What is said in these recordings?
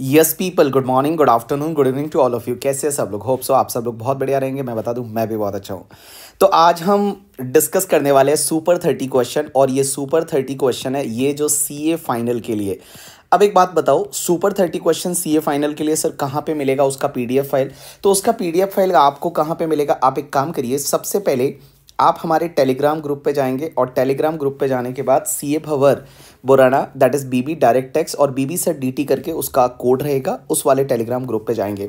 Yes people good morning good afternoon good evening to all of you कैसे सब लोग hope so आप सब लोग बहुत बढ़िया रहेंगे मैं बता दूं मैं भी बहुत अच्छा हूं तो आज हम डिस्कस करने वाले हैं सुपर थर्टी क्वेश्चन और ये सुपर थर्टी क्वेश्चन है ये जो सी ए फाइनल के लिए अब एक बात बताओ super thirty question C A final के लिए सर कहाँ पे मिलेगा उसका पी डी एफ फाइल तो उसका पी डी एफ फाइल आपको कहाँ पे मिलेगा आप एक काम करिए सबसे पहले आप हमारे टेलीग्राम ग्रुप पे जाएंगे और टेलीग्राम ग्रुप पे जाने के बाद C A Bhawar Borana that is B B direct tax और बीबी डी डीटी करके उसका कोड रहेगा उस वाले टेलीग्राम ग्रुप पे जाएंगे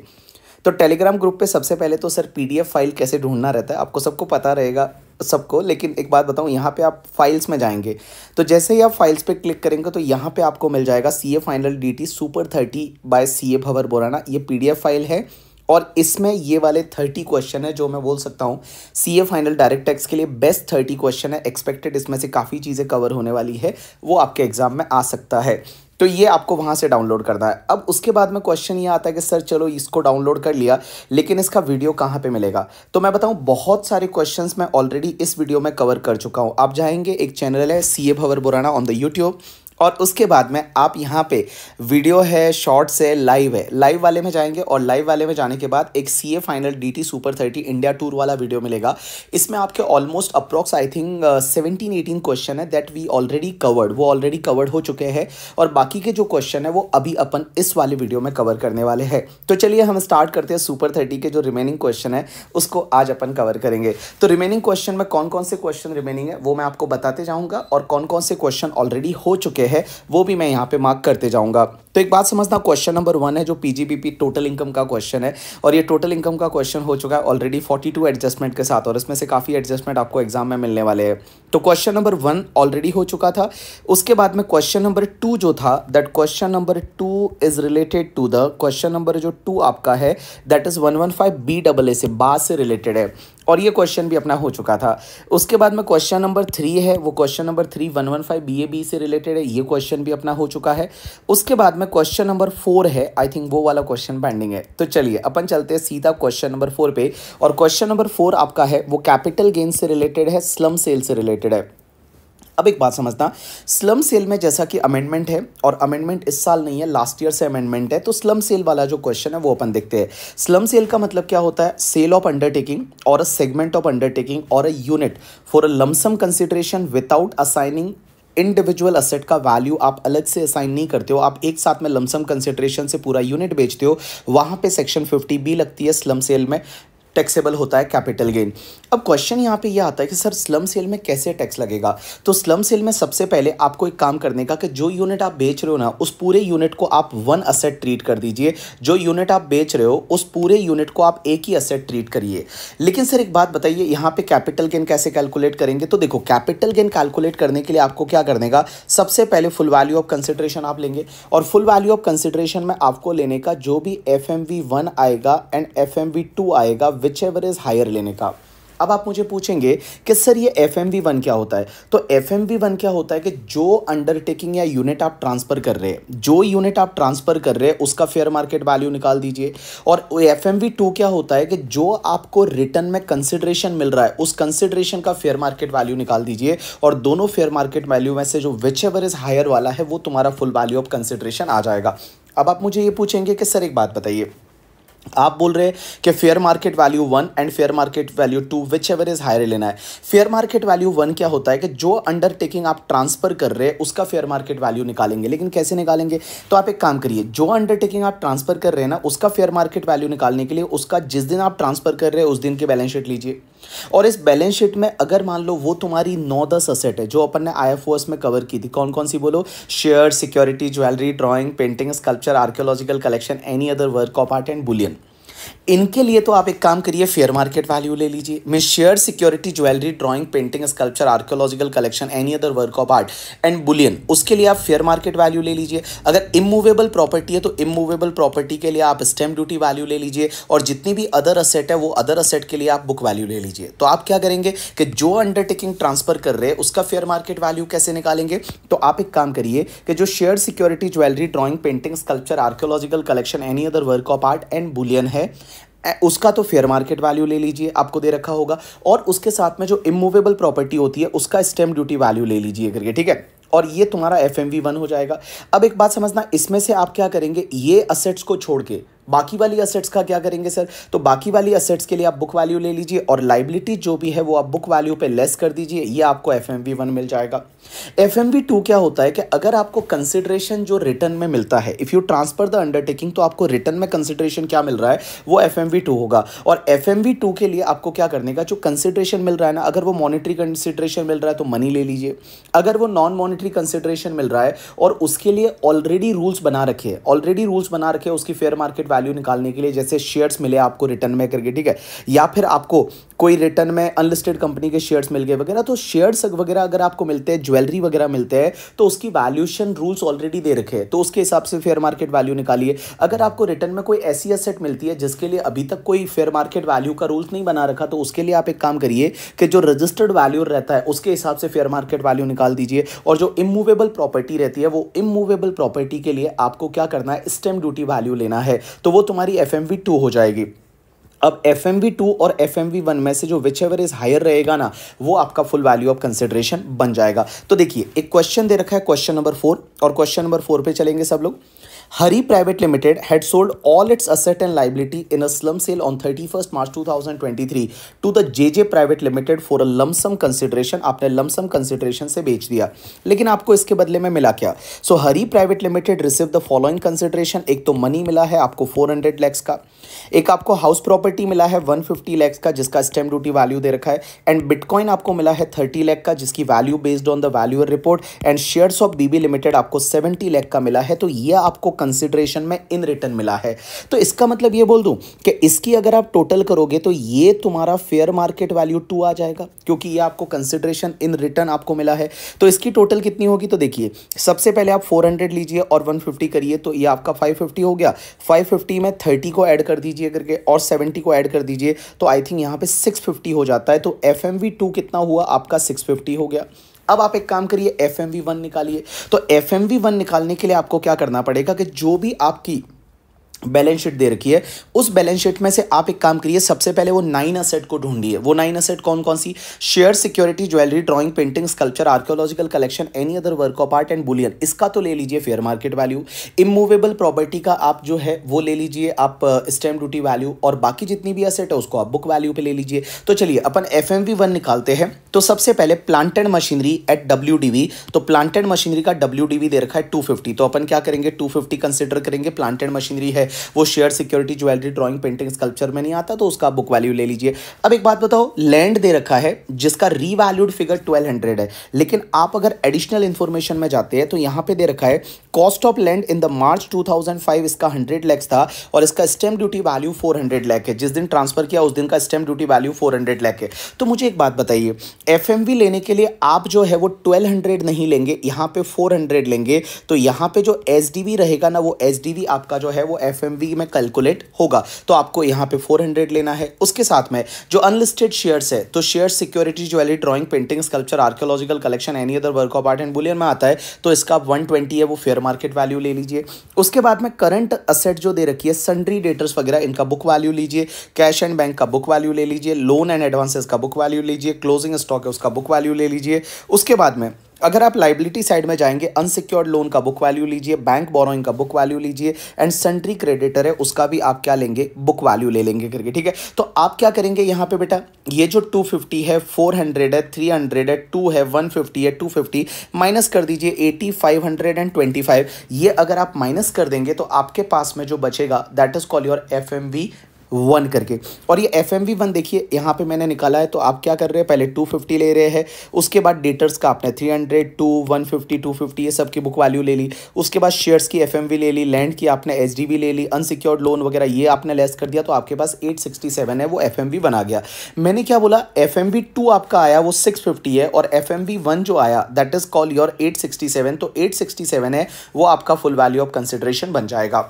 तो टेलीग्राम ग्रुप पे सबसे पहले तो सर पीडीएफ फाइल कैसे ढूंढना रहता है आपको सबको पता रहेगा सबको लेकिन एक बात बताऊँ यहाँ पे आप फाइल्स में जाएंगे तो जैसे ही आप फाइल्स पे क्लिक करेंगे तो यहाँ पे आपको मिल जाएगा C A final D T super thirty by C A Bhawar Borana ये एफ फाइल है और इसमें ये वाले थर्टी क्वेश्चन है जो मैं बोल सकता हूँ C A final direct tax के लिए बेस्ट थर्टी क्वेश्चन है एक्सपेक्टेड इसमें से काफ़ी चीज़ें कवर होने वाली है वो आपके एग्ज़ाम में आ सकता है तो ये आपको वहाँ से डाउनलोड करना है अब उसके बाद में क्वेश्चन ये आता है कि सर चलो इसको डाउनलोड कर लिया लेकिन इसका वीडियो कहाँ पे मिलेगा तो मैं बताऊँ बहुत सारे क्वेश्चंस मैं ऑलरेडी इस वीडियो में कवर कर चुका हूँ आप जाएंगे एक चैनल है C A Bhawar Borana on the YouTube और उसके बाद में आप यहाँ पे वीडियो है शॉर्ट्स है लाइव है लाइव वाले में जाएंगे और लाइव वाले में जाने के बाद एक C A final D T super thirty India tour video वीडियो मिलेगा इसमें आपके almost approx I think seventeen eighteen question है दैट वी ऑलरेडी कवर्ड वो ऑलरेडी कवर्ड हो चुके हैं और बाकी के जो क्वेश्चन है वो अभी अपन इस वाले वीडियो में कवर करने वाले हैं तो चलिए हम स्टार्ट करते हैं सुपर थर्टी के जो रिमेनिंग क्वेश्चन है उसको आज अपन कवर करेंगे तो रिमेनिंग क्वेश्चन में कौन कौन से क्वेश्चन रिमेनिंग है वो मैं आपको बताते जाऊँगा और कौन कौन से क्वेश्चन ऑलरेडी हो चुके हैं है वो भी मैं यहाँ पे मार्क करते जाऊँगा तो एक बात समझना क्वेश्चन नंबर वन है जो पीजीबीपी टोटल इनकम का क्वेश्चन है और ये टोटल इनकम का क्वेश्चन हो चुका है ऑलरेडी 42 एडजस्टमेंट के साथ और इसमें से काफ़ी एडजस्टमेंट आपको एग्जाम में मिलने वाले हैं तो क्वेश्चन नंबर वन ऑलरेडी हो चुका था उसके बाद में क्वेश्चन नंबर टू जो था that question number two is related to the question number जो टू आपका है दैट इज़ वन वन से बा से रिलेटेड है और ये क्वेश्चन भी अपना हो चुका था उसके बाद में क्वेश्चन नंबर थ्री है वो question number three one one five B A B से रिलेटेड है ये क्वेश्चन भी अपना हो चुका है उसके बाद में क्वेश्चन नंबर फोर है आई थिंक वो वाला क्वेश्चन पेंडिंग है तो चलिए अपन चलते हैं सीधा क्वेश्चन नंबर फोर पे और क्वेश्चन नंबर फोर आपका है वो कैपिटल गेन से रिलेटेड है स्लम सेल से रिलेटेड है अब एक बात समझना स्लम सेल में जैसा कि अमेंडमेंट है और अमेंडमेंट इस साल नहीं है लास्ट ईयर से अमेंडमेंट है तो स्लम सेल वाला जो क्वेश्चन है वो अपन देखते हैं स्लम सेल का मतलब क्या होता है सेल ऑफ अंडरटेकिंग और अ सेगमेंट ऑफ अंडरटेकिंग और a unit for a lumpsum consideration without assigning individual asset का वैल्यू आप अलग से असाइन नहीं करते हो आप एक साथ में लमसम कंसिडरेशन से पूरा यूनिट बेचते हो वहां पे सेक्शन 50 बी लगती है स्लम सेल में टैक्सेबल होता है कैपिटल गेन अब क्वेश्चन यहाँ पे ये यह आता है कि सर स्लम सेल में कैसे टैक्स लगेगा तो स्लम सेल में सबसे पहले आपको एक काम करने का कि जो यूनिट आप बेच रहे हो ना उस पूरे यूनिट को आप वन असेट ट्रीट कर दीजिए जो यूनिट आप बेच रहे हो उस पूरे यूनिट को आप एक ही असेट ट्रीट करिए लेकिन सर एक बात बताइए यहाँ पर कैपिटल गेन कैसे कैलकुलेट करेंगे तो देखो कैपिटल गेन कैलकुलेट करने के लिए आपको क्या करने का सबसे पहले फुल वैल्यू ऑफ कंसिडरेशन आप लेंगे और फुल वैल्यू ऑफ कंसिडरेशन में आपको लेने का जो भी एफ एम वी वन आएगा and F M V two आएगा विच एवर इज़ हायर लेने का अब आप मुझे पूछेंगे कि सर ये एफ एम वी वन क्या होता है तो एफ एम वी वन क्या होता है कि जो अंडरटेकिंग या यूनिट आप ट्रांसफ़र कर रहे हैं जो यूनिट आप ट्रांसफ़र कर रहे हैं उसका फेयर मार्केट वैल्यू निकाल दीजिए और एफ एम वी टू क्या होता है कि जो आपको रिटर्न में कंसिडरेशन मिल रहा है उस कंसिडरेशन का फेयर मार्केट वैल्यू निकाल दीजिए और दोनों फेयर मार्केट वैल्यू में से जो विच एवर इज़ हायर वाला है वो तुम्हारा फुल वैल्यू ऑफ कंसिडरेशन आ जाएगा अब आप मुझे ये पूछेंगे कि सर एक बात बताइए आप बोल रहे हैं कि fair market value one and fair market value two whichever is higher लेना है फेयर मार्केट वैल्यू वन क्या होता है कि जो अंडरटेकिंग आप ट्रांसफर कर रहे हैं उसका फेयर मार्केट वैल्यू निकालेंगे लेकिन कैसे निकालेंगे तो आप एक काम करिए जो अंडरटेकिंग आप ट्रांसफर कर रहे हैं ना उसका फेयर मार्केट वैल्यू निकालने के लिए उसका जिस दिन आप ट्रांसफर कर रहे हैं उस दिन की बैलेंस शीट लीजिए और इस बैलेंस शीट में अगर मान लो वो तुम्हारी नौ दस असेट है जो अपन ने आई में कवर की थी कौन कौन सी बोलो share security jewellery drawing painting sculpture archaeological collection any other work of art and bullion इनके लिए तो आप एक काम करिए फेयर मार्केट वैल्यू ले लीजिए मैं share security jewellery drawing painting sculpture archaeological collection any other work of art and bullion उसके लिए आप फेयर मार्केट वैल्यू ले लीजिए अगर इमूवेबल प्रॉपर्टी है तो इमूवेबल प्रॉपर्टी के लिए आप स्टैम्प ड्यूटी वैल्यू ले लीजिए और जितनी भी अदर असेट है वो अदर असेट के लिए आप बुक वैल्यू ले लीजिए तो आप क्या करेंगे कि जो अंडरटेकिंग ट्रांसफर कर रहे हैं उसका फेयर मार्केट वैल्यू कैसे निकालेंगे तो आप एक काम करिए कि जो share security jewellery drawing painting sculpture archaeological collection any other work of art and bullion है उसका तो फेयर मार्केट वैल्यू ले लीजिए आपको दे रखा होगा और उसके साथ में जो इमूवेबल प्रॉपर्टी होती है उसका स्टैंप ड्यूटी वैल्यू ले लीजिए करके ठीक है और ये तुम्हारा एफ एम वन हो जाएगा अब एक बात समझना इसमें से आप क्या करेंगे ये असेट्स को छोड़ के बाकी वाली असेट्स का क्या करेंगे सर तो बाकी वाली असेट्स के लिए आप बुक वैल्यू ले लीजिए और लाइबिलिटी जो भी है वो आप बुक वैल्यू पे लेस कर दीजिए ये आपको एफ एम वन मिल जाएगा एफ एम टू क्या होता है कि अगर आपको कंसिडरेशन जो रिटर्न में मिलता है if you transfer the undertaking तो आपको रिटर्न में कंसिडरेशन क्या मिल रहा है वो एफ एम होगा और एफ एम के लिए आपको क्या करने का जो कंसिडरेशन मिल रहा है ना अगर वो मॉनिटरी कंसिडरेशन मिल रहा है तो मनी ले लीजिए अगर वो नॉन मॉनिटरी कंसिडरेशन मिल रहा है और उसके लिए ऑलरेडी रूल्स बना रखे ऑलरेडी रूल्स बना रखे उसकी फेयर मार्केट वैल्यू निकालने के लिए जैसे शेयर्स मिले आपको रिटर्न में करके ठीक है या फिर आपको कोई रिटर्न में अनलिस्टेड कंपनी के शेयर्स मिल गए वगैरह तो शेयर्स वगैरह अगर आपको मिलते हैं ज्वेलरी वगैरह मिलते हैं तो उसकी वैल्यूशन रूल्स ऑलरेडी दे रखे हैं तो उसके हिसाब से फेयर मार्केट वैल्यू निकालिए अगर आपको रिटर्न में कोई ऐसी असेट मिलती है जिसके लिए अभी तक कोई फेयर मार्केट वैल्यू का रूल्स नहीं बना रखा तो उसके लिए आप एक काम करिए कि जो रजिस्टर्ड वैल्यू रहता है उसके हिसाब से फेयर मार्केट वैल्यू निकाल दीजिए और जो इमूवेबल प्रॉपर्टी रहती है वो इमूवेबल प्रॉपर्टी के लिए आपको क्या करना है स्टेम ड्यूटी वैल्यू लेना है तो वो तुम्हारी एफ हो जाएगी अब एफ एम वी टू और एफ एम वी वन में से जो विच एवर इज हायर रहेगा ना वो आपका फुल वैल्यू ऑफ कंसिडरेशन बन जाएगा तो देखिए एक क्वेश्चन दे रखा है क्वेश्चन नंबर फोर और क्वेश्चन नंबर फोर पे चलेंगे सब लोग Hari Private Limited had sold all its asset and liability in a slum sale on 31st March 2023 to the JJ Private Limited for a lump sum consideration आपने lump sum consideration से बेच दिया लेकिन आपको इसके बदले में मिला क्या so Hari private limited receive the following consideration एक तो मनी मिला है आपको 400 लैक्स का एक आपको हाउस प्रॉपर्टी मिला है 150 लैक्स का जिसका स्टैम्प ड्यूटी वैल्यू दे रखा है एंड बिटकॉइन आपको मिला है 30 लैख का जिसकी value based on the valuer report and shares of BB limited आपको 70 लैख का मिला है तो ये आपको कंसिडरेशन में इन रिटर्न मिला है तो इसका मतलब ये बोल दूं कि इसकी अगर आप टोटल करोगे तो ये तुम्हारा फेयर मार्केट वैल्यू टू आ जाएगा क्योंकि ये आपको कंसिडरेशन इन रिटर्न आपको मिला है तो इसकी टोटल कितनी होगी तो देखिए सबसे पहले आप फोर लीजिए और वन करिए तो ये आपका फाइव हो गया फाइव में थर्टी को ऐड कर दीजिए करके और सेवेंटी को ऐड कर दीजिए तो आई थिंक यहाँ पे सिक्स हो जाता है तो एफ कितना हुआ आपका सिक्स हो गया अब आप एक काम करिए एफ एम वन निकालिए तो एफ एम वन निकालने के लिए आपको क्या करना पड़ेगा कि जो भी आपकी बैलेंस शीट दे रखी है उस बैलेंस शीट में से आप एक काम करिए सबसे पहले वो नाइन असेट को ढूंढिए वो नाइन असेट कौन कौन सी share security jewellery drawing painting sculpture archaeological collection any other work of art and bullion इसका तो ले लीजिए fair market value immovable property का आप जो है वो ले लीजिए आप स्टैम्प ड्यूटी वैल्यू और बाकी जितनी भी असेट है उसको आप बुक वैल्यू पर ले लीजिए तो चलिए अपन एफ एम वन निकालते हैं तो सबसे पहले प्लांटेड मशीनरी एट डब्ल्यू तो प्लांट तो प्लांटेड मशीनरी का डब्ल्यू दे रखा है टू फिफ्टी तो अपन क्या करेंगे टू फिफ्टी कंसिडर करेंगे प्लांटेड मशीनरी है वो share security jewellery drawing painting sculpture में नहीं आता तो उसका बुक वैल्यू ले लीजिए अब एक बात बताओ लैंड दे रखा है जिसका रीवैल्यूड फिगर ट्वेल्व है लेकिन आप अगर एडिशनल इन्फॉर्मेशन में जाते हैं तो यहाँ पे दे रखा है cost of land in the March 2005 इसका हंड्रेड लैक्स था और इसका स्टेम ड्यूटी वैल्यू 400 लैक है जिस दिन ट्रांसफर किया उस दिन का स्टेम ड्यूटी वैल्यू 400 लैक है तो मुझे एक बात बताइए एफ लेने के लिए आप जो है वो ट्वेल्व हंड्रेड नहीं लेंगे यहाँ पे फोर हंड्रेड लेंगे तो यहाँ पे जो एस रहेगा ना वो एस आपका जो है वो एफ एफ में कैलकुलेट होगा तो आपको यहाँ पे 400 लेना है उसके साथ में जो अनलिस्टेड शेयर्स है तो share security jewellery drawing painting sculpture archaeological collection any other work of art and bullion में आता है तो इसका आप वन है वो फेयर मार्केट वैल्यू ले लीजिए उसके बाद में करंट असेट जो दे रखी है सन्ड्री डेटर्स वगैरह इनका बुक वैल्यू लीजिए कैश एंड बैंक का बुक वैल्यू ले लीजिए लोन एंड एडवांसेस का बुक वैल्यू लीजिए क्लोजिंग स्टॉक है उसका बुक वैल्यू ले लीजिए उसके बाद में अगर आप लाइबिलिटी साइड में जाएंगे अनसिक्योर्ड लोन का बुक वैल्यू लीजिए बैंक बोरोइंग का बुक वैल्यू लीजिए एंड सेंट्री क्रेडिटर है उसका भी आप क्या लेंगे बुक वैल्यू ले लेंगे करके ठीक है तो आप क्या करेंगे यहाँ पे बेटा ये जो 250 है 400 है 300 है 2 है 150 है 250 माइनस कर दीजिए एटी फाइव ये अगर आप माइनस कर देंगे तो आपके पास में जो बचेगा that is call your F M V one करके और ये एफ एम वी वन देखिए यहाँ पे मैंने निकाला है तो आप क्या कर रहे हैं पहले टू फिफ्टी ले रहे हैं उसके बाद डेटर्स का आपने three hundred two one fifty two fifty ये सब की बुक वैल्यू ले ली उसके बाद शेयर्स की एफ एम वी ले ली लैंड की आपने एच डी वी ले ली अनसिक्योर्ड लोन वगैरह ये आपने लेस कर दिया तो आपके पास एट सिक्सटी सेवन है वो एफ एम वी बना गया मैंने क्या बोला एफ एम वी टू आपका आया वो सिक्स फिफ्टी है और एफ एम वी वन जो आया that is call your eight sixty seven तो एट सिक्सटी सेवन है वो आपका फुल वैल्यू ऑफ कंसिडरेशन बन जाएगा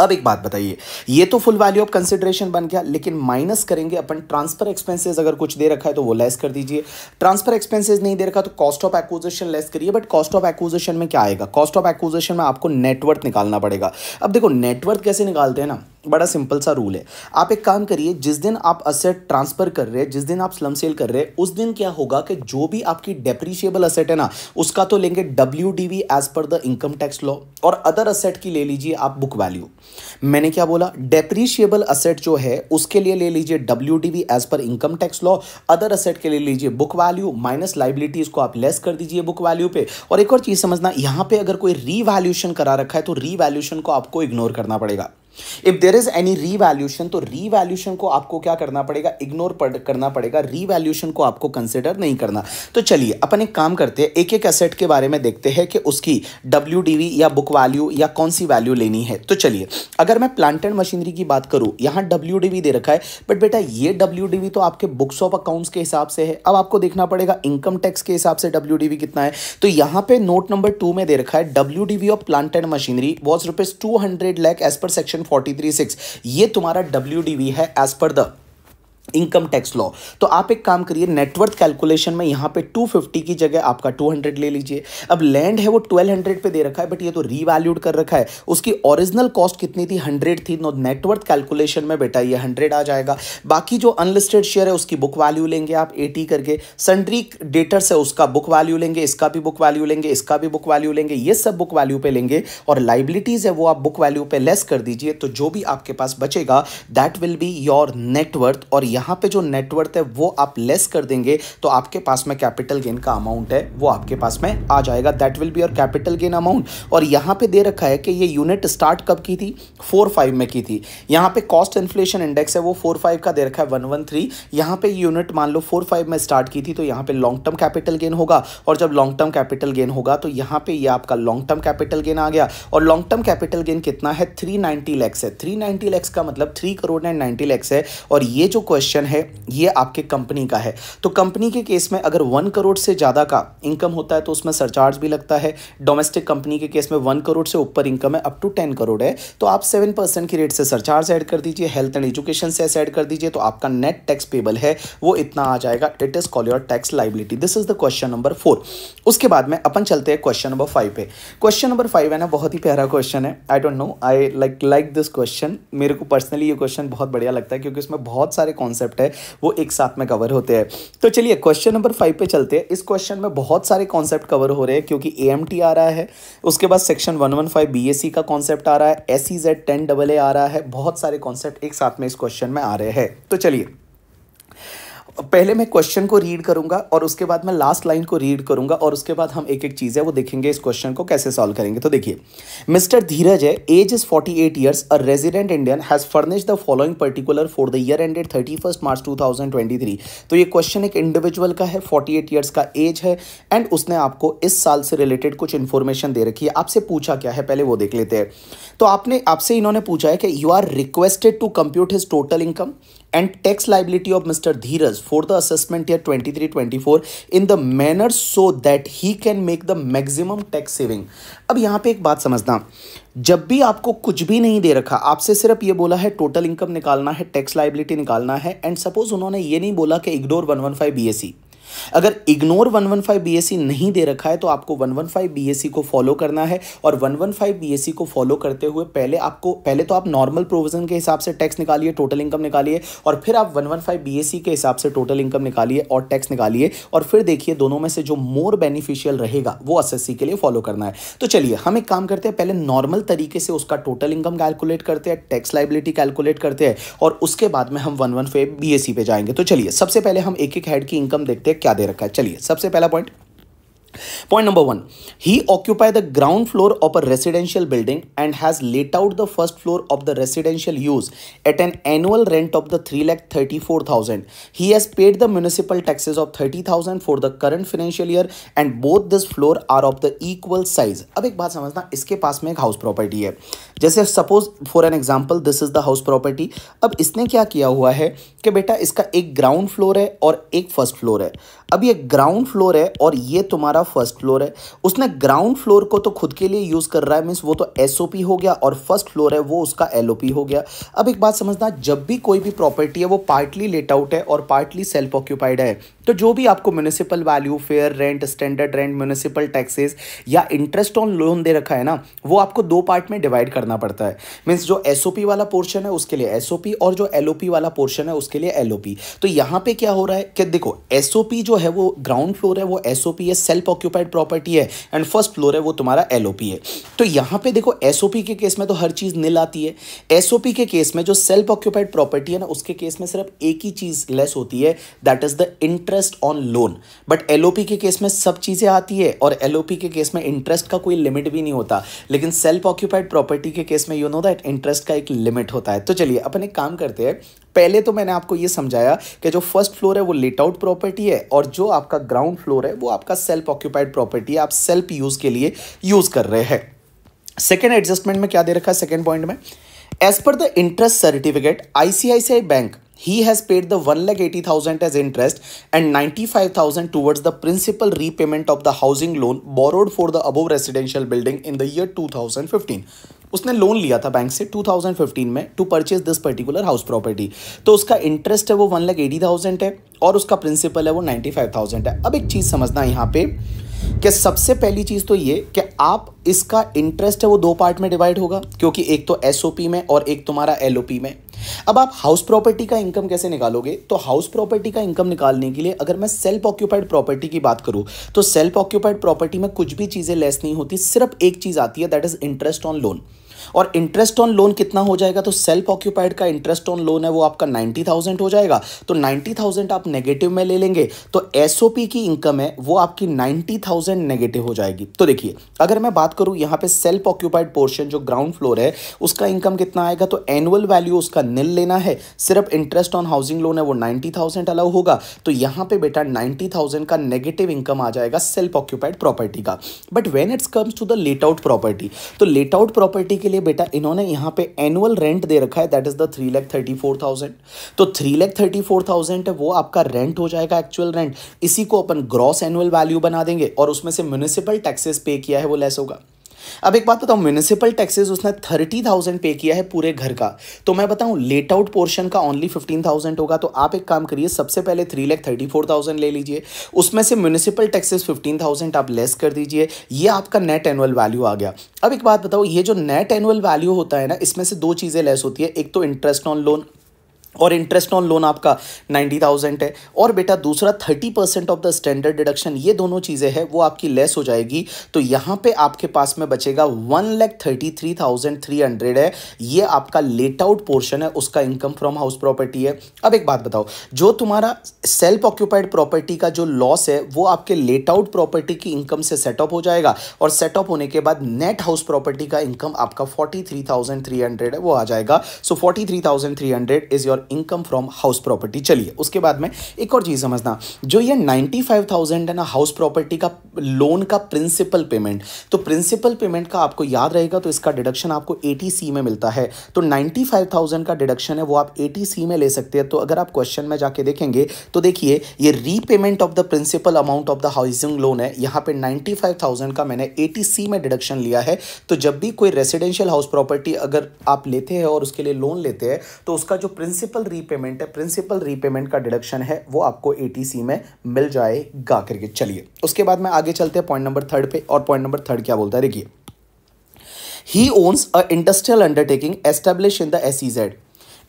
अब एक बात बताइए ये तो फुल वैल्यू ऑफ कंसिडरेशन बन गया लेकिन माइनस करेंगे अपन ट्रांसफर एक्सपेंसेस अगर कुछ दे रखा है तो वो लेस कर दीजिए ट्रांसफर एक्सपेंसेस नहीं दे रखा तो कॉस्ट ऑफ एक्विजिशन लेस करिए बट कॉस्ट ऑफ एक्विजिशन में क्या आएगा कॉस्ट ऑफ एक्विजिशन में आपको नेटवर्थ निकालना पड़ेगा अब देखो नेटवर्थ कैसे निकालते हैं ना बड़ा सिंपल सा रूल है आप एक काम करिए जिस दिन आप असेट ट्रांसफर कर रहे हैं जिस दिन आप स्लम सेल कर रहे हैं उस दिन क्या होगा कि जो भी आपकी डेप्रिशिएबल असेट है ना उसका तो लेंगे W D V as per the income tax law और अदर असेट की ले लीजिए आप बुक वैल्यू मैंने क्या बोला डेप्रिशिएबल असेट जो है उसके लिए ले लीजिए W D V as per income tax law other asset के लिए लीजिए बुक वैल्यू माइनस लाइबिलिटीज को आप लेस कर दीजिए बुक वैल्यू पे और एक और चीज़ समझना यहाँ पे अगर कोई रीवैल्यूशन करा रखा है तो रीवैल्यूशन को आपको इग्नोर करना पड़ेगा if there is any revaluation तो रीवैल्यूशन को आपको क्या करना पड़ेगा इग्नोर पड़, करना पड़ेगा रीवैल्यूशन को आपको कंसिडर नहीं करना तो चलिए अपन एक काम करते हैं एक एक एसेट के बारे में देखते हैं कि उसकी डब्ल्यू या बुक वैल्यू या कौन सी वैल्यू लेनी है तो चलिए अगर मैं प्लांटेड मशीनरी की बात करूँ यहाँ डब्ल्यू दे रखा है बट बेटा ये डब्ल्यू तो आपके बुक्स ऑफ अकाउंट्स के हिसाब से है अब आपको देखना पड़ेगा इनकम टैक्स के हिसाब से डब्ल्यू कितना है तो यहाँ पे नोट नंबर टू में दे रखा है W of plant and machinery was rupees two hundred as per section forty three six ये तुम्हारा डब्ल्यू है as per the income tax law तो आप एक काम करिए नेटवर्थ कैलकुलेशन में यहाँ पे 250 की जगह आपका 200 ले लीजिए अब लैंड है वो 1200 पे दे रखा है बट ये तो रीवैल्यूड कर रखा है उसकी ओरिजिनल कॉस्ट कितनी थी 100 थी नो नेटवर्थ कैलकुलेशन में बेटा ये 100 आ जाएगा बाकी जो अनलिस्टेड शेयर है उसकी बुक वैल्यू लेंगे आप एटी करके सन्ड्री डेटर्स है उसका बुक वैल्यू लेंगे इसका भी बुक वैल्यू लेंगे इसका भी बुक वैल्यू लेंगे ये सब बुक वैल्यू पर लेंगे और लाइबिलिटीज़ है वो आप बुक वैल्यू पर लेस कर दीजिए तो जो भी आपके पास बचेगा that will be your net worth और यहाँ पे जो नेटवर्थ है वो आप लेस कर देंगे तो आपके पास में कैपिटल गेन का अमाउंट है वो आपके पास में आ जाएगा that will be your capital gain amount और यहाँ पे दे रखा है कि ये यूनिट स्टार्ट कब की थी फोर फाइव में की थी यहाँ पे कॉस्ट इन्फ्लेशन इंडेक्स है वो फोर फाइव का दे रखा है वन वन थ्री यहाँ पे यूनिट मान लो फोर फाइव में स्टार्ट की थी तो यहाँ पे लॉन्ग टर्म कैपिटल गेन होगा और जब लॉन्ग टर्म कैपिटल गेन होगा तो यहाँ पे ये यह आपका लॉन्ग टर्म कैपिटल गेन आ गया और लॉन्ग टर्म कैपिटल गेन कितना है थ्री नाइन्टी लैक्स है थ्री नाइन्टी लैक्स का मतलब three crore and ninety lakhs है और ये जो क्वेश्चन क्वेश्चन है ये आपके कंपनी का है तो कंपनी के केस में अगर वन करोड़ से ज़्यादा का इनकम होता है तो उसमें सरचार्ज भी लगता है डोमेस्टिक कंपनी के केस में वन करोड़ से ऊपर इनकम है अप टू टेन करोड़ है तो आप सेवन परसेंट की रेट से सरचार्ज ऐड कर दीजिए हेल्थ एंड एजुकेशन से ऐड कर दीजिए तो आपका नेट टैक्स पेबल है वो इतना आ जाएगा it is call your tax liability this is the question number four उसके बाद में अपन चलते हैं क्वेश्चन नंबर फाइव पे क्वेश्चन नंबर फाइव है ना बहुत ही प्यारा क्वेश्चन है I don't know I like like this question मेरे को पर्सनली ये क्वेश्चन बहुत बढ़िया लगता है क्योंकि उसमें बहुत सारे कॉन्सेप्ट कॉन्सेप्ट है वो एक साथ में कवर होते हैं तो चलिए क्वेश्चन नंबर फाइव पे चलते हैं इस क्वेश्चन में बहुत सारे कॉन्सेप्ट कवर हो रहे हैं क्योंकि ए आ रहा है उसके बाद section one one five B S C का कॉन्सेप्ट आ रहा है S C Z ten double A आ रहा है बहुत सारे कॉन्सेप्ट एक साथ में इस क्वेश्चन में आ रहे हैं तो चलिए पहले मैं क्वेश्चन को रीड करूंगा और उसके बाद मैं लास्ट लाइन को रीड करूंगा और उसके बाद हम एक एक चीज़ है वो देखेंगे इस क्वेश्चन को कैसे सॉल्व करेंगे तो देखिए मिस्टर धीरज है age is 48 eight years a resident Indian has furnish the following particular for the year ended thirty first March two thousand twenty three तो ये क्वेश्चन एक इंडिविजुअल का है फोर्टी एट ईयर्स का एज है एंड उसने आपको इस साल से रिलेटेड कुछ इन्फॉर्मेशन दे रखी है आपसे पूछा क्या है पहले वो देख लेते हैं तो आपने आपसे इन्होंने पूछा है कि you are requested to compute his total income and tax liability of Mr. Dheeraj for the assessment year twenty four in the manner so that he can make the maximum tax saving. अब यहाँ पे एक बात समझना जब भी आपको कुछ भी नहीं दे रखा आपसे सिर्फ ये बोला है टोटल इनकम निकालना है टैक्स लाइबिलिटी निकालना है एंड सपोज उन्होंने ये नहीं बोला कि ignore one one five B S C अगर इग्नोर 115 वन नहीं दे रखा है तो आपको 115 वन e को फॉलो करना है और 115 वन e को फॉलो करते हुए पहले आपको पहले तो आप नॉर्मल प्रोविजन के हिसाब से टैक्स निकालिए टोटल इनकम निकालिए और फिर आप 115 वन e के हिसाब से टोटल इनकम निकालिए और टैक्स निकालिए और फिर देखिए दोनों में से जो मोर बेनिफिशियल रहेगा वो एस के लिए फॉलो करना है तो चलिए हम एक काम करते हैं पहले नॉर्मल तरीके से उसका टोटल इनकम कैलकुलेट करते हैं टैक्स लाइबिलिटी कैलकुलेट करते हैं और उसके बाद में हम वन वन पे जाएंगे तो चलिए सबसे पहले हम एक एक हेड की इनकम देखते हैं क्या दे रखा है चलिए सबसे पहला point point number one he occupy the ground floor of a residential building and has let out the first floor of the residential use at an annual rent of the three lakh thirty four thousand he has paid the municipal taxes of thirty thousand for the current financial year and both this floor are of the equal size अब एक बात समझना इसके पास में एक house property है जैसे suppose for an example this is the house property अब इसने क्या किया हुआ है कि बेटा इसका एक ग्राउंड फ्लोर है और एक फर्स्ट फ्लोर है अब ये ग्राउंड फ्लोर है और ये तुम्हारा फर्स्ट फ्लोर है उसने ग्राउंड फ्लोर को तो खुद के लिए यूज़ कर रहा है मीन्स वो तो एस हो गया और फर्स्ट फ्लोर है वो उसका एल हो गया अब एक बात समझना जब भी कोई भी प्रॉपर्टी है वो पार्टली लेट आउट है और पार्टली सेल्फ ऑक्यूपाइड है तो जो भी आपको municipal value fair rent standard rent municipal taxes या इंटरेस्ट ऑन लोन दे रखा है ना वो आपको दो पार्ट में डिवाइड करना पड़ता है मीन्स जो एस वाला पोर्शन है उसके लिए एस और जो एल वाला पोर्शन है उसके लिए एल तो यहाँ पे क्या हो रहा है कि देखो एस जो है वो ग्राउंड फ्लोर है वो एस है सेल्फ ऑक्यूपाइड प्रॉपर्टी है एंड फर्स्ट फ्लोर है वो तुम्हारा एल है तो यहाँ पे देखो एस के केस में तो हर चीज़ निल आती है एस के केस में जो सेल्फ ऑक्यूपाइड प्रॉपर्टी है ना उसके केस में सिर्फ एक ही चीज़ लेस होती है that is the interest on loan but L के केस में सब चीज़ें आती है और एल के केस में इंटरेस्ट का कोई लिमिट भी नहीं होता लेकिन सेल्फ ऑक्यूपाइड प्रॉपर्टी के केस में यू नो दैट इंटरेस्ट का एक लिमिट होता है तो चलिए अपन एक काम करते हैं पहले तो मैंने आपको ये समझाया कि जो फर्स्ट फ्लोर है वो लेट आउट प्रॉपर्टी है और जो आपका ग्राउंड फ्लोर है वो आपका सेल्फ ऑक्यूपाइड प्रॉपर्टी है आप सेल्फ यूज़ के लिए यूज़ कर रहे हैं सेकेंड एडजस्टमेंट में क्या दे रखा है सेकेंड पॉइंट में as per the interest certificate ICICI bank he has paid the ninety five thousand towards the principal repayment of the housing loan borrowed for the above residential building in the year two thousand fifteen उसने loan लिया था bank से 2015 में to purchase this particular house property तो उसका interest है वो one lakh eighty thousand है और उसका प्रिंसिपल है वो नाइन्टी फाइव थाउजेंड है अब एक चीज़ समझना यहाँ पे कि सबसे पहली चीज़ तो ये कि आप इसका इंटरेस्ट है वो दो पार्ट में डिवाइड होगा क्योंकि एक तो एस में और एक तुम्हारा एल में अब आप हाउस प्रॉपर्टी का इनकम कैसे निकालोगे तो हाउस प्रॉपर्टी का इनकम निकालने के लिए अगर मैं सेल्फ ऑक्यूपाइड प्रॉपर्टी की बात करूं तो सेल्फ ऑक्यूपाइड प्रॉपर्टी में कुछ भी चीज़ें लेस नहीं होती सिर्फ एक चीज़ आती है that is interest on loan और इंटरेस्ट ऑन लोन कितना हो जाएगा तो सेल्फ ऑक्यूपाइड का इंटरेस्ट ऑन लोन है वो आपका नाइन्टी थाउजेंड हो जाएगा तो नाइन्टी थाउजेंड आप नेगेटिव में ले लेंगे तो एस की इनकम है वो आपकी नाइन्टी थाउजेंड नेगेटिव हो जाएगी तो देखिए अगर मैं बात करूँ यहाँ पे सेल्फ ऑक्यूपाइड पोर्शन जो ग्राउंड फ्लोर है उसका इनकम कितना आएगा तो एनुअल वैल्यू उसका निल लेना है सिर्फ इंटरेस्ट ऑन हाउसिंग लोन है वो नाइन्टी थाउजेंड अलाउ होगा तो यहाँ पर बेटा नाइन्टी का नेगेटिव इनकम आ जाएगा सेल्फ ऑक्यूपाइड प्रॉपर्टी का but when it's comes to the let out property तो लेट आउट प्रॉपर्टी के लिए लिए बेटा इन्होंने यहाँ पे एनुअल रेंट दे रखा है that is the three lakh thirty four thousand तो three lakh thirty four thousand है वो आपका रेंट हो जाएगा एक्चुअल रेंट इसी को अपन ग्रॉस एनुअल वैल्यू बना देंगे और उसमें से म्यूनिसिपल टैक्सेस पे किया है वो लेस होगा अब एक बात बताऊं म्यूनिसिपल टैक्सेस उसने थर्टी थाउजेंड पे किया है पूरे घर का तो मैं बताऊँ लेट आउट पोर्शन का ओनली फिफ्टीन थाउजेंड होगा तो आप एक काम करिए सबसे पहले three lakh thirty four thousand ले लीजिए उसमें से म्यूनिसिपल टैक्सेस फिफ्टीन थाउजेंड आप लेस कर दीजिए ये आपका नेट एनुअल वैल्यू आ गया अब एक बात बताओ ये जो नेट एनुअल वैल्यू होता है ना इसमें से दो चीज़ें लेस होती है एक तो इंटरेस्ट ऑन लोन और इंटरेस्ट ऑन लोन आपका नाइन्टी थाउजेंड है और बेटा दूसरा thirty percent of the standard deduction ये दोनों चीज़ें हैं वो आपकी लेस हो जाएगी तो यहाँ पे आपके पास में बचेगा one lakh thirty three thousand three hundred है ये आपका लेट आउट पोर्शन है उसका इनकम फ्रॉम हाउस प्रॉपर्टी है अब एक बात बताओ जो तुम्हारा सेल्फ ऑक्यूपाइड प्रॉपर्टी का जो लॉस है वो आपके लेट आउट प्रॉपर्टी की इनकम से सेटअप हो जाएगा और सेटअप होने के बाद नेट हाउस प्रॉपर्टी का इनकम आपका forty three thousand three hundred है वो आ जाएगा so forty three thousand three hundred is your income from house property चलिए उसके बाद में एक और चीज़ समझना जो ये नाइन्टी फाइव थाउजेंड है ना हाउस प्रॉपर्टी का लोन का प्रिंसिपल पेमेंट तो प्रिंसिपल पेमेंट का आपको याद रहेगा तो इसका डिडक्शन आपको ए में मिलता है तो नाइन्टी का डिडक्शन है वो आप ए में ले सकते हैं तो अगर आप क्वेश्चन में जाके देखेंगे तो देखिए ये repayment of the principal amount of the housing loan है यहाँ पे नाइन्टी का मैंने ए में डिडक्शन लिया है तो जब भी कोई रेसिडेंशियल हाउस प्रॉपर्टी अगर आप लेते हैं और उसके लिए लोन लेते हैं तो उसका जो प्रिंसिपल प्रिंसिपल रीपेमेंट है प्रिंसिपल रीपेमेंट का डिडक्शन है वो आपको ए में मिल जाएगा करके चलिए उसके बाद में आगे चलते हैं पॉइंट नंबर थर्ड पे और पॉइंट नंबर थर्ड क्या बोलता है देखिए he owns a industrial undertaking establish in the SEZ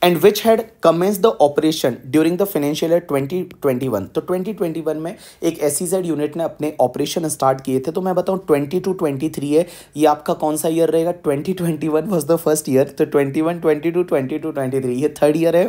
and which had commence the operation during the financial year 2021 to 2021 में एक एस यूनिट e ने अपने ऑपरेशन स्टार्ट किए थे तो मैं बताऊँ ट्वेंटी टू ट्वेंटी थ्री है ये आपका कौन सा ईयर रहेगा twenty twenty one was the first year तो twenty one twenty two twenty two twenty three ये थर्ड ईयर है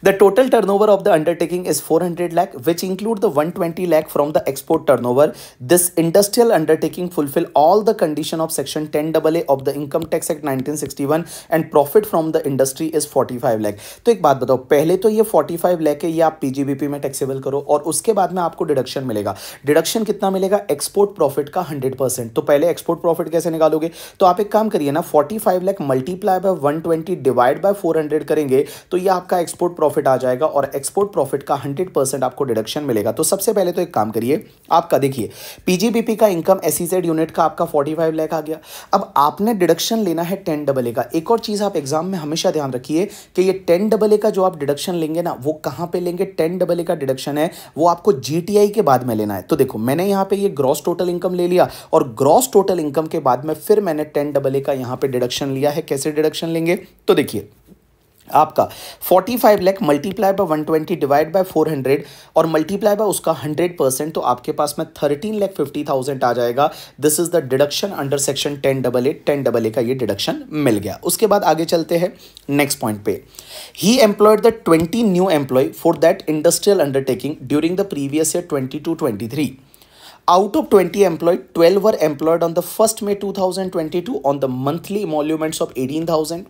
The total turnover of the undertaking is 400 lakh, which include the 120 lakh from the export turnover. This industrial undertaking fulfill all the condition of Section 10 AA of the Income Tax Act 1961 and profit from the industry is 45 lakh. तो एक बात बताओ पहले तो ये 45 लाख है ये आप PGBP में टैक्सेबल करो और उसके बाद में आपको डिडक्शन मिलेगा डिडक्शन कितना मिलेगा एक्सपोर्ट प्रॉफिट का 100 तो पहले एक्सपोर्ट प्रॉफिट कैसे निकालोगे तो आप एक काम करिए ना 45 lakh multiply by 120 divide by 400 करेंगे तो ये आपका एक्सपोर्ट प्रॉफिट प्रॉफिट आ जाएगा और एक्सपोर्ट प्रॉफिट का हंड्रेड परसेंट आपको डिडक्शन मिलेगा तो सबसे पहले तो एक काम करिए आपका देखिए पीजीबीपी का इनकम एस यूनिट का आपका फोर्टी फाइव लैख आ गया अब आपने डिडक्शन लेना है टेन डबल ए का एक और चीज़ आप एग्जाम में हमेशा ध्यान रखिए कि ये टेन डबल ए का जो आप डिडक्शन लेंगे ना वो कहाँ पर लेंगे टेन डबल ए का डिडक्शन है वो आपको जी के बाद में लेना है तो देखो मैंने यहाँ पर ये ग्रॉस टोटल इनकम ले लिया और ग्रॉस टोटल इनकम के बाद में फिर मैंने टेन डबल ए का यहाँ पर डिडक्शन लिया है कैसे डिडक्शन लेंगे तो देखिए आपका 45 lakh multiply by 120 divide four hundred और मल्टीप्लाई बाय उसका 100 परसेंट तो आपके पास में 13 लाख फिफ्टी थाउजेंड आ जाएगा this is the deduction under section ten double A ten double A का ये डिडक्शन मिल गया उसके बाद आगे चलते हैं नेक्स्ट पॉइंट पे he employed the twenty new employ for that industrial undertaking during the previous year twenty two twenty three out of 20 employed 12 were employed on the 1st may 2022 on the monthly emoluments of 18000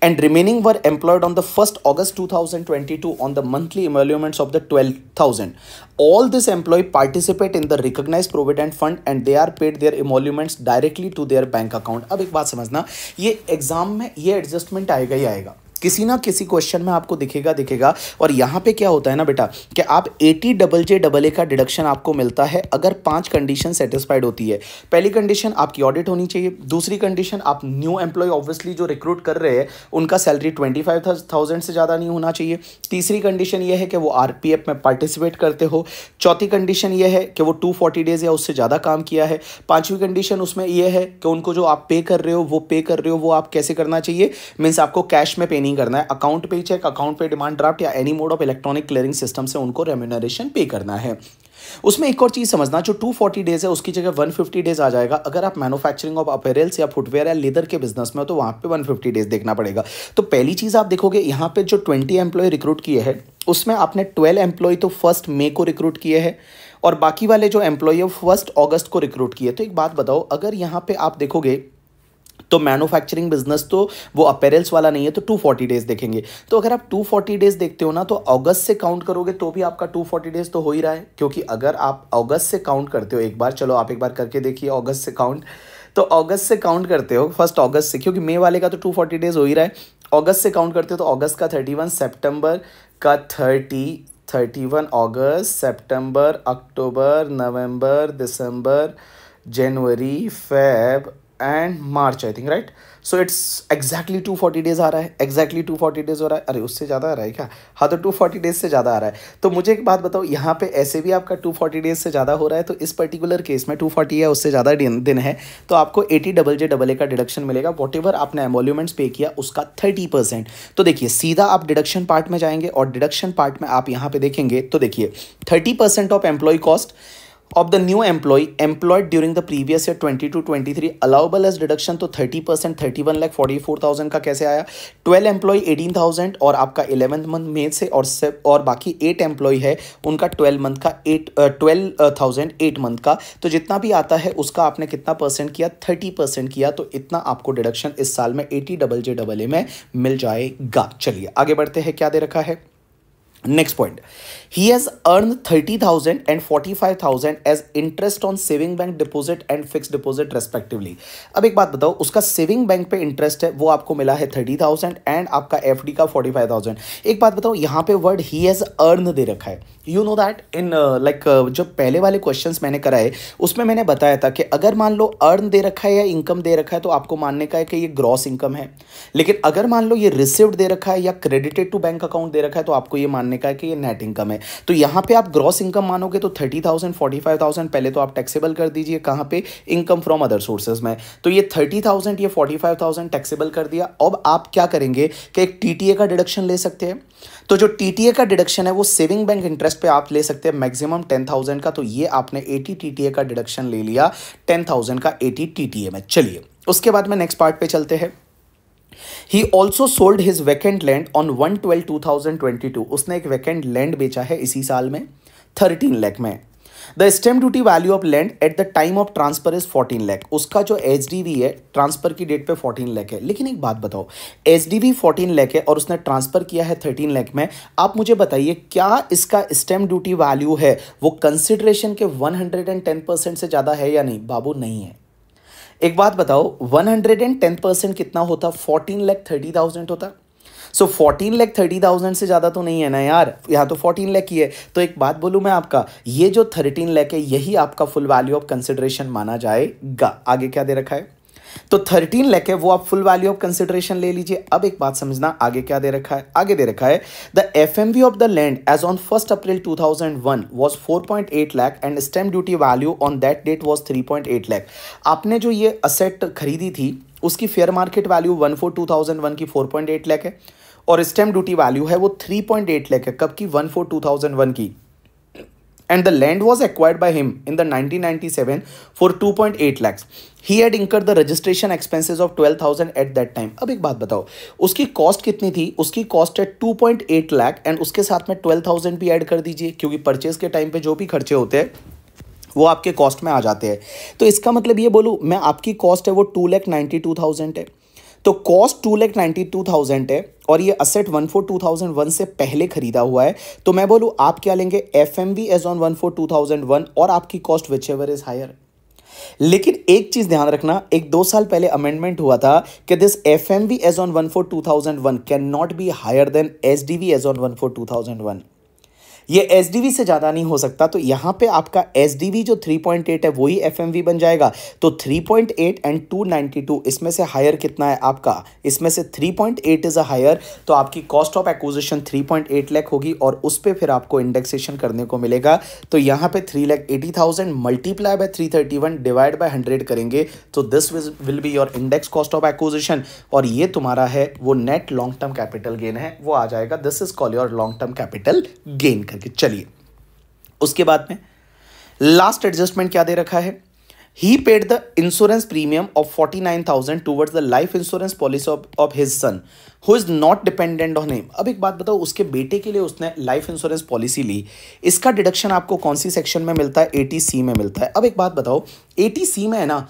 and remaining were employed on the 1st August 2022 on the monthly emoluments of the 12,000. All these employees participate in the recognized provident fund and they are paid their emoluments directly to their bank account. Now, एक बात समझना ये exam में ये adjustment आएगा किसी ना किसी क्वेश्चन में आपको दिखेगा दिखेगा और यहाँ पे क्या होता है ना बेटा कि आप eighty double J double A का डिडक्शन आपको मिलता है अगर पांच कंडीशन सेटिस्फाइड होती है पहली कंडीशन आपकी ऑडिट होनी चाहिए दूसरी कंडीशन आप न्यू एम्प्लॉय ऑब्वियसली जो रिक्रूट कर रहे हैं उनका सैलरी ट्वेंटी फाइव थाउजेंड से ज़्यादा नहीं होना चाहिए तीसरी कंडीशन यह है कि वो आर पी एफ में पार्टिसिपेट करते हो चौथी कंडीशन यह है कि वो टू फोर्टी डेज़ या उससे ज़्यादा काम किया है पाँचवीं कंडीशन उसमें यह है कि उनको जो आप पे कर रहे हो वो पे कर रहे हो वो आप कैसे करना चाहिए मीन्स आपको कैश में पे नहीं नहीं करना है account payee cheque account payee demand draft या any mode of electronic clearing system से उनको रेम्यूनरेशन पे करना है उसमें एक और चीज़ समझना जो 240 डेज है उसकी जगह 150 डेज आ जाएगा अगर आप मैन्युफैक्चरिंग ऑफ अपेरल्स या फुटवेयर या लेदर के बिजनेस में हो तो वहां पे 150 डेज देखना पड़ेगा तो पहली चीज़ आप देखोगे यहां पे जो 20 एम्प्लॉय रिक्रूट किए हैं उसमें आपने 12 एम्प्लॉय तो फर्स्ट मे को रिक्रूट किए हैं और बाकी वाले जो एम्प्लॉय है फर्स्ट अगस्त को रिक्रूट किए तो एक बात बताओ अगर यहां पर आप देखोगे तो मैन्युफैक्चरिंग बिजनेस तो वो अपेरल्स वाला नहीं है तो 240 डेज देखेंगे तो अगर आप 240 डेज देखते हो ना तो अगस्त से काउंट करोगे तो भी आपका 240 डेज तो हो ही रहा है क्योंकि अगर आप अगस्त से काउंट करते हो एक बार चलो आप एक बार करके देखिए अगस्त से काउंट तो अगस्त से काउंट करते हो फर्स्ट अगस्त से क्योंकि मई वाले का तो टू फोर्टी डेज हो ही रहा है अगस्त से काउंट करते हो तो अगस्त का थर्टी वन सेप्टेम्बर का thirty thirty one August September October November December January Feb and March I think right so it's exactly two forty days आ रहा है एग्जैक्टली टू फोर्टी डेज हो रहा है अरे उससे ज़्यादा आ रहा है क्या हाँ तो टू फोर्टी डेज से ज़्यादा आ रहा है तो मुझे एक बात बताओ यहाँ पे ऐसे भी आपका टू फोर्टी डेज से ज़्यादा हो रहा है तो इस पर्टिकुलर केस में टू फोर्टी या उससे ज़्यादा दिन है तो आपको eighty double J double A का डिडक्शन मिलेगा वॉट एवर आपने एमोल्यूमेंट्स पे किया उसका थर्टी परसेंट तो देखिए सीधा आप डिडक्शन पार्ट में जाएंगे और डिडक्शन पार्ट में आप यहाँ पे देखेंगे तो देखिए thirty percent of employ cost of the new employ employed during the previous previous twenty two twenty three allowable as deduction तो thirty percent thirty one lakh forty four thousand का कैसे आया 12 एम्प्लॉय एटीन थाउजेंड और आपका eleventh month में से और सब और बाकी एट एम्प्लॉय है उनका ट्वेल्व मंथ का at twelve thousand at month का तो जितना भी आता है उसका आपने कितना परसेंट किया थर्टी परसेंट किया तो इतना आपको डिडक्शन इस साल में eighty double J double A में मिल जाएगा चलिए आगे बढ़ते हैं क्या दे रखा है next point he has earn thirty thousand and forty five thousand as interest on saving bank deposit and fix deposit respectively अब एक बात बताओ उसका सेविंग बैंक पे इंटरेस्ट है वो आपको मिला है थर्टी थाउजेंड एंड आपका एफ डी का फोर्टी फाइव थाउजेंड एक बात बताओ यहाँ पे वर्ड ही हैज़ अर्न दे रखा है you know that in like जो पहले वाले क्वेश्चन मैंने कराए उसमें मैंने बताया था कि अगर मान लो अर्न दे रखा है या इनकम दे रखा है तो आपको मानने का है कि ये ग्रॉस इनकम है लेकिन अगर मान लो ये रिसिव्ड दे रखा है या क्रेडिटेड टू बैंक अकाउंट दे रखा है तो आपको ये मानने का है कि ये नेट इनकम है है तो यहाँ पे आप ग्रॉस इनकम मानोगे तो thirty thousand forty five thousand पहले तो आप टैक्सेबल कर दीजिए कहाँ पे इनकम फ्रॉम अदर सोर्सेज में तो ये थर्टी थाउजेंड या फोर्टी फाइव थाउजेंड टैक्सेबल कर दिया अब आप क्या करेंगे कि एक टी का डिडक्शन ले सकते हैं तो जो टी का डिडक्शन है वो सेविंग बैंक इंटरेस्ट पर आप ले सकते हैं मैक्सिमम टेन का तो ये आपने एटी टी का डिडक्शन ले लिया टेन का एटी टी में चलिए उसके बाद में नेक्स्ट पार्ट पे चलते हैं he also sold his vacant land on one twelve two thousand twenty two उसने एक वैकेंट लैंड बेचा है इसी साल में थर्टीन लैख में the stamp duty value of land at the time of transfer is fourteen lakh उसका जो एच है ट्रांसफर की डेट पे फोर्टीन लैख है लेकिन एक बात बताओ एच डी फोर्टीन लैख है और उसने ट्रांसफर किया है थर्टीन लैख में आप मुझे बताइए क्या इसका स्टेम ड्यूटी वैल्यू है वो कंसिडरेशन के one hundred and ten percent से ज़्यादा है या नहीं बाबू नहीं है एक बात बताओ one hundred and ten percent कितना होता फोर्टीन लैख थर्टी थाउजेंड होता so fourteen lakh thirty thousand से ज़्यादा तो नहीं है ना यार यहाँ तो फोर्टीन लैख ही है तो एक बात बोलूँ मैं आपका ये जो थर्टीन लैख है यही आपका फुल वैल्यू ऑफ कंसिडरेशन माना जाएगा आगे क्या दे रखा है तो थर्टीन लैक है वो आप फुल वैल्यू ऑफ कंसिडरेशन ले लीजिए अब एक बात समझना आगे क्या दे रखा है आगे दे रखा है the F M V of the land as on first April two thousand one was four point eight lakh and stamp duty value on that date was three point eight lakh आपने जो ये असेट खरीदी थी उसकी fair market value one four two thousand one की four point eight lakh है और stamp duty value है वो थ्री पॉइंट एट लैक है कब की one four two thousand one की and the land was acquired by him in the 1997 for 2.8 lakhs he had incur the registration expenses of 12,000 at that time अब एक बात बताओ उसकी कॉस्ट कितनी थी उसकी कॉस्ट है 2.8 lakh एंड उसके साथ में 12,000 भी add कर दीजिए क्योंकि परचेज के टाइम pe जो भी खर्चे होते हैं वो आपके कॉस्ट में आ जाते हैं तो इसका मतलब ये बोलूँ मैं आपकी कॉस्ट है वो two lakh ninety two thousand है तो cost two lakh ninety two thousand है और ये asset one four two thousand one से पहले खरीदा हुआ है तो मैं बोलूँ आप क्या लेंगे F M B as on one four two thousand one और आपकी cost whichever is higher लेकिन एक चीज ध्यान रखना एक दो साल पहले अमेंडमेंट हुआ था कि this F M B as on one four two thousand one cannot be higher than S D V as on one four two thousand one ये एस से ज़्यादा नहीं हो सकता तो यहाँ पे आपका एस जो 3.8 है वही एफ बन जाएगा तो 3.8 एंड 292 इसमें से हायर कितना है आपका इसमें से 3.8 इज़ अ हायर तो आपकी कॉस्ट ऑफ एक्विजिशन 3.8 लैक होगी और उस पर फिर आपको इंडेक्सेशन करने को मिलेगा तो यहाँ पे three lakh eighty thousand multiply by three thirty one divide by hundred करेंगे तो this will be your index cost of acquisition और ये तुम्हारा है वो net long term capital gain है वो आ जाएगा this is call your long term capital gain करें करके चलिए उसके बाद में लास्ट एडजस्टमेंट क्या दे रखा है he paid the insurance premium of forty nine thousand towards the life insurance policy of his son who is not dependent on him अब एक बात बताओ उसके बेटे के लिए उसने लाइफ इंश्योरेंस पॉलिसी ली इसका डिडक्शन आपको कौन सी सेक्शन में मिलता है टी सी में मिलता है अब एक बात बताओ टी सी में है ना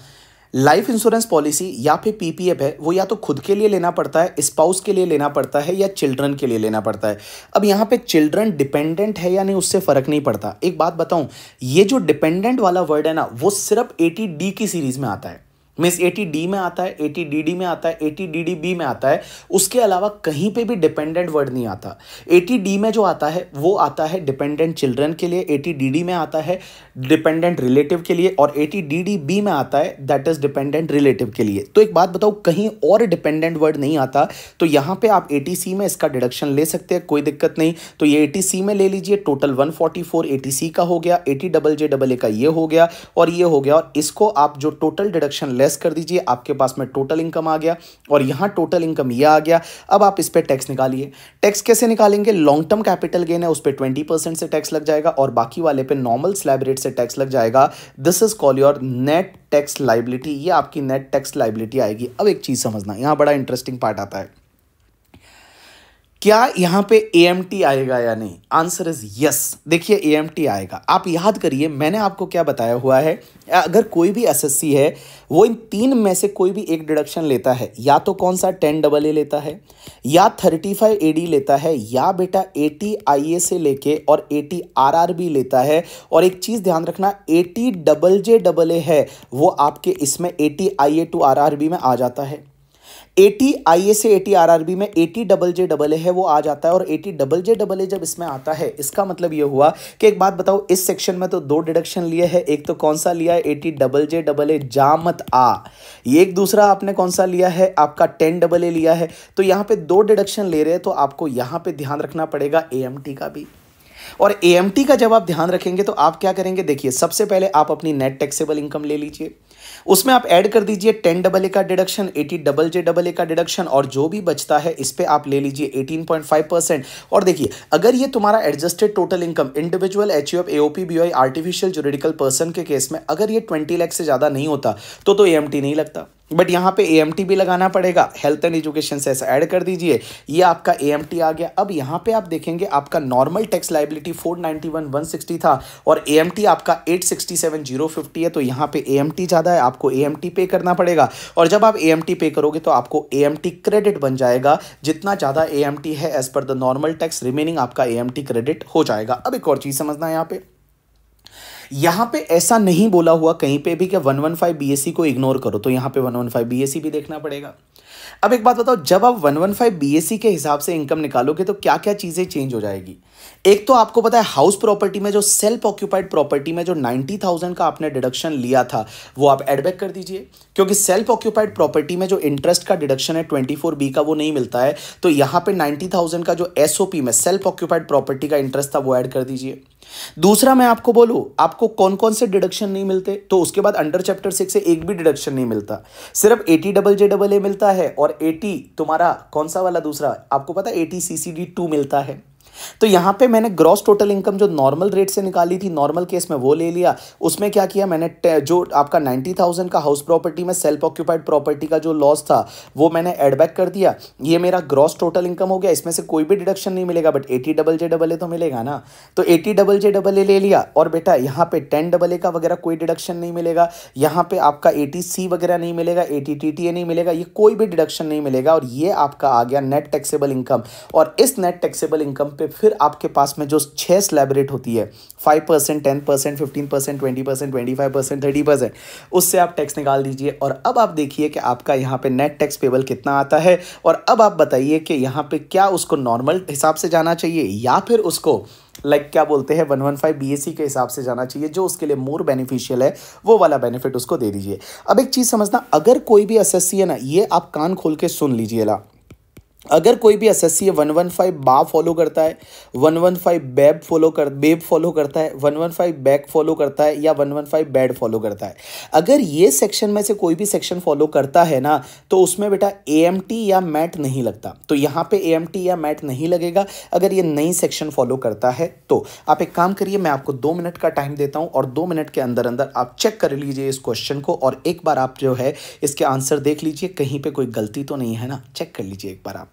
लाइफ इंश्योरेंस पॉलिसी या फिर पीपीएफ है वो या तो खुद के लिए लेना पड़ता है स्पाउस के लिए लेना पड़ता है या चिल्ड्रन के लिए लेना पड़ता है अब यहाँ पे चिल्ड्रन डिपेंडेंट है या नहीं उससे फ़र्क नहीं पड़ता एक बात बताऊँ ये जो डिपेंडेंट वाला वर्ड है ना वो सिर्फ एटी डी की सीरीज़ में आता है मीन्स ए टी डी में आता है ए टी डी डी में आता है eighty D D B में आता है उसके अलावा कहीं पे भी डिपेंडेंट वर्ड नहीं आता ए टी डी में जो आता है वो आता है डिपेंडेंट चिल्ड्रन के लिए ए टी डी डी में आता है डिपेंडेंट रिलेटिव के लिए और eighty D D B में आता है दैट इज डिपेंडेंट रिलेटिव के लिए तो एक बात बताओ कहीं और डिपेंडेंट वर्ड नहीं आता तो यहाँ पे आप ए टी सी में इसका डिडक्शन ले सकते हैं कोई दिक्कत नहीं तो ये ए टी सी में ले लीजिए total one forty four eighty C का हो गया eighty double J double A का ये हो गया और ये हो गया और इसको आप जो टोटल डिडक्शन ले लेस कर दीजिए आपके पास में टोटल इनकम आ गया और यहाँ टोटल इनकम ये आ गया अब आप इस पर टैक्स निकालिए टैक्स कैसे निकालेंगे लॉन्ग टर्म कैपिटल गेन है उस पर ट्वेंटी परसेंट से टैक्स लग जाएगा और बाकी वाले पे नॉर्मल स्लैब रेट से टैक्स लग जाएगा this is call your net tax liability ये आपकी नेट टैक्स लाइबिलिटी आएगी अब एक चीज़ समझना यहाँ बड़ा इंटरेस्टिंग पार्ट आता है क्या यहाँ पे ए आएगा या नहीं आंसर इज यस देखिए ए आएगा आप याद करिए मैंने आपको क्या बताया हुआ है अगर कोई भी एस है वो इन तीन में से कोई भी एक डिडक्शन लेता है या तो कौन सा टेन डबल ए लेता है या थर्टी फाइव ए डी लेता है या बेटा ए टी आई ए से लेके और eighty R R B लेता है और एक चीज़ ध्यान रखना eighty double J double A है वो आपके इसमें eighty I A to R R B में आ जाता है एटी आई ए से एटी आर आर बी में eighty double J double A है वो आ जाता है और eighty double J double A जब इसमें आता है इसका मतलब ये हुआ कि एक बात बताओ इस सेक्शन में तो दो डिडक्शन लिए है एक तो कौन सा लिया है eighty double J double A जामत आ ये एक दूसरा आपने कौन सा लिया है आपका टेन डबल ए लिया है तो यहाँ पे दो डिडक्शन ले रहे हैं तो आपको यहाँ पे ध्यान रखना पड़ेगा ए एम टी का भी और ए एम टी का जब आप ध्यान रखेंगे तो आप क्या करेंगे देखिए सबसे पहले आप अपनी नेट टैक्सेबल इनकम ले लीजिए उसमें आप ऐड कर दीजिए टेन डबल ए का deduction eighty double J double A का डिडक्शन और जो भी बचता है इस पर आप ले लीजिए एटीन पॉइंट फाइव परसेंट और देखिए अगर ये तुम्हारा adjusted total income individual H U F AOP B I artificial juridical person के केस में अगर ये ट्वेंटी लैख से ज़्यादा नहीं होता तो तो ए नहीं लगता बट यहाँ पे ए भी लगाना पड़ेगा health and education cess add कर दीजिए ये आपका ए आ गया अब यहाँ पे आप देखेंगे आपका normal tax liability four ninety one one sixty था और ए आपका eight sixty seven zero fifty है तो यहाँ पे ए ज़्यादा है आपको ए पे करना पड़ेगा और जब आप ए पे करोगे तो आपको ए क्रेडिट बन जाएगा जितना ज़्यादा ए है as per the normal tax remaining आपका ए क्रेडिट हो जाएगा अब एक और चीज़ समझना है यहाँ पे यहां पे ऐसा नहीं बोला हुआ कहीं पे भी कि 115 सी को इग्नोर करो तो यहां पे 115 सी भी देखना पड़ेगा अब एक बात बताओ जब आप 115 सी के हिसाब से इनकम निकालोगे तो क्या क्या चीज़ें चेंज हो जाएगी एक तो आपको पता है हाउस प्रॉपर्टी में जो सेल्फ ऑक्यूपाइड प्रॉपर्टी में जो नाइन्टी थाउजेंड का आपने डिडक्शन लिया था वो आप एडबैक कर दीजिए क्योंकि सेल्फ ऑक्यूपाइड प्रॉपर्टी में जो इंटरेस्ट का डिडक्शन है ट्वेंटी फोर बी का वो नहीं मिलता है तो यहाँ पे नाइन्टी थाउजेंड का जो एस ओ पी में सेल्फ ऑक्यूपाइड प्रॉपर्टी का इंटरेस्ट था वो ऐड कर दीजिए दूसरा मैं आपको बोलूँ आपको कौन कौन से डिडक्शन नहीं मिलते तो उसके बाद अंडर चैप्टर सिक्स से एक भी डिडक्शन नहीं मिलता सिर्फ eighty double J double A मिलता है और एटी तुम्हारा कौन सा वाला दूसरा आपको पता है eighty C C D two मिलता है तो यहाँ पे मैंने ग्रॉस टोटल इनकम जो नॉर्मल रेट से निकाली थी नॉर्मल केस में वो ले लिया उसमें क्या किया मैंने जो आपका नाइन्टी थाउजेंड का हाउस प्रॉपर्टी में सेल्फ ऑक्यूपाइड प्रॉपर्टी का जो लॉस था वो मैंने एडबैक कर दिया ये मेरा ग्रॉस टोटल इनकम हो गया इसमें से कोई भी डिडक्शन नहीं मिलेगा but eighty double J double A तो मिलेगा ना तो eighty double J double A ले लिया और बेटा यहाँ पे टेन डबल ए का वगैरह कोई डिडक्शन नहीं मिलेगा यहाँ पे आपका एटी सी वगैरह नहीं मिलेगा एटी टी टी ए नहीं मिलेगा ये कोई भी डिडक्शन नहीं मिलेगा और ये आपका आ गया नेट टैक्सेबल इनकम और इस नेट टैक्सेबल इनकम पे फिर आपके पास में जो छः रेट होती है five percent ten percent fifteen percent twenty percent twenty five percent thirty percent उससे आप टैक्स निकाल दीजिए और अब आप देखिए कि आपका यहाँ पे नेट टैक्स पेबल कितना आता है और अब आप बताइए कि यहाँ पे क्या उसको नॉर्मल हिसाब से जाना चाहिए या फिर उसको लाइक like क्या बोलते हैं वन वन फाइव बी के हिसाब से जाना चाहिए जो उसके लिए मोर बेनिफिशियल है वो वाला बेनिफिट उसको दे दीजिए अब एक चीज़ समझना अगर कोई भी एस है ना ये आप कान खोल के सुन ला अगर कोई भी S S one one five BA follow करता है one one five BAB follow कर बेब फॉलो करता है one one five BAC follow करता है या one one five BAD follow करता है अगर ये सेक्शन में से कोई भी सेक्शन फॉलो करता है ना तो उसमें बेटा ए एम टी या मैट नहीं लगता तो यहाँ पे ए एम टी या मैट नहीं लगेगा अगर ये नई सेक्शन फॉलो करता है तो आप एक काम करिए मैं आपको दो मिनट का टाइम देता हूँ और दो मिनट के अंदर अंदर आप चेक कर लीजिए इस क्वेश्चन को और एक बार आप जो है इसके आंसर देख लीजिए कहीं पर कोई गलती तो नहीं है ना चेक कर लीजिए एक बार आप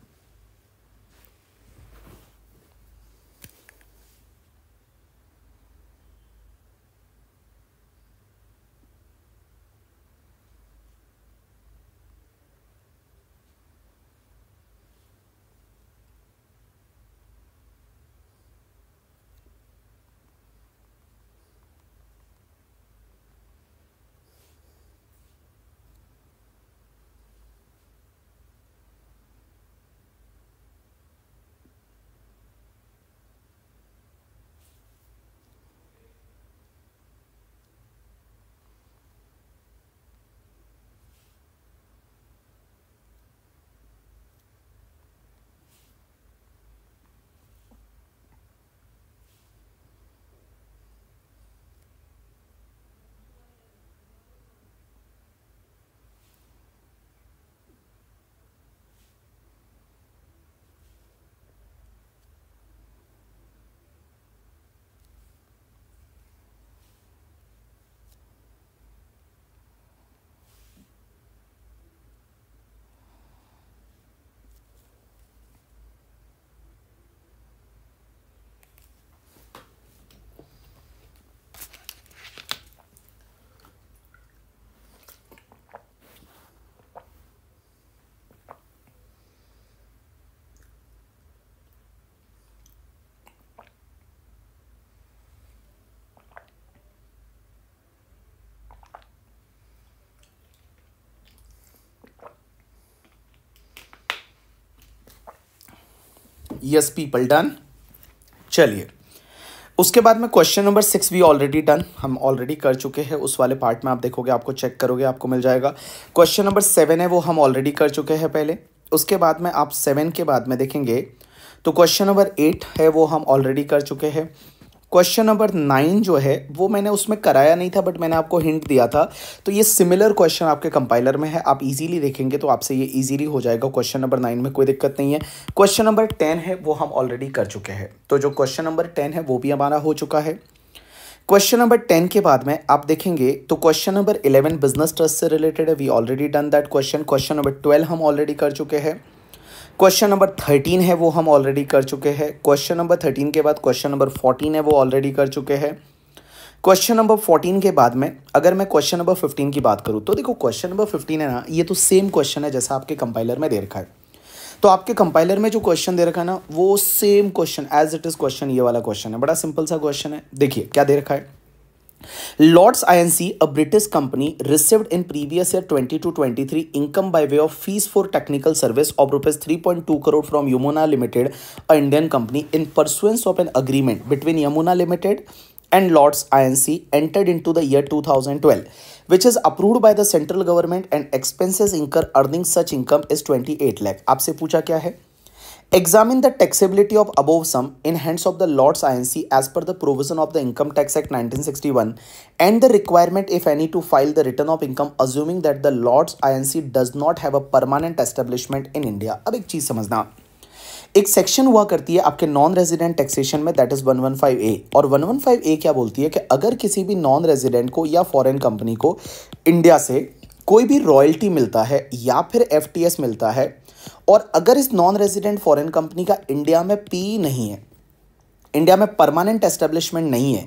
यस e पीपल डन चलिए उसके बाद में क्वेश्चन नंबर सिक्स भी ऑलरेडी डन हम ऑलरेडी कर चुके हैं उस वाले पार्ट में आप देखोगे आपको चेक करोगे आपको मिल जाएगा क्वेश्चन नंबर सेवन है वो हम ऑलरेडी कर चुके हैं पहले उसके बाद में आप सेवन के बाद में देखेंगे तो क्वेश्चन नंबर एट है वो हम ऑलरेडी कर चुके हैं क्वेश्चन नंबर नाइन जो है वो मैंने उसमें कराया नहीं था बट मैंने आपको हिंट दिया था तो ये सिमिलर क्वेश्चन आपके कंपाइलर में है आप इजीली देखेंगे तो आपसे ये इजीली हो जाएगा क्वेश्चन नंबर नाइन में कोई दिक्कत नहीं है क्वेश्चन नंबर टेन है वो हम ऑलरेडी कर चुके हैं तो जो क्वेश्चन नंबर टेन है वो भी हमारा हो चुका है क्वेश्चन नंबर टेन के बाद में आप देखेंगे तो question number eleven business trust से रिलेटेड है we already done that question question number twelve हम ऑलरेडी कर चुके हैं क्वेश्चन नंबर थर्टीन है वो हम ऑलरेडी कर चुके हैं क्वेश्चन नंबर थर्टीन के बाद क्वेश्चन नंबर फोर्टीन है वो ऑलरेडी कर चुके हैं क्वेश्चन नंबर फोर्टीन के बाद में अगर मैं क्वेश्चन नंबर फिफ्टीन की बात करूँ तो देखो क्वेश्चन नंबर फिफ्टीन है ना ये तो सेम क्वेश्चन है जैसा आपके कंपाइलर में दे रखा है तो आपके कंपाइलर में जो क्वेश्चन दे रखा है ना वो same question as it is question ये वाला क्वेश्चन है बड़ा सिंपल सा क्वेश्चन है देखिए क्या दे रखा है Lords Inc., a British company, received in previous year 22-23 income by way of fees for technical service of rupees 3.2 crore from Yamuna Limited, an Indian company, in pursuance of an agreement between Yamuna Limited and Lords Inc. entered into the year 2012, which is approved by the central government and expenses incurred earning such income is 28 lakh. आपसे पूछा क्या है? Examine the taxability of above sum in hands of the Lords INC as per the provision of the Income Tax Act 1961 and the requirement if any to file the return of income assuming that the Lords INC does not have a permanent establishment in India. अब एक चीज़ समझना एक section हुआ करती है आपके non resident taxation में that is 115 A और 115 ए क्या बोलती है कि अगर किसी भी नॉन रेजिडेंट को या फॉरेन कंपनी को इंडिया से कोई भी रॉयल्टी मिलता है या फिर एफ मिलता है और अगर इस नॉन रेजिडेंट फॉरेन कंपनी का इंडिया में पी नहीं है इंडिया में परमानेंट एस्टेब्लिशमेंट नहीं है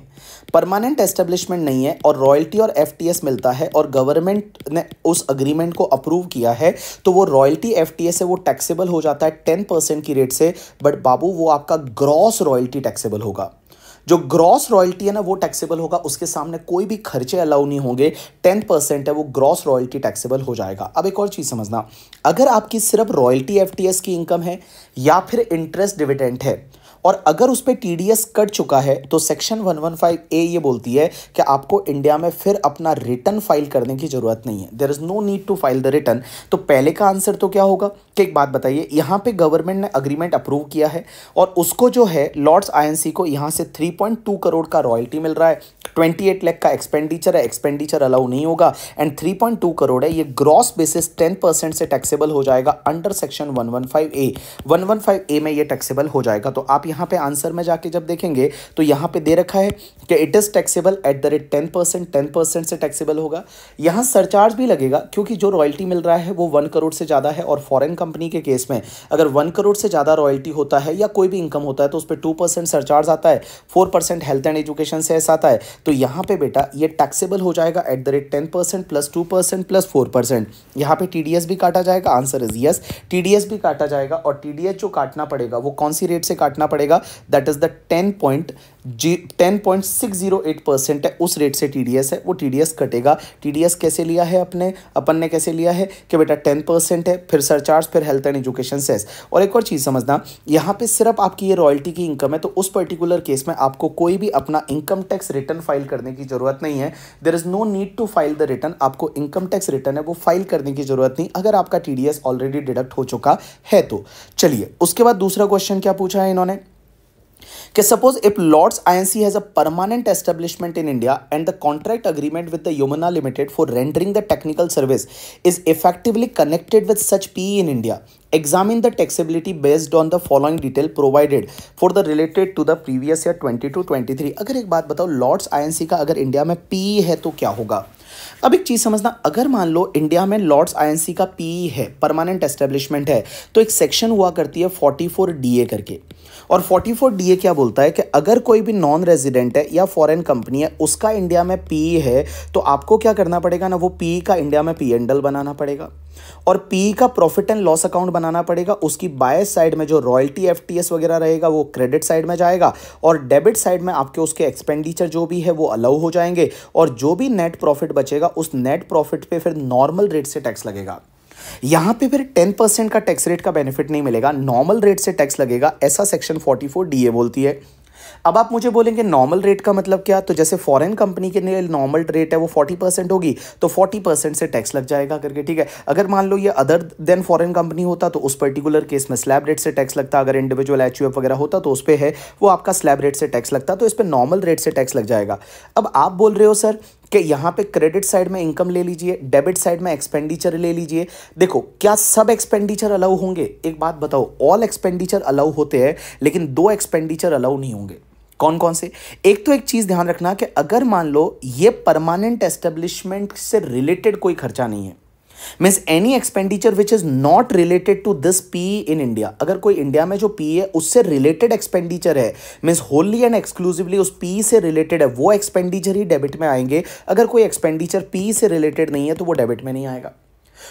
परमानेंट एस्टेब्लिशमेंट नहीं है और रॉयल्टी और एफ मिलता है और गवर्नमेंट ने उस अग्रीमेंट को अप्रूव किया है तो वो रॉयल्टी एफ से वो टैक्सेबल हो जाता है टेन परसेंट की रेट से बट बाबू वो आपका ग्रॉस रॉयल्टी टैक्सेबल होगा जो ग्रॉस रॉयल्टी है ना वो टैक्सेबल होगा उसके सामने कोई भी खर्चे अलाउ नहीं होंगे टेन परसेंट है वो ग्रॉस रॉयल्टी टैक्सेबल हो जाएगा अब एक और चीज़ समझना अगर आपकी सिर्फ रॉयल्टी एफ की इनकम है या फिर इंटरेस्ट डिविडेंट है और अगर उस पर टी कट चुका है तो सेक्शन 115 ए ये बोलती है कि आपको इंडिया में फिर अपना रिटर्न फाइल करने की ज़रूरत नहीं है there is no need to file the return तो पहले का आंसर तो क्या होगा कि एक बात बताइए यहाँ पे गवर्नमेंट ने अग्रीमेंट अप्रूव किया है और उसको जो है लॉर्ड्स आई को यहाँ से 3.2 करोड़ का रॉयल्टी मिल रहा है ट्वेंटी एट लैख का एक्सपेंडिचर है एक्सपेंडिचर अलाउ नहीं होगा and three point two crore है ये ग्रॉस बेसिस टेन परसेंट से टैक्सेबल हो जाएगा under section one one five A one one five A में ये टैक्सेबल हो जाएगा तो आप यहाँ पे आंसर में जाके जब देखेंगे तो यहाँ पे दे रखा है कि it is taxable at the rate ten percent ten percent से टैक्सेबल होगा यहाँ सरचार्ज भी लगेगा क्योंकि जो रॉयल्टी मिल रहा है वो वन करोड़ से ज़्यादा है और फॉरन कंपनी के केस में अगर वन करोड़ से ज़्यादा रॉयल्टी होता है या कोई भी इनकम होता है तो उस पर टू परसेंट सरचार्ज आता है four percent health and education से ऐसा आता है तो यहाँ पे बेटा ये टैक्सेबल हो जाएगा at the rate ten percent plus two percent plus four percent यहाँ पे टी भी काटा जाएगा आंसर इज यस टी भी काटा जाएगा और टी जो काटना पड़ेगा वो कौन सी रेट से काटना पड़ेगा that is the ten point G ten point six zero eight percent है उस रेट से टी डी एस है वो टी डी एस कटेगा टी डी एस कैसे लिया है अपने अपन ने कैसे लिया है कि बेटा टेन परसेंट है फिर सरचार्ज फिर हेल्थ एंड एजुकेशन सेस और एक और चीज़ समझना यहाँ पे सिर्फ आपकी ये रॉयल्टी की इनकम है तो उस पर्टिकुलर केस में आपको कोई भी अपना इनकम टैक्स रिटर्न फाइल करने की ज़रूरत नहीं है there is no need to file the return आपको इनकम टैक्स रिटर्न है वो फाइल करने की ज़रूरत नहीं अगर आपका T D S already deduct हो चुका है तो चलिए उसके बाद दूसरा क्वेश्चन क्या पूछा है इन्होंने कि suppose if Lords INC has a permanent establishment in India and the contract agreement with the Yamuna limited for rendering the technical service is effectively connected with such P in India the the based on the following detail provided for the related to the previous year twenty two twenty three अगर एक बात बताओ Lord's INC का अगर India में P e है तो क्या होगा अब एक चीज़ समझना अगर मान लो इंडिया में लॉर्ड्स आईएनसी का पीई e है परमानेंट एस्टेब्लिशमेंट है तो एक सेक्शन हुआ करती है 44 डीए करके और 44 ए क्या बोलता है कि अगर कोई भी नॉन रेजिडेंट है या फॉरेन कंपनी है उसका इंडिया में पी है तो आपको क्या करना पड़ेगा ना वो पी का इंडिया में पी एंडल बनाना पड़ेगा और पी का प्रॉफिट एंड लॉस अकाउंट बनाना पड़ेगा उसकी बायस साइड में जो रॉयल्टी एफ वगैरह रहेगा वो क्रेडिट साइड में जाएगा और डेबिट साइड में आपके उसके एक्सपेंडिचर जो भी है वो अलाउ हो जाएंगे और जो भी नेट प्रॉफिट बचेगा उस नेट प्रॉफिट पे फिर नॉर्मल रेट से टैक्स लगेगा यहां पे फिर टेन परसेंट का टैक्स रेट का बेनिफिट नहीं मिलेगा नॉर्मल रेट से टैक्स लगेगा ऐसा section forty four D A बोलती है अब आप मुझे बोलेंगे नॉर्मल रेट का मतलब क्या तो जैसे फॉरेन कंपनी के लिए नॉर्मल रेट है वो फोर्टी परसेंट होगी तो फोर्टी परसेंट से टैक्स लग जाएगा करके ठीक है अगर मान लो ये अदर देन फॉरेन कंपनी होता तो उस पर्टिकुलर केस में स्लैब रेट से टैक्स लगता अगर इंडिविजुअल एच वगैरह होता तो उस पर है वो आपका स्लैब रेट से टैक्स लगता तो इस पर नॉर्मल रेट से टैक्स लग जाएगा अब आप बोल रहे हो सर कि यहाँ पे क्रेडिट साइड में इनकम ले लीजिए डेबिट साइड में एक्सपेंडिचर ले लीजिए देखो क्या सब एक्सपेंडिचर अलाउ होंगे एक बात बताओ ऑल एक्सपेंडिचर अलाउ होते हैं लेकिन दो एक्सपेंडिचर अलाउ नहीं होंगे कौन कौन से एक तो एक चीज़ ध्यान रखना कि अगर मान लो ये परमानेंट एस्टेब्लिशमेंट से रिलेटेड कोई खर्चा नहीं है means any expenditure which is not related to this P in India अगर कोई इंडिया में जो पी है उससे रिलेटेड एक्सपेंडिचर है मीन्स होली एंड एक्सक्लूसिवली उस पी से रिलेटेड है वो एक्सपेंडिचर ही डेबिट में आएंगे अगर कोई एक्सपेंडिचर पी से रिलेटेड नहीं है तो वो डेबिट में नहीं आएगा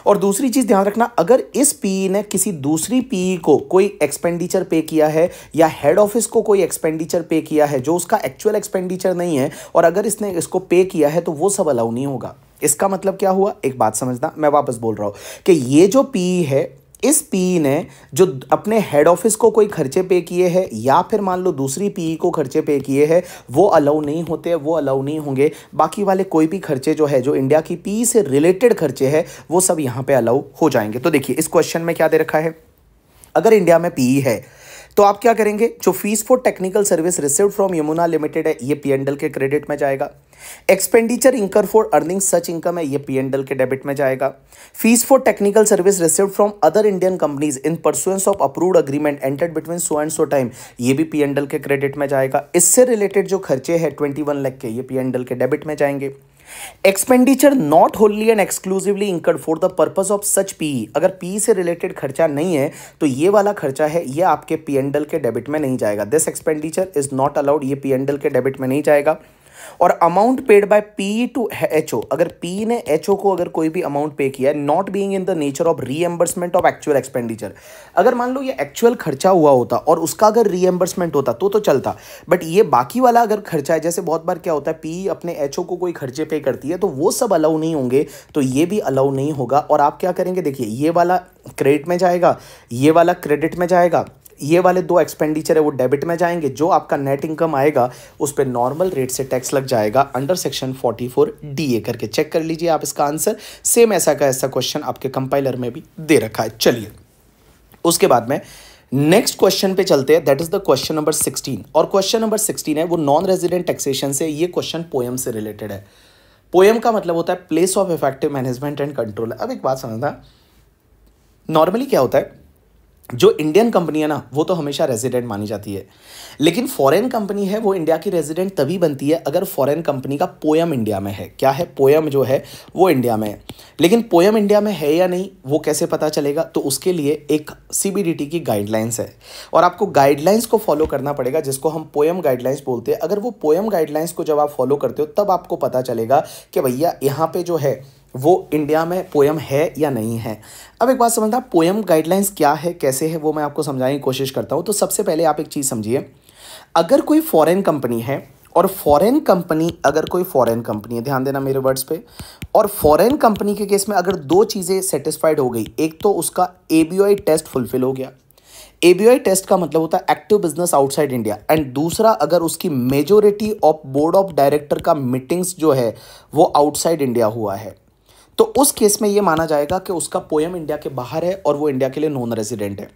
और दूसरी चीज़ ध्यान रखना अगर इस पीई ने किसी दूसरी पीई को कोई एक्सपेंडिचर पे किया है या हेड ऑफिस को कोई एक्सपेंडिचर पे किया है जो उसका एक्चुअल एक्सपेंडिचर नहीं है और अगर इसने इसको पे किया है तो वो सब अलाउ नहीं होगा इसका मतलब क्या हुआ एक बात समझना मैं वापस बोल रहा हूं कि ये जो पीई है इस पीई ने जो अपने हेड ऑफिस को कोई खर्चे पे किए हैं या फिर मान लो दूसरी पीई को खर्चे पे किए हैं वो अलाउ नहीं होते वो अलाउ नहीं होंगे बाकी वाले कोई भी खर्चे जो है जो इंडिया की पीई से रिलेटेड खर्चे है वो सब यहाँ पे अलाउ हो जाएंगे तो देखिए इस क्वेश्चन में क्या दे रखा है अगर इंडिया में पीई है तो आप क्या करेंगे जो fees for technical service receive from Yamuna limited है ये पी के क्रेडिट में जाएगा एक्सपेंडिचर इंकर फॉर अर्निंग सच इनकम है ये पी के डेबिट में जाएगा fees for technical service receive from other Indian companies in pursuance of approve agreement entered between so and so time ये भी पी के क्रेडिट में जाएगा इससे रिलेटेड जो खर्चे हैं ट्वेंटी वन के ये पी के डेबिट में जाएंगे expenditure not wholly and exclusively incurred for the purpose of such P अगर पी e से रिलेटेड खर्चा नहीं है तो ये वाला खर्चा है ये आपके पी एंडल के डेबिट में नहीं जाएगा this expenditure is not allowed ये पी एंडल के डेबिट में नहीं जाएगा और amount paid by P to H O अगर पी ने एच ओ को अगर कोई भी अमाउंट पे किया not being in the nature of reimbursement of actual expenditure अगर मान लो ये एक्चुअल खर्चा हुआ होता और उसका अगर रीएम्बर्समेंट होता तो तो चलता बट ये बाकी वाला अगर खर्चा है जैसे बहुत बार क्या होता है पी अपने एच ओ को कोई खर्चे पे करती है तो वो सब अलाउ नहीं होंगे तो ये भी अलाउ नहीं होगा और आप क्या करेंगे देखिए ये वाला क्रेडिट में जाएगा ये वाला क्रेडिट में जाएगा ये वाले दो एक्सपेंडिचर है वो डेबिट में जाएंगे जो आपका नेट इनकम आएगा उस पर नॉर्मल रेट से टैक्स लग जाएगा अंडर सेक्शन 44 डीए करके चेक कर लीजिए आप इसका आंसर सेम ऐसा का ऐसा क्वेश्चन आपके कंपाइलर में भी दे रखा है चलिए उसके बाद में नेक्स्ट क्वेश्चन पे चलते हैं that is the question number sixteen और क्वेश्चन नंबर सिक्सटीन है वो नॉन रेजिडेंट टैक्सेशन से ये क्वेश्चन पोएम से रिलेटेड है पोएम का मतलब होता है place of effective management and control अब एक बात समझना नॉर्मली क्या होता है जो इंडियन कंपनी है ना वो तो हमेशा रेजिडेंट मानी जाती है लेकिन फॉरेन कंपनी है वो इंडिया की रेजिडेंट तभी बनती है अगर फॉरेन कंपनी का पोयम इंडिया में है क्या है पोयम जो है वो इंडिया में है लेकिन पोयम इंडिया में है या नहीं वो कैसे पता चलेगा तो उसके लिए एक सी की गाइडलाइंस है और आपको गाइडलाइंस को फॉलो करना पड़ेगा जिसको हम पोयम गाइडलाइंस बोलते हैं अगर वो पोयम गाइडलाइंस को जब आप फॉलो करते हो तब आपको पता चलेगा कि भैया यहाँ पर जो है वो इंडिया में पोएम है या नहीं है अब एक बात समझना पोएम गाइडलाइंस क्या है कैसे है वो मैं आपको समझाने की कोशिश करता हूँ तो सबसे पहले आप एक चीज़ समझिए अगर कोई फॉरेन कंपनी है और फॉरेन कंपनी अगर कोई फॉरेन कंपनी है ध्यान देना मेरे वर्ड्स पे और फॉरेन कंपनी के केस में अगर दो चीज़ें सेटिस्फाइड हो गई एक तो उसका ए टेस्ट फुलफिल हो गया ए टेस्ट का मतलब होता है active business outside India and दूसरा अगर उसकी majority of board of director का मीटिंग्स जो है वो आउटसाइड इंडिया हुआ है तो उस केस में ये माना जाएगा कि उसका पोएम इंडिया के बाहर है और वो इंडिया के लिए नॉन रेजिडेंट है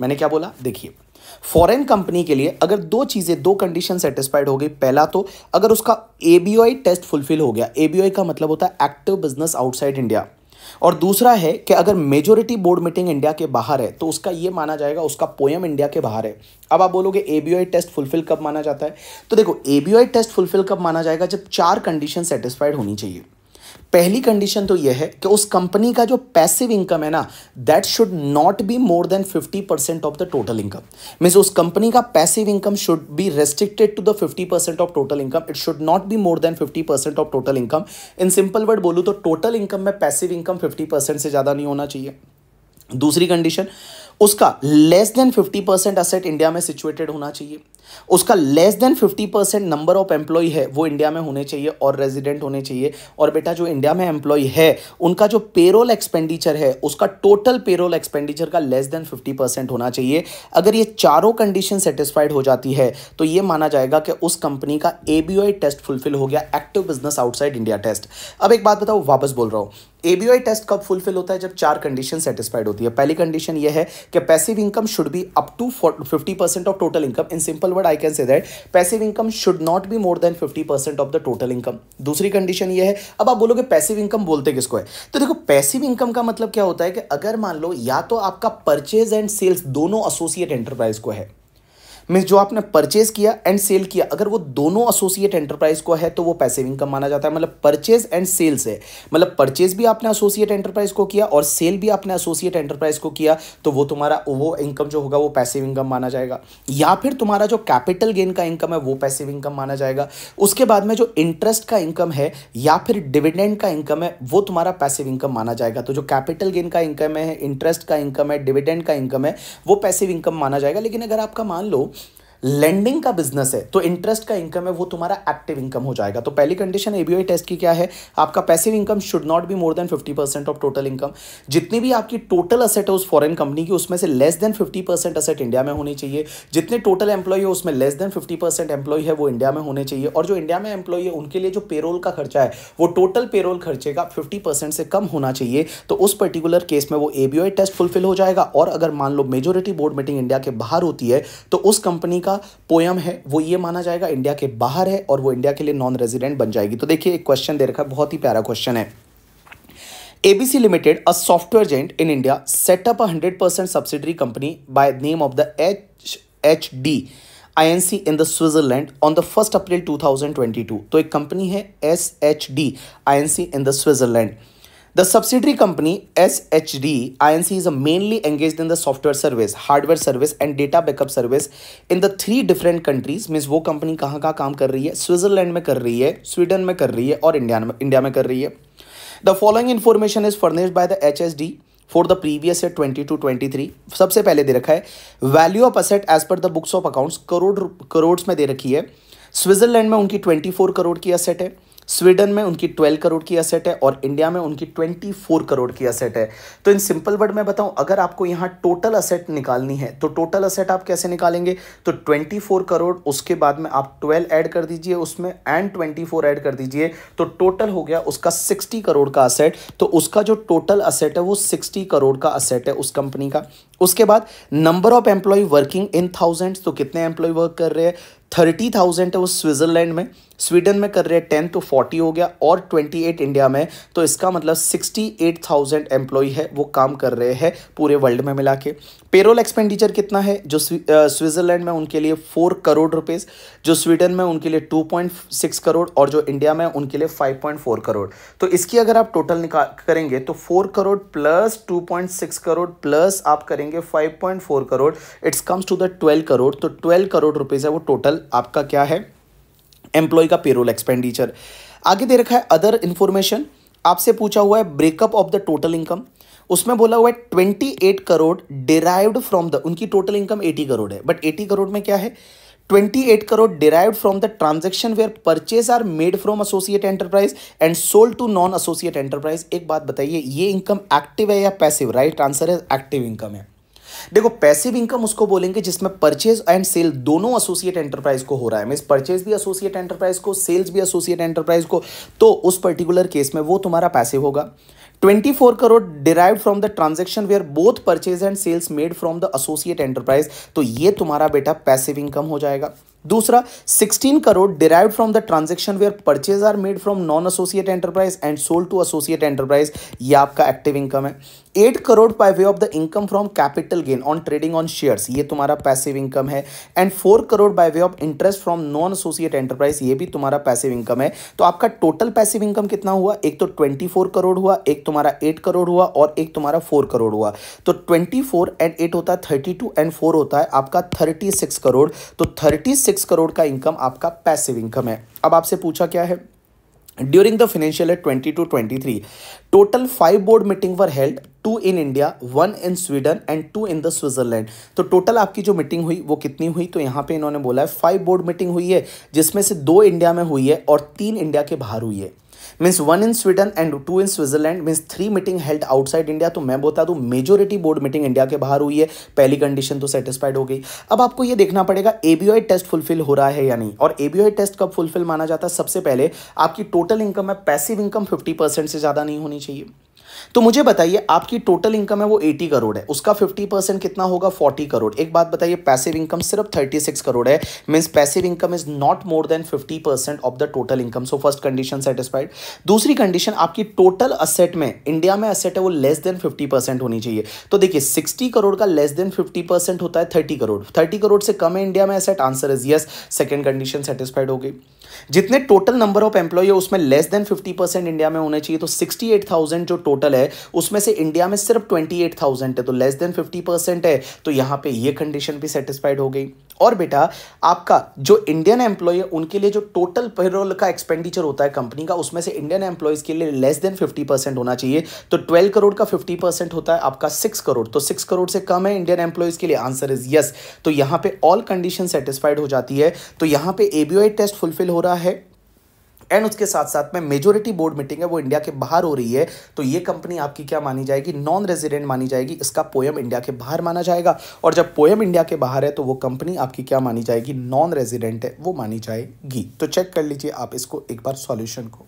मैंने क्या बोला देखिए फॉरेन कंपनी के लिए अगर दो चीज़ें दो कंडीशन सेटिस्फाइड हो गई पहला तो अगर उसका ए टेस्ट फुलफिल हो गया ए का मतलब होता है एक्टिव बिजनेस आउटसाइड इंडिया और दूसरा है कि अगर मेजोरिटी बोर्ड मीटिंग इंडिया के बाहर है तो उसका यह माना जाएगा उसका पोयम इंडिया के बाहर है अब आप बोलोगे एबीआई टेस्ट फुलफिल कब माना जाता है तो देखो एबीआई टेस्ट फुलफिल कब माना जाएगा जब चार कंडीशन सेटिस्फाइड होनी चाहिए पहली कंडीशन तो यह है कि उस कंपनी का जो पैसिव इनकम है ना that should not be more than 50 percent of the total income means उस कंपनी का passive income should be restricted to the 50 percent of total income it should not be more than 50 percent of total income in simple word बोलू तो total income में passive income fifty percent से ज़्यादा नहीं होना चाहिए दूसरी कंडीशन उसका less than fifty percent asset India में सिचुएटेड होना चाहिए उसका less than fifty percent number of employ है वो इंडिया में होने चाहिए और रेजिडेंट होने चाहिए और बेटा जो इंडिया में एम्प्लॉय है उनका जो पेरोल एक्सपेंडिचर है उसका टोटल पेरोल एक्सपेंडिचर का लेस देन फिफ्टी परसेंट होना चाहिए अगर ये चारों कंडीशन सेटिस्फाइड हो जाती है तो ये माना जाएगा कि उस कंपनी का ए टेस्ट फुलफिल हो गया active business outside India test अब एक बात बताओ वापस बोल रहा हूँ ए टेस्ट कब फुलफिल होता है जब चार कंडीशन सेटिस्फाइड होती है पहली कंडीशन यह है कि passive income should be up to fifty percent of total income in simple forward I can say that passive income should not be more than fifty percent of the total income दूसरी condition ये है अब आप बोलोगे passive income बोलते किसको है तो देखो पैसिव इनकम का मतलब क्या होता है कि अगर मान लो या तो आपका परचेज एंड सेल्स दोनों एसोसिएट एंटरप्राइज को है मीन्स जो आपने परचेज किया एंड सेल किया अगर वो दोनों एसोसिएट एंटरप्राइज को है तो वो पैसिव इनकम माना जाता है मतलब परचेज एंड सेल से मतलब परचेज भी आपने एसोसिएट एंटरप्राइज को किया और सेल भी आपने एसोसिएट एंटरप्राइज को किया तो वो तुम्हारा वो इनकम जो होगा वो पैसिव इनकम माना जाएगा या फिर तुम्हारा जो कैपिटल गेन का इनकम है वो पैसिव इनकम माना जाएगा उसके बाद में जो इंटरेस्ट का इनकम है या फिर डिविडेंड का इनकम है वो तुम्हारा पैसिव इनकम माना जाएगा तो जो कैपिटल गेन का इनकम है इंटरेस्ट का इनकम है डिविडेंड का इनकम है वो पैसिव इनकम माना जाएगा लेकिन अगर आपका मान लो लेंडिंग का बिजनेस है तो इंटरेस्ट का इनकम है वो तुम्हारा एक्टिव इनकम हो जाएगा तो पहली कंडीशन एबीआई टेस्ट की क्या है आपका passive income should not be more than 50 percent of total income जितनी भी आपकी टोटल असेट है उस फॉरेन कंपनी की उसमें से less than 50 percent asset India में होनी चाहिए जितने टोटल एम्प्लॉय है उसमें less than fifty percent employ है वो इंडिया में होने चाहिए और जो इंडिया में एम्प्लॉय है उनके लिए जो पेरोल का खर्चा है वो टोटल पेरोल खर्चे का फिफ्टी से कम होना चाहिए तो उस पर्टिकुलर केस में वो एबीआई टेस्ट फुलफिल हो जाएगा और अगर मान लो मेजोरिटी बोर्ड मीटिंग इंडिया के बाहर होती है तो उस कंपनी का पोयम है वो ये माना जाएगा इंडिया के बाहर है और वो इंडिया के लिए नॉन रेजिडेंट बन जाएगी तो देखिए एक क्वेश्चन दे रखा है बहुत ही प्यारा क्वेश्चन है ABC Limited, a software giant in India, set up a 100% subsidiary company by name of the HHD INC in the Switzerland on the 1st April 2022. तो एक कंपनी है SHD INC in the Switzerland. The subsidiary company SHD INC is mainly engaged in the software service, hardware service and data backup service in the three different countries. Means, वो company कहाँ कहाँ काम कर रही है Switzerland में कर रही है Sweden में कर रही है और India में India में कर रही है The following information is furnished by the HSD. S D for the previous year twenty two twenty three सबसे पहले दे रखा है value of asset as per the books of accounts crore crore में दे रखी है स्विट्जरलैंड में उनकी ट्वेंटी फोर करोड़ की असेट है स्वीडन में उनकी 12 करोड़ की असेट है और इंडिया में उनकी 24 करोड़ की असेट है तो इन सिंपल वर्ड में बताऊं अगर आपको यहाँ टोटल असेट निकालनी है तो टोटल असेट आप कैसे निकालेंगे तो 24 करोड़ उसके बाद में आप 12 ऐड कर दीजिए उसमें एंड 24 ऐड कर दीजिए तो टोटल हो गया उसका 60 करोड़ का असेट तो उसका जो टोटल असेट है वो 60 करोड़ का असेट है उस कंपनी का उसके बाद number of employ working in thousands तो कितने एम्प्लॉय वर्क कर रहे हैं थर्टी थाउजेंड है वो स्विट्जरलैंड में स्वीडन में कर रहे हैं टेन टू फोर्टी हो गया और ट्वेंटी एट इंडिया में तो इसका मतलब सिक्सटी एट थाउजेंड एम्प्लॉय है वो काम कर रहे हैं पूरे वर्ल्ड में मिला के पेरोल एक्सपेंडिचर कितना है जो स्विट्जरलैंड में उनके लिए फोर करोड़ रुपीज़ जो स्वीडन में उनके लिए टू पॉइंट सिक्स करोड़ और जो इंडिया में उनके लिए फाइव पॉइंट फोर करोड़ तो इसकी अगर आप टोटल निकाल करेंगे तो four crore plus two point six crore plus आप करेंगे करेंगे 5.4 crore it's comes to the 12 crore तो 12 करोड़ रुपीज है वो टोटल आपका क्या है एम्प्लॉय का पेरोल एक्सपेंडिचर आगे दे रखा है अदर इन्फॉर्मेशन आपसे पूछा हुआ है breakup of the total income उसमें बोला हुआ है twenty eight crore derived from the उनकी टोटल इनकम एटी करोड़ है बट एटी करोड़ में क्या है twenty eight crore derive from the transaction where purchase are made from associate enterprise and sold to non associate enterprise एक बात बताइए ये इनकम एक्टिव है या पैसिव राइट आंसर है एक्टिव इनकम है देखो पैसिव इनकम उसको बोलेंगे जिसमें परचेज एंड सेल दोनों एसोसिएट एंटरप्राइज को हो रहा है मीन परचेज भी एसोसिएट एंटरप्राइज को सेल्स भी एसोसिएट एंटरप्राइज को तो उस पर्टिकुलर केस में वो तुम्हारा पैसिव होगा 24 crore derive from the transaction where both purchase and sales made from the associate enterprise तो ये तुम्हारा बेटा पैसिव इनकम हो जाएगा दूसरा 16 crore derive from the transaction where purchase are made from non associate enterprise and sold to associate enterprise ये आपका active income है 8 crore by way of the income from capital gain on trading on shares ये तुम्हारा passive income है and 4 crore by way of interest from non associate enterprise ये भी तुम्हारा passive income है तो आपका टोटल पैसिव इनकम कितना हुआ एक तो 24 करोड़ हुआ एक तुम्हारा 8 करोड़ हुआ और एक तुम्हारा 4 करोड़ हुआ तो 24 एंड 8 होता है थर्टी एंड फोर होता है आपका थर्टी करोड़ तो थर्टी सिक्स करोड़ का इनकम आपका पैसिव इनकम है अब आपसे पूछा क्या है during the financial the twenty two twenty three total five board meeting were held, two in India one in Sweden and two in the Switzerland. तो टोटल आपकी जो मीटिंग हुई वो कितनी हुई तो यहाँ पे इन्होंने बोला है फाइव बोर्ड मीटिंग हुई है जिसमें से दो इंडिया में हुई है और तीन इंडिया के बाहर हुई है means one in Sweden and two in Switzerland means three meeting held outside India तो मैं बता दूँ मेजोरिटी बोर्ड मीटिंग इंडिया के बाहर हुई है पहली कंडीशन तो सेटिस्फाइड हो गई अब आपको यह देखना पड़ेगा एबीआई टेस्ट फुलफिल हो रहा है या नहीं और एबीआई टेस्ट कब फुलफिल माना जाता है सबसे पहले आपकी टोटल इनकम है पैसिव इनकम फिफ्टी से ज़्यादा नहीं होनी चाहिए तो मुझे बताइए आपकी टोटल इनकम है वो 80 करोड़ है उसका 50 परसेंट कितना होगा 40 करोड़ एक बात बताइए पैसिव इनकम सिर्फ 36 करोड़ है means passive income is not more than 50 percent of the total income so first condition satisfied दूसरी कंडीशन आपकी टोटल असेट में इंडिया में असेट है वो लेस देन फिफ्टी होनी चाहिए तो देखिए सिक्सटी करोड़ का लेस देन फिफ्टी होता है थर्टी करोड़ थर्टी करोड़ से कम है इंडिया में asset answer is yes second condition satisfied हो गई जितने टोटल नंबर ऑफ एम्प्लॉय है उसमें लेस देन 50 परसेंट इंडिया में होने चाहिए तो 68,000 जो टोटल है उसमें से इंडिया में सिर्फ 28,000 है तो लेस देन 50 परसेंट है तो यहाँ पे ये कंडीशन भी सेटिस्फाइड हो गई और बेटा आपका जो इंडियन एम्प्लॉय है उनके लिए जो टोटल पेरोल का एक्सपेंडिचर होता है कंपनी का उसमें से इंडियन एम्प्लॉयज़ के लिए लेस देन फिफ्टी परसेंट होना चाहिए तो ट्वेल्व करोड़ का फिफ्टी परसेंट होता है आपका सिक्स करोड़ तो सिक्स करोड़ से कम है इंडियन एम्प्लॉयज़ के लिए आंसर इज यस तो यहाँ पे ऑल कंडीशन सेटिस्फाइड हो जाती है तो यहाँ पे एबीओआई टेस्ट फुलफिल हो रहा है एंड उसके साथ साथ में मेजोरिटी बोर्ड मीटिंग है वो इंडिया के बाहर हो रही है तो ये कंपनी आपकी क्या मानी जाएगी नॉन रेजिडेंट मानी जाएगी इसका पोयम इंडिया के बाहर माना जाएगा और जब पोयम इंडिया के बाहर है तो वो कंपनी आपकी क्या मानी जाएगी नॉन रेजिडेंट है वो मानी जाएगी तो चेक कर लीजिए आप इसको एक बार सॉल्यूशन को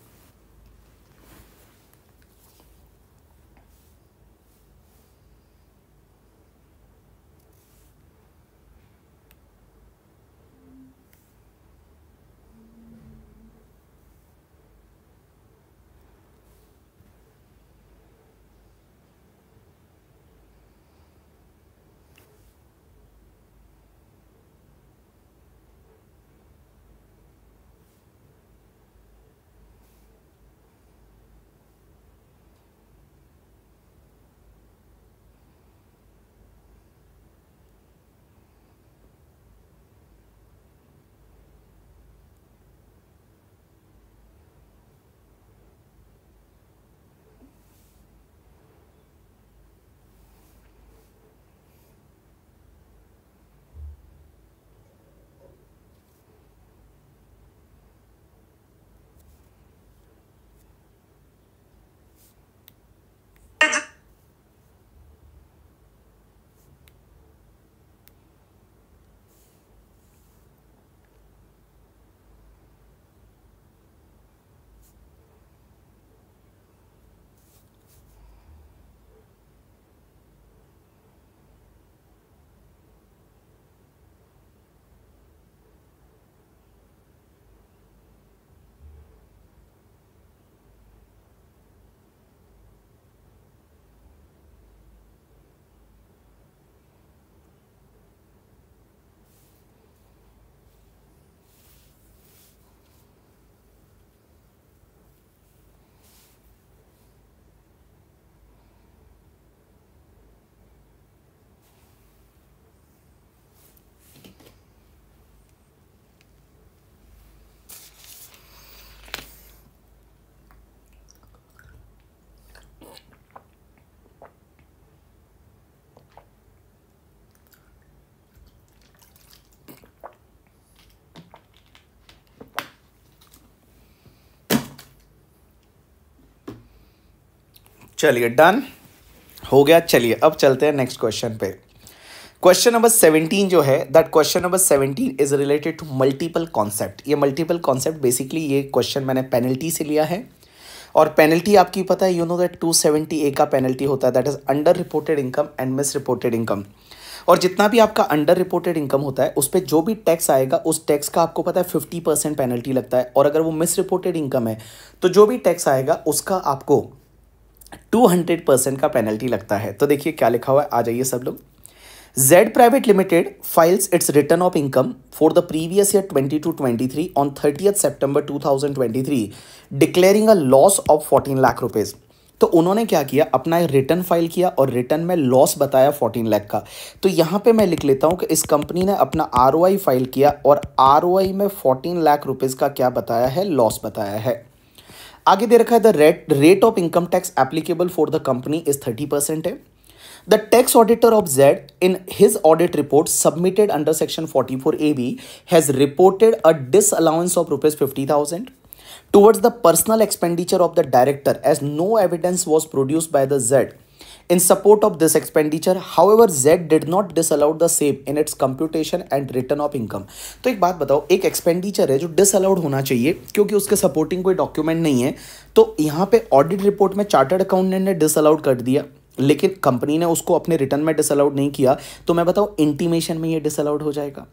चलिए डन हो गया चलिए अब चलते हैं नेक्स्ट क्वेश्चन पे क्वेश्चन नंबर सेवेंटीन जो है that question number seventeen is related to multiple concept ये मल्टीपल कॉन्सेप्ट बेसिकली ये क्वेश्चन मैंने पेनल्टी से लिया है और पेनल्टी आपकी पता है you know that two seventy A का पेनल्टी होता है that is under reported income and misreported income और जितना भी आपका अंडर रिपोर्टेड इनकम होता है उस पर जो भी टैक्स आएगा उस टैक्स का आपको पता है फिफ्टी परसेंट पेनल्टी लगता है और अगर वो मिस रिपोर्टेड इनकम है तो जो भी टैक्स आएगा उसका आपको टू हंड्रेड परसेंट का पेनल्टी लगता है तो देखिए क्या लिखा हुआ है आ जाइए सब लोग Z private limited files its return of income for the previous year twenty two twenty three on thirtieth September two thousand twenty three declaring a loss of fourteen lakh rupees तो उन्होंने क्या किया अपना रिटर्न फाइल किया और return में loss बताया fourteen lakh का तो यहाँ पे मैं लिख लेता हूँ कि इस कंपनी ने अपना आर फाइल किया और आर में फोर्टीन लाख रुपीज़ का क्या बताया है लॉस बताया है आगे दे रखा है the rate rate of income tax applicable for the company is thirty percent है the tax auditor of Z in his audit report submitted under section forty four A B has reported a disallowance of rupees fifty thousand towards the personal expenditure of the director as no evidence was produce by the Z In support of this expenditure, however, Z did not disallow the same in its computation and return of income. तो एक बात बताओ एक expenditure है जो disallowed होना चाहिए क्योंकि उसके supporting कोई document नहीं है तो यहाँ पे audit report में chartered accountant ने disallowed कर दिया लेकिन कंपनी ने उसको अपने रिटर्न में डिसअलाउड नहीं किया तो मैं बताऊँ इंटीमेशन में ये डिसअलाउड हो जाएगा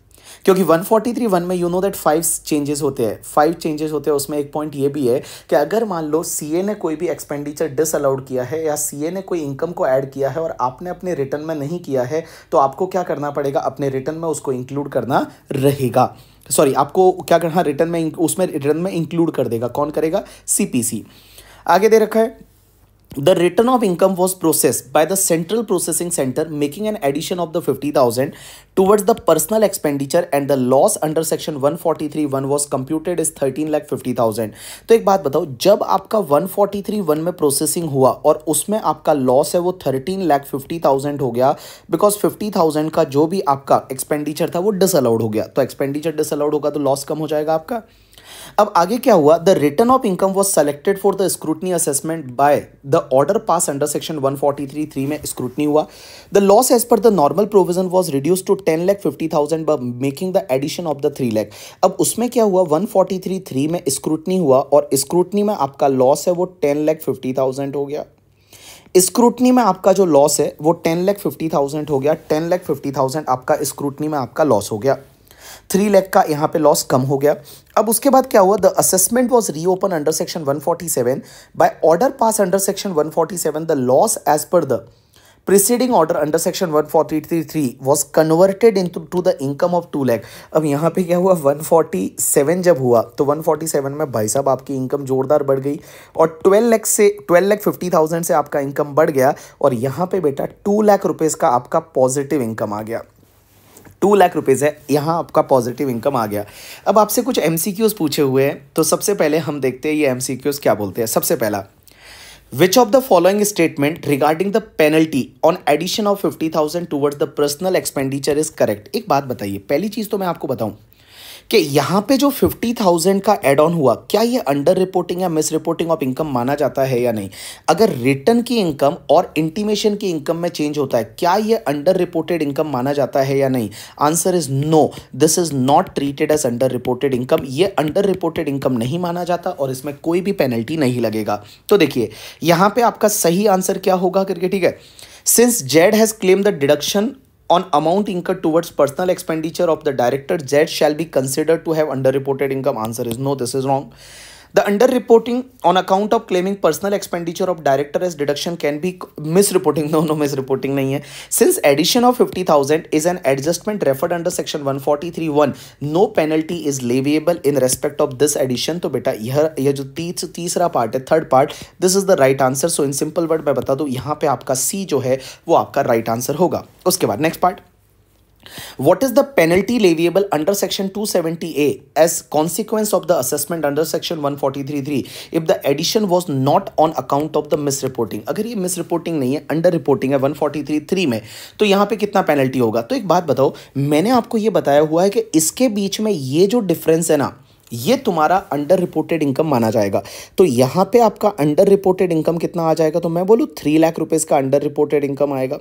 क्योंकि 143 वन में you know that five changes होते हैं फाइव चेंजेस होते हैं उसमें एक पॉइंट ये भी है कि अगर मान लो सी ने कोई भी एक्सपेंडिचर डिसअलाउड किया है या सी ने कोई इनकम को ऐड किया है और आपने अपने रिटर्न में नहीं किया है तो आपको क्या करना पड़ेगा अपने रिटर्न में उसको इंक्लूड करना रहेगा सॉरी आपको क्या करना रिटर्न में उसमें रिटर्न में इंक्लूड कर देगा कौन करेगा सी आगे दे रखा है The return of income was processed by the central processing center making an addition of the 50,000 towards the personal expenditure and the loss under section 143.1 was computed as 13 lakh fifty thousand तो एक बात बताओ जब आपका 143.1 में processing हुआ और उसमें आपका loss है वो 13 lakh फिफ्टी थाउजेंड हो गया बिकॉज 50,000 का जो भी आपका expenditure था वो disallowed हो गया तो expenditure disallowed होगा तो loss कम हो जाएगा आपका अब आगे क्या हुआ the return of income was selected for the scrutiny assessment by the order pass under section forty three में स्क्रूटनी हुआ the loss as per the normal provision was reduce to ten lakh fifty thousand making the addition of the three lakh अब उसमें क्या हुआ one forty three three में scrutiny हुआ और scrutiny में आपका लॉस है वो टेन लैख फिफ्टी थाउजेंड हो गया स्क्रूटनी में आपका जो लॉस है वो टेन लैख फिफ्टी थाउजेंड हो गया टेन लैख फिफ्टी थाउजेंड आपका स्क्रूटनी में आपका लॉस हो गया थ्री लैख का यहाँ पे लॉस कम हो गया अब उसके बाद क्या हुआ the assessment was reopen under section 147 by order pass under section 147 the loss as per the preceding order under section forty three three was converted into the income of two lakh अब यहाँ पे क्या हुआ 147 जब हुआ तो 147 में भाई साहब आपकी इनकम जोरदार बढ़ गई और 12 लैख से 12 फिफ्टी 50,000 से आपका इनकम बढ़ गया और यहाँ पे बेटा 2 लाख रुपीज़ का आपका पॉजिटिव इनकम आ गया टू लाख रुपीज़ है यहाँ आपका पॉजिटिव इनकम आ गया अब आपसे कुछ एम पूछे हुए हैं तो सबसे पहले हम देखते हैं ये एम क्या बोलते हैं सबसे पहला which of the following statement regarding the penalty on addition of fifty thousand towards the personal expenditure is correct एक बात बताइए पहली चीज़ तो मैं आपको बताऊं कि यहाँ पे जो फिफ्टी थाउजेंड का एड ऑन हुआ क्या ये अंडर रिपोर्टिंग या मिस रिपोर्टिंग ऑफ इनकम माना जाता है या नहीं अगर रिटर्न की इनकम और इंटीमेशन की इनकम में चेंज होता है क्या ये अंडर रिपोर्टेड इनकम माना जाता है या नहीं answer is no this is not treated as under reported income ये अंडर रिपोर्टेड इनकम नहीं माना जाता और इसमें कोई भी पेनल्टी नहीं लगेगा तो देखिए यहाँ पे आपका सही आंसर क्या होगा करके ठीक है since Z has claim the deduction on amount incurred towards personal expenditure of the director z shall be considered to have underreported income answer is no this is wrong The under reporting on account of claiming personal expenditure of director as deduction can be misreporting. No, no, misreporting. नहीं है. Since addition of 50,000 is an adjustment referred under section 143.1, no penalty is leviable in respect of this addition. तो बेटा यह यह जो तीस तीसरा part है third part this is the right answer so in simple word मैं बता दूँ यहाँ पे आपका सी जो है वो आपका राइट right आंसर होगा उसके बाद next part What is the penalty leviable under section 270A as consequence of the assessment under section 143.3 if the addition was not on account of the misreporting? अगर ये मिसरिपोर्टिंग नहीं है अंडर रिपोर्टिंग है 143.3 में तो यहाँ पे कितना पेनल्टी होगा तो एक बात बताओ मैंने आपको ये बताया हुआ है कि इसके बीच में ये जो डिफरेंस है ना ये तुम्हारा अंडर रिपोर्टेड इनकम माना जाएगा तो यहाँ पे आपका अंडर रिपोर्टेड इनकम कितना आ जाएगा तो मैं बोलूँ थ्री लाख रुपीज़ का अंडर रिपोर्टेड इनकम आएगा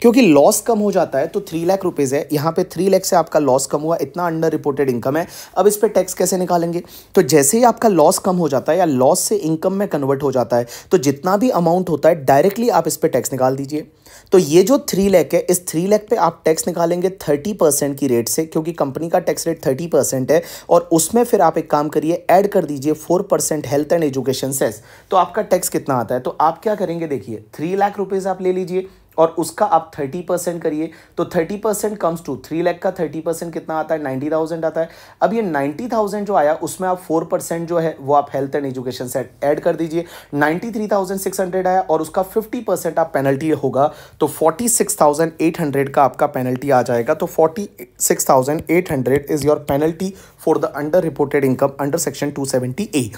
क्योंकि लॉस कम हो जाता है तो थ्री लाख रुपीज़ है यहाँ पे थ्री लाख से आपका लॉस कम हुआ इतना अंडर रिपोर्टेड इनकम है अब इस पर टैक्स कैसे निकालेंगे तो जैसे ही आपका लॉस कम हो जाता है या लॉस से इनकम में कन्वर्ट हो जाता है तो जितना भी अमाउंट होता है डायरेक्टली आप इस पर टैक्स निकाल दीजिए तो ये जो थ्री लैख है इस थ्री लैख पे आप टैक्स निकालेंगे थर्टी परसेंट की रेट से क्योंकि कंपनी का टैक्स रेट थर्टी परसेंट है और उसमें फिर आप एक काम करिए ऐड कर दीजिए four percent health and education cess तो आपका टैक्स कितना आता है तो आप क्या करेंगे देखिए थ्री लाख रुपीज़ आप ले लीजिए और उसका आप थर्टी परसेंट करिए तो thirty percent comes to three lakh का थर्टी परसेंट कितना आता है नाइन्टी थाउजेंड आता है अब ये नाइन्टी थाउजेंड जो आया उसमें आप फोर परसेंट जो है वो आप हेल्थ एंड एजुकेशन से ऐड कर दीजिए ninety three thousand six hundred आया और उसका फिफ्टी परसेंट आप पेनल्टी होगा तो forty six thousand eight hundred का आपका पेनल्टी आ जाएगा तो forty six thousand eight hundred is your penalty for the under reported income under section two seventy A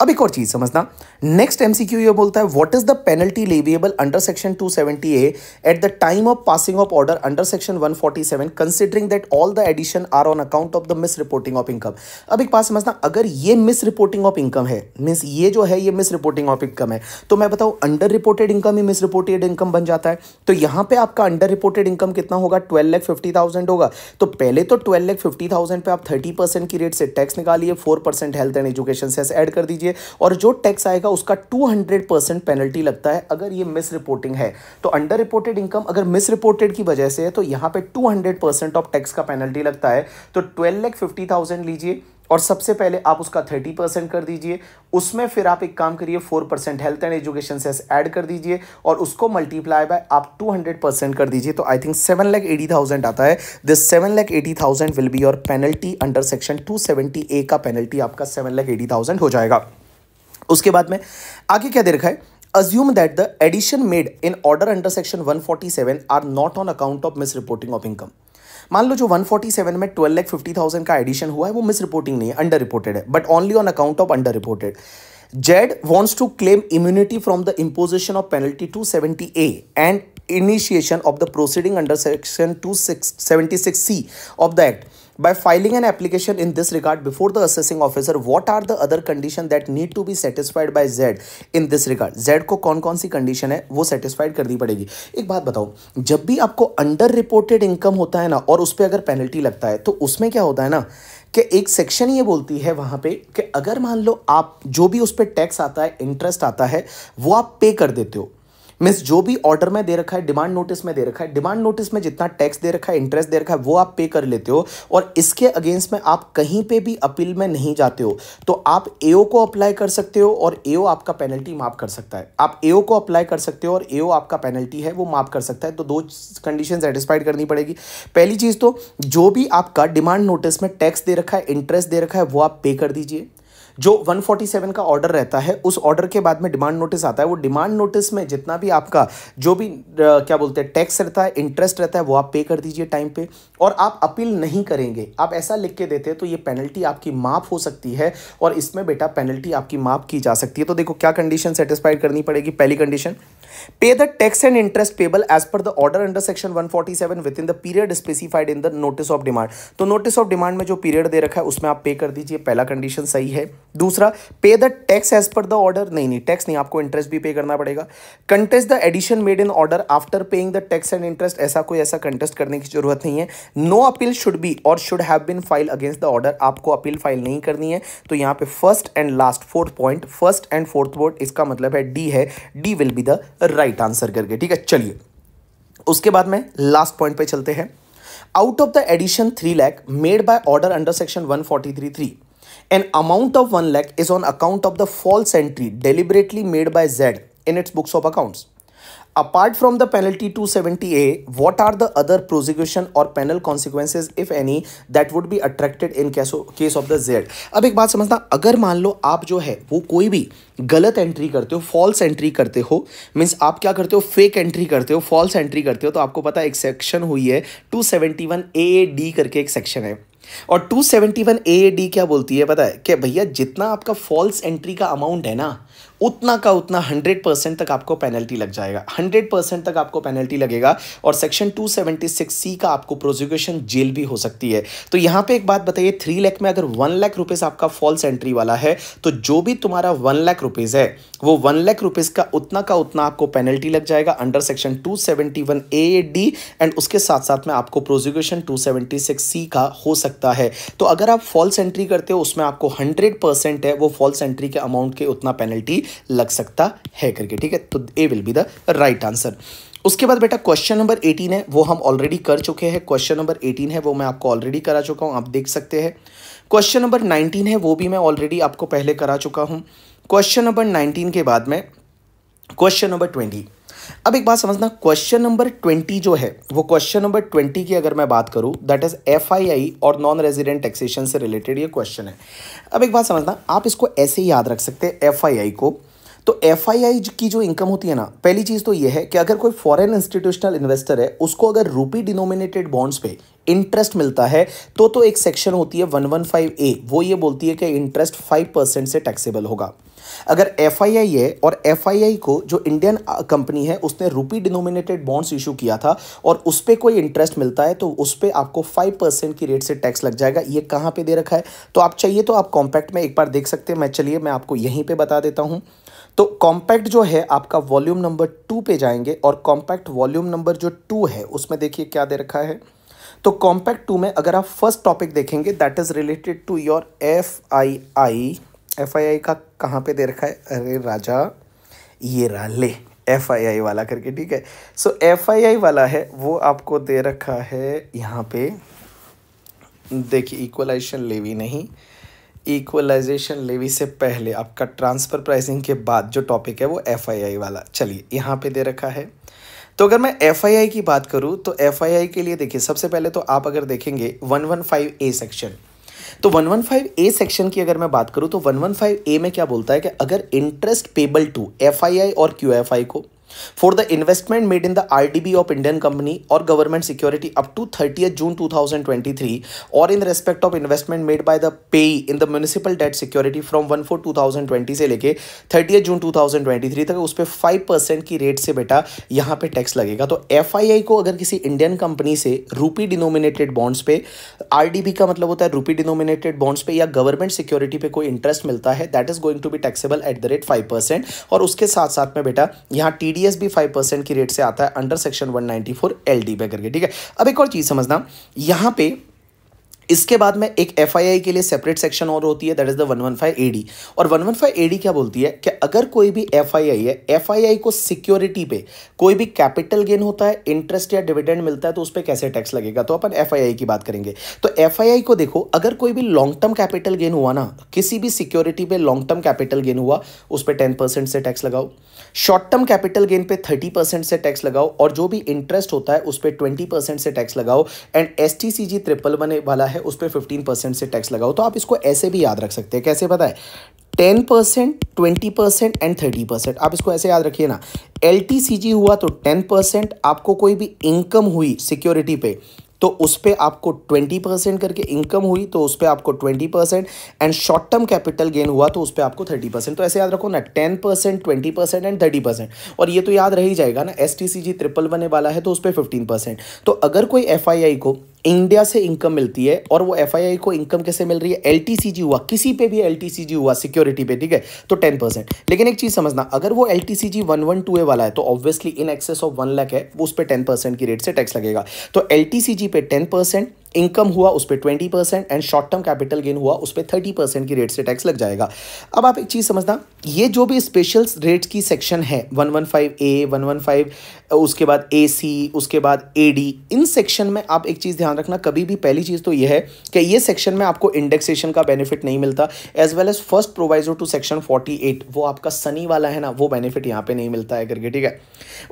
अब एक और चीज समझना नेक्स्ट एमसीक्यू ये बोलता है what is the penalty leviable under section 270 A at the time of passing of order under section 147 considering that all the addition are on account of the misreporting of income अब एक बात समझना अगर ये misreporting of income है mean ये जो है ये मिस रिपोर्टिंग ऑफ इनकम है तो मैं बताऊँ अंडर रिपोर्टेड इनकम ही मिस रिपोर्टेड इनकम बन जाता है तो यहाँ पे आपका अंडर रिपोर्टेड इनकम कितना होगा ट्वेल्व लैख फिफ्टी थाउजेंड होगा तो पहले तो ट्वेल्व लैख फिफ्टी थाउजेंड पर आप थर्टी परसेंट की रेट से टैक्स निकालिए four percent health and education से ऐड कर दीजिए कीजिए और जो टैक्स आएगा उसका 200 परसेंट पेनल्टी लगता है अगर ये मिस रिपोर्टिंग है तो अंडर रिपोर्टेड इनकम अगर मिस रिपोर्टेड की वजह से है तो यहाँ पे 200 परसेंट ऑफ टैक्स का पेनल्टी लगता है तो ट्वेल्व लैख फिफ्टी थाउजेंड लीजिए और सबसे पहले आप उसका थर्टी परसेंट कर दीजिए उसमें फिर आप एक काम करिए four percent health and education cess add कर दीजिए और उसको मल्टीप्लाई बाय आप टू हंड्रेड परसेंट कर दीजिए तो I think seven lakh eighty thousand आता है this seven lakh eighty thousand will be your penalty under section two seventy A का पेनल्टी आपका सेवन लैख एटी थाउजेंड हो जाएगा उसके बाद में आगे क्या दे रखा है assume that the addition made in order under section 147 are not on account of misreporting of income मान लो जो 147 में ट्वेल्व लैख फिफ्टी थाउजेंड का एडिशन हुआ है वो मिस रिपोर्टिंग नहीं है अंडर रिपोर्टेड है but only on account of under reported Z wants to claim immunity from the imposition of penalty two seventy A and initiation of the proceeding under section two seventy six C of the act By filing an application in this regard before the assessing officer, what are the other condition that need to be satisfied by Z in this regard? Z को कौन कौन सी condition है वो satisfied करनी पड़ेगी एक बात बताओ जब भी आपको अंडर रिपोर्टेड इनकम होता है ना और उस पर अगर पेनल्टी लगता है तो उसमें क्या होता है ना कि एक सेक्शन ये बोलती है वहाँ पे कि अगर मान लो आप जो भी उस पर टैक्स आता है इंटरेस्ट आता है वो आप पे कर देते हो मीन्स जो भी ऑर्डर में दे रखा है डिमांड नोटिस में दे रखा है डिमांड नोटिस में जितना टैक्स दे रखा है इंटरेस्ट दे रखा है वो आप पे कर लेते हो और इसके अगेंस्ट में आप कहीं पे भी अपील में नहीं जाते हो तो आप एओ को अप्लाई कर सकते हो और एओ आपका पेनल्टी माफ कर सकता है आप एओ को अप्लाई कर सकते हो और एओ आपका पेनल्टी है वो माफ कर सकता है तो दो कंडीशन सेटिस्फाइड करनी पड़ेगी पहली चीज़ तो जो भी आपका डिमांड नोटिस में टैक्स दे रखा है इंटरेस्ट दे रखा है वो आप पे कर दीजिए जो 147 का ऑर्डर रहता है उस ऑर्डर के बाद में डिमांड नोटिस आता है वो डिमांड नोटिस में जितना भी आपका जो भी क्या बोलते हैं टैक्स रहता है इंटरेस्ट रहता है वो आप पे कर दीजिए टाइम पे और आप अपील नहीं करेंगे आप ऐसा लिख के देते हैं तो ये पेनल्टी आपकी माफ़ हो सकती है और इसमें बेटा पेनल्टी आपकी माफ़ की जा सकती है तो देखो क्या कंडीशन सेटिस्फाइड करनी पड़ेगी पहली condition pay the tax and interest payable as per the order under section 147 within the period specified in the notice of demand तो नोटिस ऑफ डिमांड में जो पीरियड दे रखा है उसमें आप पे कर दीजिए पहला कंडीशन सही है दूसरा pay the tax as per the order नहीं नहीं टैक्स नहीं आपको इंटरेस्ट भी पे करना पड़ेगा contest the addition made in order after paying the tax and interest ऐसा कोई ऐसा कंटेस्ट करने की जरूरत नहीं है no appeal should be or should have been file against the order आपको अपील फाइल नहीं करनी है तो यहाँ पे first and last fourth point first and fourth point इसका मतलब है डी है D will be the right answer करके ठीक है चलिए उसके बाद में लास्ट पॉइंट पे चलते हैं out of the addition three lakh made by order under section one forty three three An amount of 1 lakh is on account of the false entry deliberately made by Z in its books of accounts. Apart from the penalty 270A, what are the other prosecution or penal consequences, if any, that would be attracted in case of, case of the Z? अब एक बात समझना अगर मान लो आप जो है वो कोई भी गलत एंट्री करते हो फॉल्स एंट्री करते हो मीन्स आप क्या करते हो फेक एंट्री करते हो फॉल्स एंट्री करते हो तो आपको पता एक सेक्शन हुई है two seventy one A D करके एक सेक्शन है और 271 एएडी क्या बोलती है पता है कि भैया जितना आपका फॉल्स एंट्री का अमाउंट है ना उतना का उतना हंड्रेड परसेंट तक आपको पेनल्टी लग जाएगा हंड्रेड परसेंट तक आपको पेनल्टी लगेगा और section two seventy six C का आपको प्रोजिक्यूशन जेल भी हो सकती है तो यहाँ पे एक बात बताइए थ्री लैख में अगर वन लाख रुपीज़ आपका फॉल्स एंट्री वाला है तो जो भी तुम्हारा वन लाख रुपीज़ है वो वन लाख रुपीज़ का उतना का उतना आपको पेनल्टी लग जाएगा under section two seventy one A D and उसके साथ साथ में आपको prosecution two seventy six C का हो सकता है तो अगर आप फॉल्स एंट्री करते हो उसमें आपको हंड्रेड परसेंट है वो फॉल्स एंट्री के अमाउंट के उतना पेनल्टी लग सकता है करके ठीक है तो A will be the right answer उसके बाद बेटा क्वेश्चन नंबर एटीन है वो हम ऑलरेडी कर चुके हैं क्वेश्चन नंबर एटीन है वो मैं आपको ऑलरेडी करा चुका हूँ आप देख सकते हैं क्वेश्चन नंबर नाइनटीन है वो भी मैं ऑलरेडी आपको पहले करा चुका हूँ क्वेश्चन नंबर नाइनटीन के बाद में क्वेश्चन नंबर ट्वेंटी अब एक बात समझना क्वेश्चन नंबर ट्वेंटी जो है वो क्वेश्चन नंबर ट्वेंटी की अगर मैं बात करूँ दैट इज एफ और नॉन रेजिडेंट टैक्सेशन से रिलेटेड ये क्वेश्चन है अब एक बात समझना आप इसको ऐसे ही याद रख सकते हैं एफ को तो एफ की जो इनकम होती है ना पहली चीज़ तो ये है कि अगर कोई फॉरेन इंस्टीट्यूशनल इन्वेस्टर है उसको अगर रूपी डिनोमिनेटेड बॉन्ड्स पे इंटरेस्ट मिलता है तो तो एक सेक्शन होती है 115 ए वो ये बोलती है कि इंटरेस्ट 5 परसेंट से टैक्सेबल होगा अगर एफ है और एफ को जो इंडियन कंपनी uh, है उसने रुपी डिनोमिनेटेड बॉन्ड्स इशू किया था और उस पर कोई इंटरेस्ट मिलता है तो उस पर आपको फाइव परसेंट की रेट से टैक्स लग जाएगा ये कहाँ पर दे रखा है तो आप चाहिए तो आप कॉम्पैक्ट में एक बार देख सकते हैं मैं चलिए मैं आपको यहीं पर बता देता हूँ तो कॉम्पैक्ट जो है आपका वॉल्यूम नंबर टू पे जाएंगे और कॉम्पैक्ट वॉल्यूम नंबर जो टू है उसमें देखिए क्या दे रखा है तो कॉम्पैक्ट टू में अगर आप फर्स्ट टॉपिक देखेंगे that is related to your F I I FII का कहाँ पे दे रखा है अरे राजा ये रहा ले एफ आई आई वाला करके ठीक है सो एफ आई आई वाला है वो आपको दे रखा है यहाँ पे देखिए इक्वलाइजेशन लेवी नहीं इक्वलाइजेशन लेवी से पहले आपका ट्रांसफ़र प्राइसिंग के बाद जो टॉपिक है वो एफ आई आई वाला चलिए यहाँ पे दे रखा है तो अगर मैं एफ आई आई की बात करूँ तो एफ आई आई के लिए देखिए सबसे पहले तो आप अगर देखेंगे one one five A section तो 115 ए सेक्शन की अगर मैं बात करूं तो 115 ए में क्या बोलता है कि अगर इंटरेस्ट पेबल टू एफ और क्यू को for the investment made in the RDB of Indian company और government security up to 30th June 2023 or in respect of investment made by the payee in the municipal debt security from 1 2020 से लेके 30th जून 2023 तक उस पर five percent की rate से बेटा यहाँ पे टैक्स लगेगा तो एफ को अगर किसी इंडियन कंपनी से रूपी डिनोमिनेटेड बॉन्ड्स पे आरडीबी का मतलब होता है रूपी डिनोमिनेटेड बॉन्ड्स पे या गवर्नमेंट सिक्योरिटी पे कोई इंटरेस्ट मिलता है that is going to be taxable at the rate five percent और उसके साथ साथ में बेटा यहाँ टी एस भी फाइव परसेंट की रेट से आता है under section one ninety four L D पे करके ठीक है अब एक और चीज़ समझना यहाँ पे इसके बाद में एक एफ के लिए सेपरेट सेक्शन और होती है that is the one one five A D और one one five A D क्या बोलती है कि अगर कोई भी एफ है एफ को सिक्योरिटी पे कोई भी कैपिटल गेन होता है इंटरेस्ट या डिविडेंड मिलता है तो उस पर कैसे टैक्स लगेगा तो अपन एफ की बात करेंगे तो एफ को देखो अगर कोई भी लॉन्ग टर्म कैपिटल गेन हुआ ना किसी भी सिक्योरिटी पे लॉन्ग टर्म कैपिटल गेन हुआ उस पर टेन से टैक्स लगाओ शॉर्ट टर्म कैपिटल गेन पे 30 परसेंट से टैक्स लगाओ और जो भी इंटरेस्ट होता है उस पर ट्वेंटी परसेंट से टैक्स लगाओ and S T C G triple बने वाला है उस पर फिफ्टीन परसेंट से टैक्स लगाओ तो आप इसको ऐसे भी याद रख सकते हैं कैसे पता है ten percent twenty percent and thirty percent आप इसको ऐसे याद रखिए ना एल टी सी जी हुआ तो टेन परसेंट आपको कोई भी इनकम हुई सिक्योरिटी पे तो उस पर आपको ट्वेंटी परसेंट करके इनकम हुई तो उस पर आपको twenty percent and short term capital gain हुआ तो उस पर आपको थर्टी परसेंट तो ऐसे याद रखो ना ten percent twenty percent and thirty percent और ये तो याद रह ही जाएगा ना S T C G triple बने वाला है तो उस पर फिफ्टीन परसेंट तो अगर कोई एफ आई आई को इंडिया से इनकम मिलती है और वो एफ को इनकम कैसे मिल रही है एल हुआ किसी पे भी एल हुआ सिक्योरिटी पे ठीक है तो टेन परसेंट लेकिन एक चीज़ समझना अगर वो L T C G one one two A वाला है तो obviously in excess of one lakh है उस पर टेन परसेंट की रेट से टैक्स लगेगा तो एल टी सी जी पे टेन परसेंट इनकम हुआ उस पर twenty percent and short term capital gain हुआ उस पर थर्टी परसेंट की रेट से टैक्स लग जाएगा अब आप एक चीज़ समझना ये जो भी स्पेशल रेट की सेक्शन है one one five A one one five उसके बाद ए सी उसके बाद ए डी इन सेक्शन में आप एक चीज़ ध्यान रखना कभी भी पहली चीज़ तो यह है कि ये सेक्शन में आपको इंडेक्सेशन का बेनिफिट नहीं मिलता as well as first proviso to section forty eight वो आपका सनी वाला है ना वो बेनिफिट यहाँ पे नहीं मिलता है करके ठीक है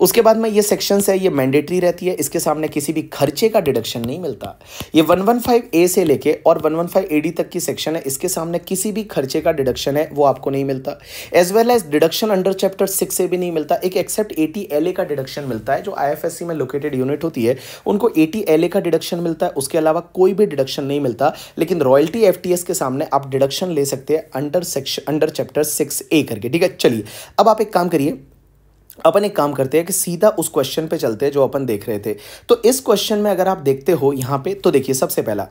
उसके बाद में ये सेक्शन है ये मैंडेटरी रहती है इसके सामने किसी भी खर्चे का डिडक्शन नहीं मिलता ये 115 ए से लेके और 115 एडी तक की सेक्शन है इसके सामने किसी भी खर्चे का डिडक्शन है वो आपको नहीं मिलता as well as deduction under chapter six से भी नहीं मिलता एक एक्सेप्ट एटी एल ए का डिडक्शन मिलता है जो आई में लोकेटेड यूनिट होती है उनको एटी एल ए का डिडक्शन मिलता है उसके अलावा कोई भी डिडक्शन नहीं मिलता लेकिन रॉयल्टी एफ के सामने आप डिडक्शन ले सकते हैं under section under chapter six A करके ठीक है चलिए अब आप एक काम करिए अपन एक काम करते हैं कि सीधा उस क्वेश्चन पे चलते हैं जो अपन देख रहे थे तो इस क्वेश्चन में अगर आप देखते हो यहाँ पे तो देखिए सबसे पहला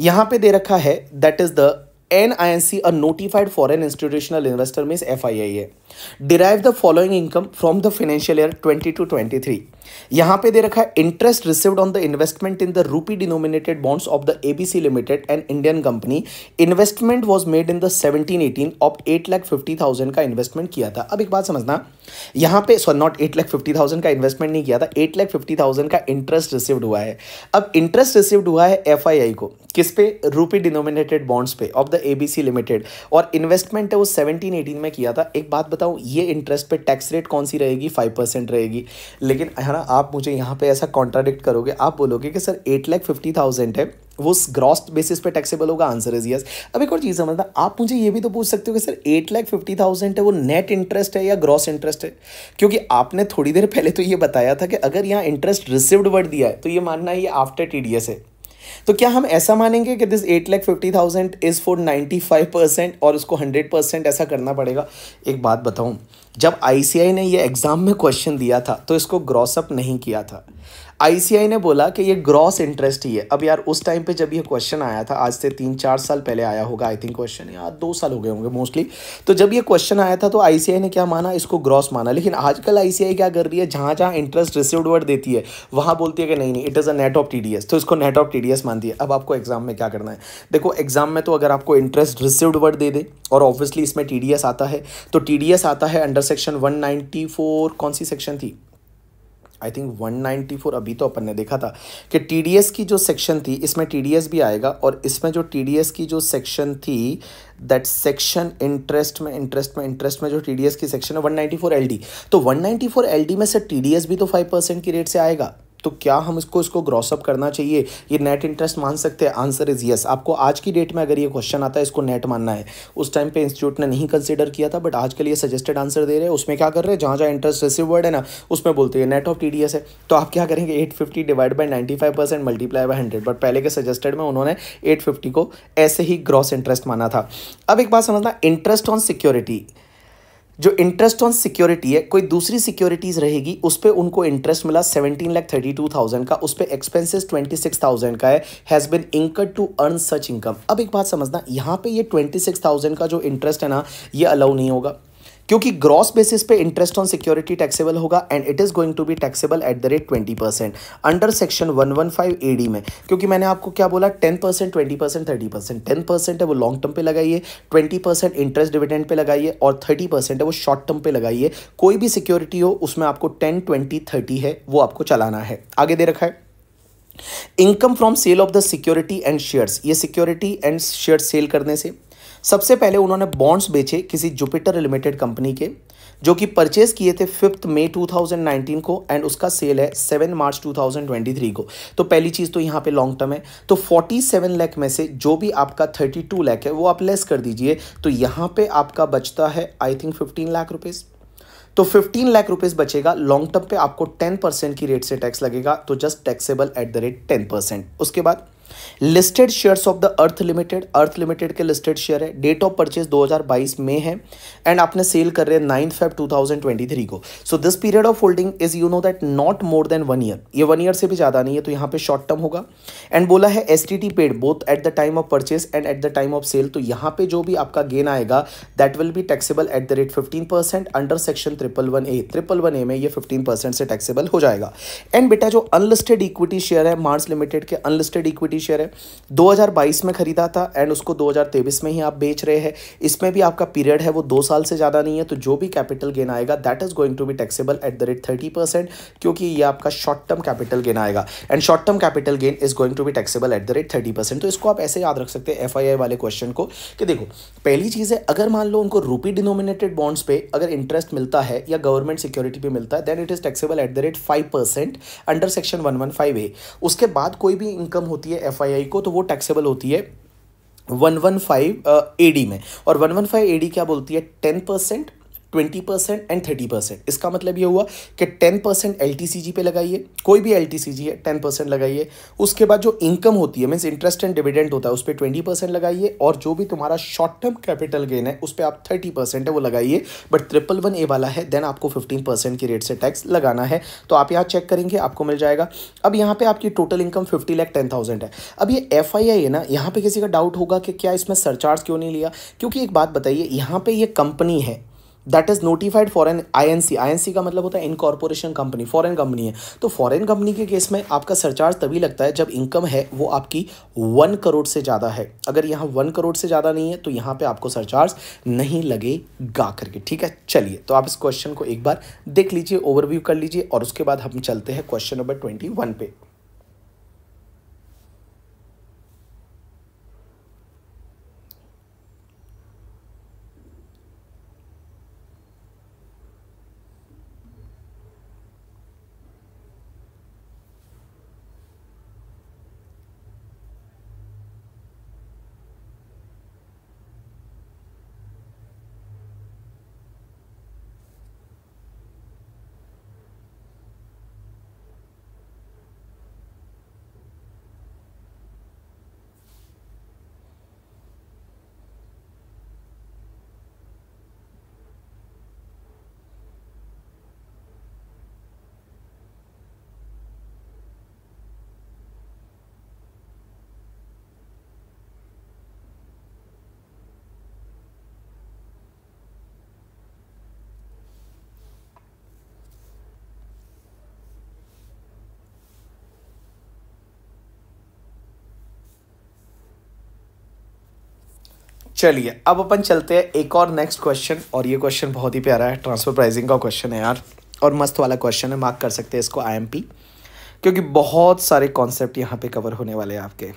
यहाँ पे दे रखा है that is the N I N C a notified foreign institutional investor mean F I I है derive the following income from the financial year 20 two 23 यहां पे दे रखा है interest receive on the investment in the rupee denominated bonds of the ABC limited and Indian company investment was made in the 17 of eight lakh fifty thousand का investment किया था अब एक बात समझना यहां पे sorry not eight lakh fifty thousand का इन्वेस्टमेंट नहीं किया था एट लाख फिफ्टी थाउजेंड का इंटरेस्ट रिसिव्ड हुआ है अब इंटरेस्ट रिसीव हुआ है एफ को किस पे रूपी डिनोमिनेटेड बॉन्ड्स पे ऑफ द एबीसी लिमिटेड और इन्वेस्टमेंट है वो सेवनटीन एटीन में किया था एक बात बताओ हूँ ये इंटरेस्ट पे टैक्स रेट कौन सी रहेगी फाइव परसेंट रहेगी लेकिन है ना आप मुझे यहाँ पे ऐसा कॉन्ट्राडिक्ट करोगे आप बोलोगे कि sir eight lakh fifty thousand है वो ग्रॉस बेसिस पे टैक्सेबल होगा आंसर इज यस अब एक और चीज़ समझना आप मुझे ये भी तो पूछ सकते हो कि sir eight lakh fifty thousand है वो नेट इंटरेस्ट है या ग्रॉस इंटरेस्ट है क्योंकि आपने थोड़ी देर पहले तो ये बताया था कि अगर यहाँ इंटरेस्ट रिसिव्ड वर्ड दिया है तो ये मानना है ये आफ्टर टी है तो क्या हम ऐसा मानेंगे कि this eight lakh fifty thousand is for ninety five percent और उसको हंड्रेड परसेंट ऐसा करना पड़ेगा एक बात बताऊँ जब आई ने ये एग्ज़ाम में क्वेश्चन दिया था तो इसको ग्रॉसअप नहीं किया था आईसीआई ने बोला कि ये ग्रॉस इंटरेस्ट ही है अब यार उस टाइम पे जब ये क्वेश्चन आया था आज से तीन चार साल पहले आया होगा आई थिंक क्वेश्चन यार दो साल हो गए होंगे मोस्टली तो जब ये क्वेश्चन आया था तो आईसीआई ने क्या माना इसको ग्रॉस माना लेकिन आजकल आईसीआई क्या कर रही है जहाँ जहाँ इंटरेस्ट रिसिव वर्ड देती है वहाँ बोलती है कि नहीं नहीं it is a net of T तो इसको नेट ऑफ टी मानती है अब आपको एग्जाम में क्या करना है देखो एग्जाम में तो अगर आपको इंटरेस्ट रिसीव्ड वर्ड दे दे और ऑब्वियसली इसमें टी आता है तो टी आता है अंडर सेक्शन वन कौन सी सेक्शन थी आई थिंक 194 अभी तो अपन ने देखा था कि टी की जो सेक्शन थी इसमें टी भी आएगा और इसमें जो टी की जो सेक्शन थी दैट सेक्शन इंटरेस्ट में इंटरेस्ट में इंटरेस्ट में जो टी की सेक्शन है 194 एलडी तो 194 एलडी में से टी भी तो 5 परसेंट की रेट से आएगा तो क्या हम इसको इसको ग्रॉसअप करना चाहिए ये नेट इंटरेस्ट मान सकते हैं आंसर इज़ येस आपको आज की डेट में अगर ये क्वेश्चन आता है इसको नेट मानना है उस टाइम पे इंस्टीट्यूट ने नहीं कंसिडर किया था बट आज के लिए सजेस्टेड आंसर दे रहे हैं उसमें क्या कर रहे हैं जहाँ जहाँ इंटरेस्ट रिसीव वर्ड है ना उसमें बोलते हैं net of T D S है तो आप क्या करेंगे eight fifty divide by ninety five percent multiply by hundred but पहले के सजेस्टेड में उन्होंने एट फिफ्टी को ऐसे ही ग्रॉस इंटरेस्ट माना था अब एक बात समझना इंटरेस्ट ऑन सिक्योरिटी जो इंटरेस्ट ऑन सिक्योरिटी है कोई दूसरी सिक्योरिटीज़ रहेगी उस पर उनको इंटरेस्ट मिला seventeen lakh thirty two thousand का उस पर एक्सपेंसिस ट्वेंटी सिक्स थाउजेंड का है has been incurred to earn such income अब एक बात समझना यहाँ पे ये ट्वेंटी सिक्स थाउजेंड का जो इंटरेस्ट है ना ये अलाउ नहीं होगा क्योंकि ग्रॉस बेसिस पे इंटरेस्ट ऑन सिक्योरिटी टैक्सेबल होगा and it is going to be taxable at the rate twenty percent under section one one five A D में क्योंकि मैंने आपको क्या बोला ten percent twenty percent thirty percent ten percent है वो long term पे लगाइए twenty percent interest dividend pay लगाइए और थर्टी परसेंट है वो शॉर्ट टर्म पे लगाइए कोई भी सिक्योरिटी हो उसमें आपको टेन ट्वेंटी थर्टी है वो आपको चलाना है आगे दे रखा है income from sale of the security and shares ये सिक्योरिटी एंड शेयर सेल करने से सबसे पहले उन्होंने बॉन्ड्स बेचे किसी जुपिटर लिमिटेड कंपनी के जो कि परचेज किए थे फिफ्थ मई 2019 को एंड उसका सेल है सेवन मार्च 2023 को तो पहली चीज़ तो यहाँ पे लॉन्ग टर्म है तो 47 लाख में से जो भी आपका 32 लाख है वो आप लेस कर दीजिए तो यहाँ पे आपका बचता है आई थिंक 15 लाख रुपीज़ तो 15 लाख रुपीस बचेगा लॉन्ग टर्म पे आपको 10 परसेंट की रेट से टैक्स लगेगा तो just taxable at the rate ten percent उसके बाद listed shares of the Earth limited Earth limited के लिस्टेड शेयर है डेट ऑफ परचेज 2022 में है एंड आपने सेल कर रहे हैं नाइन्थ फेब 2023 को so this period of holding is you know that not more than one year ये वन ईयर से भी ज़्यादा नहीं है तो यहाँ पे शॉर्ट टर्म होगा एंड बोला है S T paid both at the time of purchase and at the time of sale तो यहाँ पे जो भी आपका गेन आएगा that will be taxable at the rate fifteen percent under section triple one A triple one A में ये fifteen percent से टैक्सेबल हो जाएगा एंड बेटा जो अनलिस्टेड इक्विटी शेयर है मार्स लिमिटेड के अनलिस्टेड इक्विटी शेयर है है 2022 में ख़रीदा था एंड उसको 2023 में ही आप बेच रहे हैं इसमें भी आपका पीरियड है वो दो साल से ज़्यादा नहीं है तो जो भी कैपिटल गेन आएगा that is going to be taxable at the rate thirty percent क्योंकि ये आपका शॉर्ट टर्म कैपिटल गेन आएगा and short term capital gain is going to be taxable at the rate thirty percent तो इसको आप ऐसे याद रख सकते हैं एफ वाले क्वेश्चन को कि देखो पहली चीज़ है अगर मान लो उनको रूपी डिनोमिनेटेड बॉन्ड्स पे अगर इंटरेस्ट मिलता है या गवर्नमेंट सिक्योरिटी पर मिलता है then it is taxable at the rate five percent under section one one five A उसके बाद कोई भी इनकम होती है एफ जाएगी को तो वो टैक्सेबल होती है one one five A D में और one one five A D क्या बोलती है ten percent twenty percent and thirty percent इसका मतलब ये हुआ कि ten percent L T C G पे लगाइए कोई भी एल टी सी जी है टेन परसेंट लगाइए उसके बाद जो इनकम होती है मीन्स इंटरेस्ट एंड डिविडेंट होता है उस पर ट्वेंटी परसेंट लगाइए और जो भी तुम्हारा शॉर्ट टर्म कैपिटल गेन है उस पर आप थर्टी परसेंट है वो लगाइए बट ट्रिपल वन ए वाला है देन आपको फिफ्टीन परसेंट की रेट से टैक्स लगाना है तो आप यहाँ चेक करेंगे आपको मिल जाएगा अब यहाँ पर आपकी total income fifty lakh ten thousand है अब ये एफ आई आई है ना यहाँ पर किसी का डाउट होगा कि क्या इसमें सरचार्ज क्यों नहीं लिया क्योंकि एक बात बताइए यहाँ पर ये कंपनी है that is notified foreign I N C I N C का मतलब होता है इनकॉर्पोरेशन कंपनी फॉरन कंपनी है तो फॉरन कंपनी के केस में आपका सरचार्ज तभी लगता है जब इनकम है वो आपकी वन करोड़ से ज़्यादा है अगर यहाँ वन करोड़ से ज़्यादा नहीं है तो यहाँ पे आपको सरचार्ज नहीं लगेगा करके ठीक है चलिए तो आप इस क्वेश्चन को एक बार देख लीजिए ओवरव्यू कर लीजिए और उसके बाद हम चलते हैं क्वेश्चन नंबर ट्वेंटी वन पे चलिए अब अपन चलते हैं एक और नेक्स्ट क्वेश्चन और ये क्वेश्चन बहुत ही प्यारा है ट्रांसफर प्राइजिंग का क्वेश्चन है यार और मस्त वाला क्वेश्चन है मार्क कर सकते हैं इसको आई क्योंकि बहुत सारे कॉन्सेप्ट यहाँ पे कवर होने वाले हैं आपके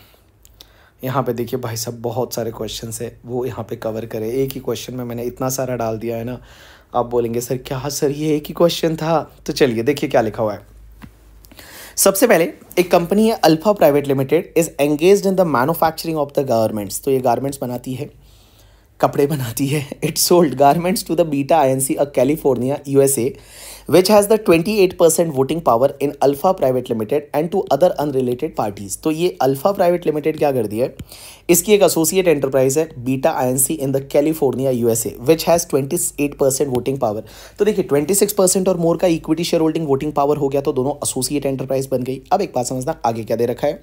यहाँ पे देखिए भाई साहब बहुत सारे क्वेश्चन है वो यहाँ पे कवर करें एक ही क्वेश्चन में मैंने इतना सारा डाल दिया है ना आप बोलेंगे सर क्या सर ये एक ही क्वेश्चन था तो चलिए देखिए क्या लिखा हुआ है सबसे पहले एक कंपनी है Alpha private limited is engage in the manufacturing of the garments तो ये गारमेंट्स बनाती है कपड़े बनाती है it sold garments to the Beta INC a California USA the twenty eight percent voting power in Alpha private limited and two other unrelated parties तो ये alpha private limited क्या कर दिया है इसकी एक एसोसिएट एंटरप्राइज है Beta INC in the California USA which has percent voting power तो देखिए ट्वेंटी सिक्स परसेंट और मोर का equity share holding voting power हो गया तो दोनों एसोसिएट एंटरप्राइज बन गई अब एक बात समझना आगे क्या दे रखा है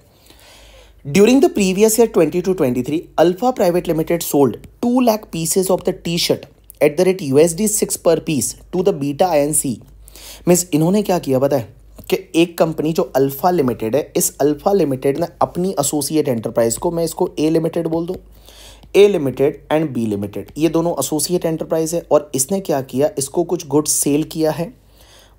During the previous year 20 23, Alpha Private Limited sold 2 lakh pieces of the T-shirt at the rate USD 6 per piece to the Beta INC. Means इन्होंने क्या किया पता है कि एक कंपनी जो अल्फ़ा लिमिटेड है इस अल्फ़ा लिमिटेड ने अपनी एसोसिएट एंटरप्राइज़ को मैं इसको ए लिमिटेड बोल दूँ A limited and B limited ये दोनों एसोसिएट एंटरप्राइज है और इसने क्या किया इसको कुछ गुड्स सेल किया है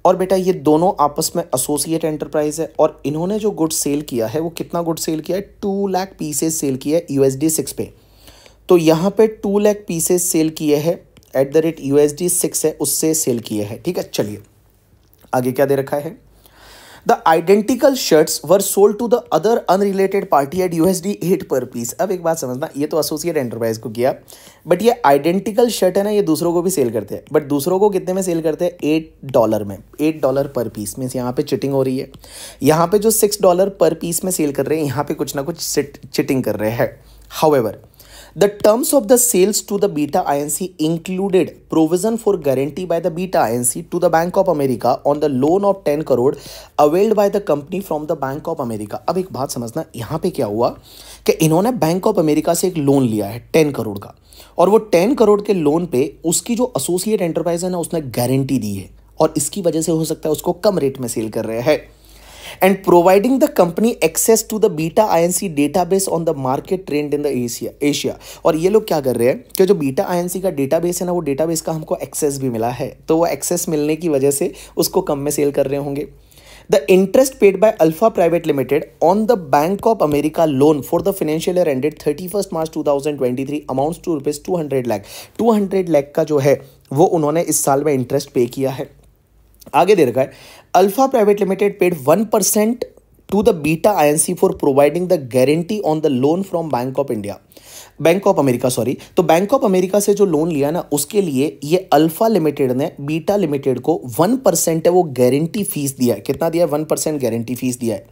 और बेटा ये दोनों आपस में एसोसिएट एंटरप्राइज है और इन्होंने जो गुड सेल किया है वो कितना गुड सेल किया है टू लाख पीसेज सेल किया है यू एस पे तो यहाँ पे टू लाख पीसेस सेल किए हैं at the rate U S है उससे सेल किए हैं ठीक है चलिए आगे क्या दे रखा है the identical shirts were sold to the other unrelated party at USD eight per piece अब एक बात समझना ये तो एसोसिएट एंटरप्राइज को किया बट ये आइडेंटिकल शर्ट है ना ये दूसरों को भी सेल करते हैं बट दूसरों को कितने में सेल करते हैं एट डॉलर में eight dollar per piece means यहाँ पे चिटिंग हो रही है यहाँ पे जो सिक्स डॉलर पर पीस में सेल कर रहे हैं यहाँ पे कुछ ना कुछ चिटिंग कर रहे हैं however The terms of the sales to the Beta INC included provision for guarantee by the Beta INC to the Bank of America on the loan of 10 crore availed by the company from the Bank of America. अब एक बात समझना यहाँ पे क्या हुआ कि इन्होंने Bank of America से एक लोन लिया है 10 करोड़ का और वो 10 करोड़ के लोन पे उसकी जो एसोसिएट एंटरप्राइज है ना उसने गारंटी दी है और इसकी वजह से हो सकता है उसको कम रेट में सेल कर रहे हैं and providing the company access to the beta INC database on the market trend in the Asia. Asia. aur ye log kya kar rahe hain ki jo beta INC ka database hai na wo database ka humko access bhi mila hai to wo access milne ki wajah se usko kam mein sell kar rahe honge The interest paid by Alpha Private Limited on the Bank of America loan for the financial year ended 31st March 2023 amounts to rupees 200 lakh. 200 lakh ka jo hai wo unhone is saal mein interest pay kiya hai आगे दे रखा है Alpha Private Limited paid 1% to the Beta INC for providing the guarantee on the loan from Bank of India. Bank of America sorry तो bank of America से जो loan लिया ना उसके लिए ये अल्फा लिमिटेड ने बीटा लिमिटेड को वन परसेंट है वो गारंटी फीस दिया है कितना दिया है वन परसेंट गारंटी फीस दिया है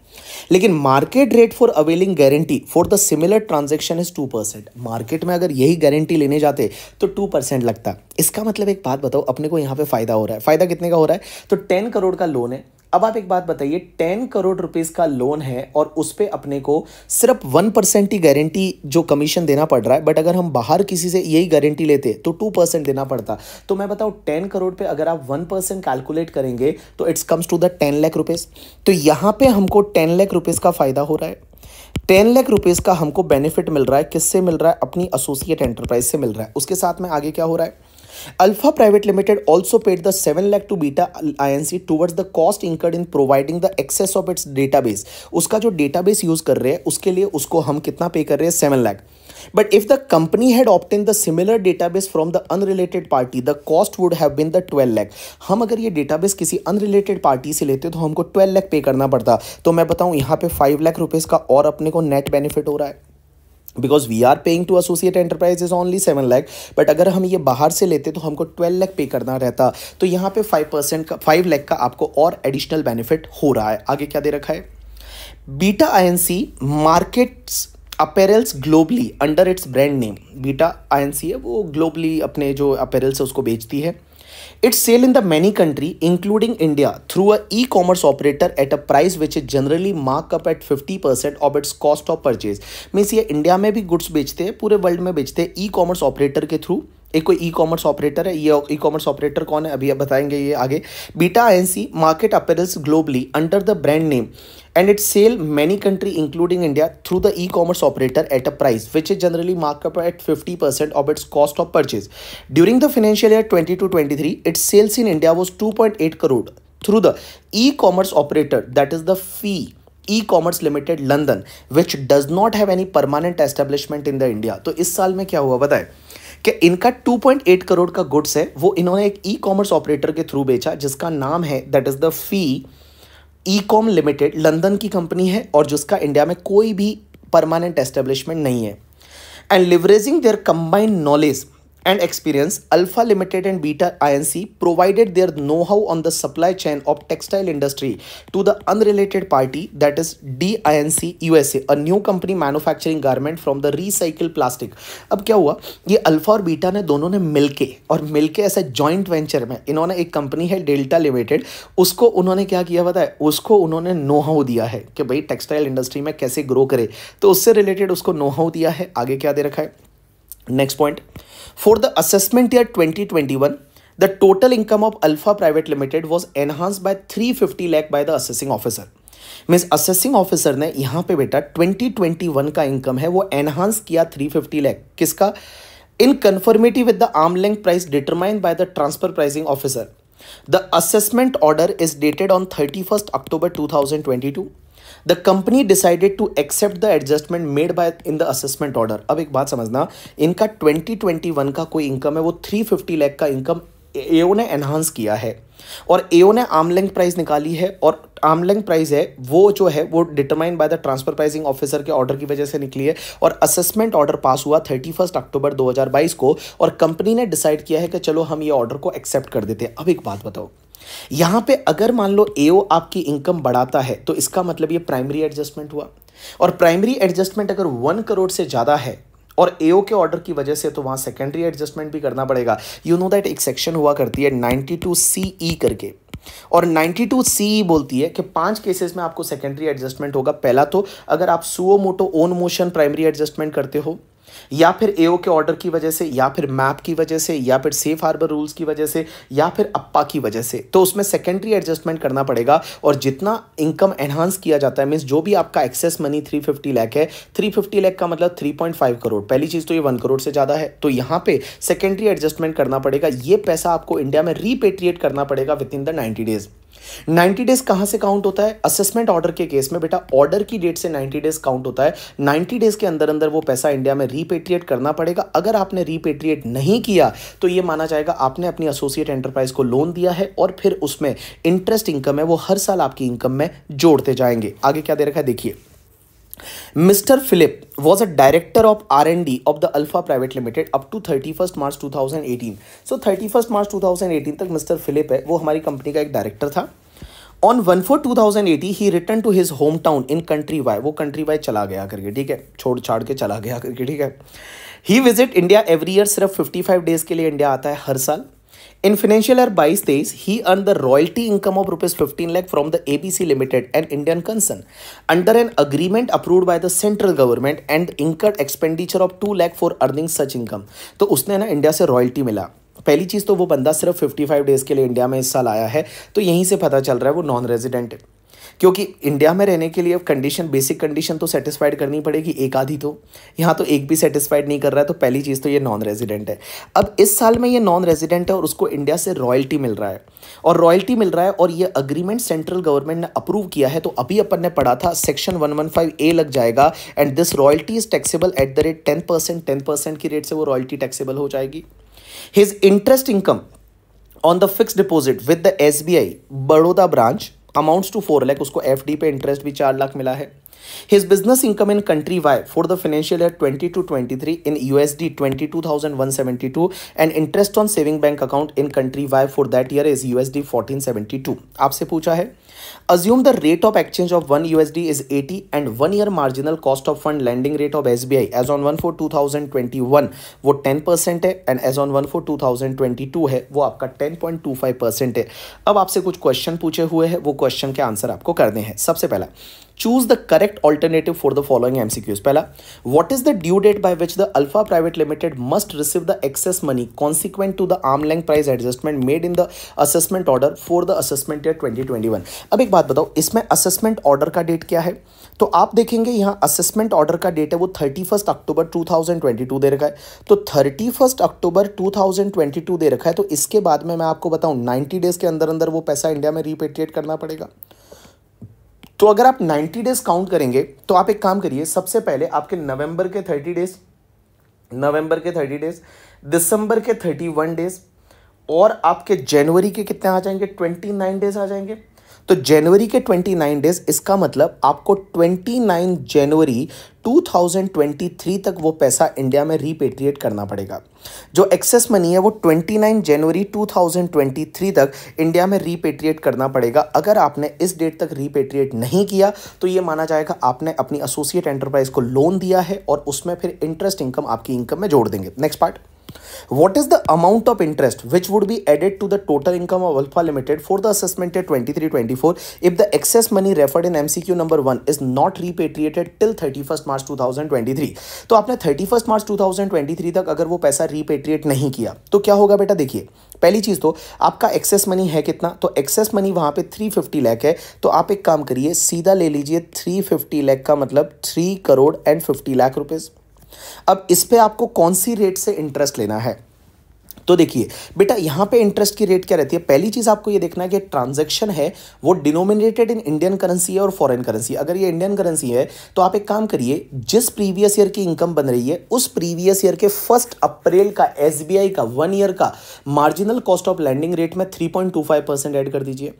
लेकिन market rate for availing guarantee for the similar transaction is two percent market में अगर यही गारंटी लेने जाते तो टू परसेंट लगता इसका मतलब एक बात बताओ अपने को यहाँ पे फायदा हो रहा है फायदा कितने का हो रहा है तो टेन करोड़ का लोन है अब आप एक बात बताइए टेन करोड़ रुपीस का लोन है और उस पर अपने को सिर्फ वन परसेंट ही गारंटी जो कमीशन देना पड़ रहा है बट अगर हम बाहर किसी से यही गारंटी लेते तो टू परसेंट देना पड़ता तो मैं बताऊँ टेन करोड़ पे अगर आप वन परसेंट कैलकुलेट करेंगे तो it's comes to the ten lakh rupees तो यहाँ पर हमको टेन लाख रुपीज़ का फ़ायदा हो रहा है टेन लाख रुपीज़ का हमको बेनिफिट मिल रहा है किससे मिल रहा है अपनी एसोसिएट एंटरप्राइज से मिल रहा है उसके साथ में आगे क्या हो रहा है Alpha Private Limited also paid the 7 lakh to Beta INC towards the cost incurred in providing the excess of its database. उसका जो database use कर रहे हैं उसके लिए उसको हम कितना pay कर रहे हैं 7 lakh. But if the company had obtained the similar database from the unrelated party, the cost would have been the 12 lakh. हम अगर ये database किसी unrelated party से लेते तो हमको 12 lakh pay करना पड़ता तो मैं बताऊँ यहाँ पे 5 lakh रुपीज़ का और अपने को net benefit हो रहा है because we are paying to associate enterprises only seven lakh but अगर हम ये बाहर से लेते तो हमको ट्वेल्व लैख पे करना रहता तो यहाँ पे फाइव परसेंट का फाइव लैख का आपको और एडिशनल बेनिफिट हो रहा है आगे क्या दे रखा है Beta I N C markets apparels globally under its brand name Beta I N C है वो ग्लोबली अपने जो अपेरल्स है उसको बेचती है It's sale in the many country, including India, through a e-commerce operator at a price which is generally marked up at 50% of its cost of purchase. Means ये India में भी गुड्स बेचते हैं पूरे वर्ल्ड में बेचते हैं ई कॉमर्स ऑपरेटर के थ्रू एक कोई ई कॉमर्स ऑपरेटर है ये ई कॉमर्स ऑपरेटर कौन है अभी आप बताएंगे ये आगे Beta I market apparels globally under the brand name and its sell many country including India through the e commerce operator at a price which is generally markup at fifty percent of its cost of purchase during the financial year twenty two twenty three its sales in India was two point eight crore through the e commerce operator that is the fee e commerce limited London which does not have any permanent establishment in the India तो इस साल में क्या हुआ बताए कि इनका 2.8 करोड़ का गुड्स है वो इन्होंने एक ई कॉमर्स ऑपरेटर के थ्रू बेचा जिसका नाम है that is the fee e com limited London की कंपनी है और जिसका इंडिया में कोई भी परमानेंट एस्टेब्लिशमेंट नहीं है and leveraging their combined knowledge and experience, Alpha Limited and Beta INC provided their know-how on the supply chain of textile industry to the unrelated party that is DINC USA, a new company manufacturing garment from the recycled plastic. ab kya hua ye alpha aur beta ne dono ne milke aur milke और joint venture mein inhone ek company hai delta limited usko unhone kya kiya pata hai usko unhone know-how diya hai ki bhai textile industry mein kaise grow kare to usse related usko know-how diya hai aage kya de rakha hai next point For the assessment year 2021, the total income of Alpha Private Limited was enhanced by 350 lakh by the assessing officer. Means assessing officer ने यहाँ पे बेटा 2021 का income है वो enhance किया 350 लाख किसका in conformity with the length price determined by the transfer pricing officer the assessment order is dated on thirty first October two thousand twenty two the company decided to accept the adjustment made by in the assessment order अब एक बात समझना इनका 2021 का कोई income है वो 350 लैख का इनकम एओ ने एनहांस किया है और एओ ने आमलैंग प्राइस निकाली है और आमलैंग प्राइस है वो जो है वो determine by the transfer pricing officer के ऑर्डर की वजह से निकली है और असेसमेंट ऑर्डर पास हुआ थर्टी फर्स्ट अक्टूबर 2022 को और कंपनी ने डिसाइड किया है कि चलो हम ये ऑर्डर को एक्सेप्ट कर देते हैं अब एक बात बताओ यहां पे अगर मान लो एओ आपकी इनकम बढ़ाता है तो इसका मतलब ये प्राइमरी एडजस्टमेंट हुआ और प्राइमरी एडजस्टमेंट अगर वन करोड़ से ज़्यादा है और एओ के ऑर्डर की वजह से तो वहां सेकेंडरी एडजस्टमेंट भी करना पड़ेगा यू नो दैट एक सेक्शन हुआ करती है नाइनटी टू सीई करके और 92 सी e बोलती है कि पांच केसेस में आपको सेकेंडरी एडजस्टमेंट होगा पहला तो अगर आप suo moto own motion primary adjustment करते हो या फिर एओ के ऑर्डर की वजह से या फिर मैप की वजह से या फिर सेफ हार्बर रूल्स की वजह से या फिर अप्पा की वजह से तो उसमें सेकेंडरी एडजस्टमेंट करना पड़ेगा और जितना इनकम एनहांस किया जाता है मीन्स जो भी आपका excess money three fifty lakh है थ्री फिफ्टी लैख का मतलब थ्री पॉइंट फाइव करोड़ पहली चीज़ तो ये वन करोड़ से ज़्यादा है तो यहाँ पे सेकेंडरी एडजस्टमेंट करना पड़ेगा ये पैसा आपको इंडिया में रिपेट्रिएट करना पड़ेगा within the ninety days 90 days कहां से काउंट होता है असेसमेंट ऑर्डर के केस में बेटा ऑर्डर की डेट से 90 डेज काउंट होता है 90 डेज के अंदर अंदर वो पैसा इंडिया में रिपेट्रिएट करना पड़ेगा अगर आपने रिपेट्रिएट नहीं किया तो ये माना जाएगा आपने अपनी एसोसिएट एंटरप्राइज को लोन दिया है और फिर उसमें इंटरेस्ट इनकम है वो हर साल आपकी इनकम में जोड़ते जाएंगे आगे क्या दे रखा है देखिए Mr. Philip was a director of R&D of the Alpha Private Limited up to 31st March 2018. So 31st March 2018 तक मिस्टर फिलिप है वो हमारी कंपनी का एक डायरेक्टर था on one four two thousand eighty he return to his home town in country Y वो country Y चला गया करके ठीक है छोड़ छाड़ के चला गया करके ठीक है he visit India every year सिर्फ फिफ्टी फाइव डेज के लिए इंडिया आता है हर साल In financial year 22-23, he earned the royalty income of rupees 15 lakh from the ABC Limited, an Indian concern, under an agreement approved by the central government and incurred expenditure of 2 lakh for earning such income. तो उसने ना India से royalty मिला पहली चीज़ तो वो बंदा सिर्फ 55 डेज़ के लिए इंडिया में इस साल आया है तो यहीं से पता चल रहा है वो नॉन रेजिडेंट क्योंकि इंडिया में रहने के लिए कंडीशन बेसिक कंडीशन तो सेटिस्फाइड करनी पड़ेगी एक आधी तो यहाँ तो एक भी सेटिस्फाइड नहीं कर रहा है तो पहली चीज़ तो ये नॉन रेजिडेंट है अब इस साल में ये नॉन रेजिडेंट है और उसको इंडिया से रॉयल्टी मिल रहा है और रॉयल्टी मिल रहा है और ये अग्रीमेंट सेंट्रल गवर्नमेंट ने अप्रूव किया है तो अभी अपन ने पढ़ा था section one one five A लग जाएगा and this royalty is taxable at the rate ten percent ten percent की रेट से वो रॉयल्टी टैक्सेबल हो जाएगी his interest income on the fix deposit with the S B I Baroda branch amounts to four lakh उसको F पे interest भी चार लाख मिला है His business income in country Y for the financial year 22-23 in USD 22,172 and interest on saving bank account in country Y for that year is USD 1472. आपसे पूछा है Assume the rate of exchange of 1 USD is 80 and 1 year marginal cost of fund lending rate of SBI as on 1 for 2021 वो 10 percent है and as on 1 for 2022 है वो आपका 10.25 percent है अब आपसे कुछ question पूछे हुए हैं वो question के answer आपको करने हैं सबसे पहला choose the correct alternative for the following MCQs पहला what is the due date by which the Alpha private limited must receive the excess money consequent to the arm length price adjustment made in the assessment order for the assessment year 2021 अब एक बात बताओ इसमें assessment order का date क्या है तो आप देखेंगे यहाँ असेसमेंट ऑर्डर का डेट है वो thirty first October two thousand twenty two दे रखा है तो thirty first October two thousand twenty two दे रखा है तो इसके बाद में मैं आपको बताऊँ नाइन्टी डेज के अंदर अंदर वो पैसा इंडिया में रिपेट्रिएट करना पड़ेगा तो अगर आप 90 डेज काउंट करेंगे तो आप एक काम करिए सबसे पहले आपके नवंबर के 30 डेज नवंबर के 30 डेज दिसंबर के 31 डेज और आपके जनवरी के कितने आ जाएंगे 29 डेज आ जाएंगे तो जनवरी के 29 डेज इसका मतलब आपको 29 जनवरी 2023 तक वो पैसा इंडिया में रिपेट्रिएट करना पड़ेगा जो एक्सेस मनी है वो 29 जनवरी 2023 तक इंडिया में रिपेट्रिएट करना पड़ेगा अगर आपने इस डेट तक रिपेट्रिएट नहीं किया तो ये माना जाएगा आपने अपनी एसोसिएट एंटरप्राइज को लोन दिया है और उसमें फिर इंटरेस्ट इनकम आपकी इनकम में जोड़ देंगे next part What is the amount of interest which would be added to the total income of Alpha Limited for the assessment year 23-24 if the excess money referred in MCQ number 1 is not repatriated till 31st March 2023 तो आपने 31st मार्च 2023 तक अगर वो पैसा repatriate नहीं किया तो क्या होगा बेटा देखिए पहली चीज़ तो आपका एक्सेस मनी है कितना तो एक्सेस मनी वहाँ पे 350 lakh है तो आप एक काम करिए सीधा ले लीजिए 350 lakh का मतलब 3 करोड़ and 50 lakh रुपए अब इस पर आपको कौन सी रेट से इंटरेस्ट लेना है तो देखिए बेटा यहाँ पे इंटरेस्ट की रेट क्या रहती है पहली चीज़ आपको ये देखना है कि ट्रांजैक्शन है वो डिनोमिनेटेड इन इंडियन करेंसी है और फॉरेन करेंसी अगर ये इंडियन करेंसी है तो आप एक काम करिए जिस प्रीवियस ईयर की इनकम बन रही है उस प्रीवियस ईयर के फर्स्ट अप्रैल का एसबीआई का वन ईयर का marginal cost of landing rate में three point two five percent add कर दीजिए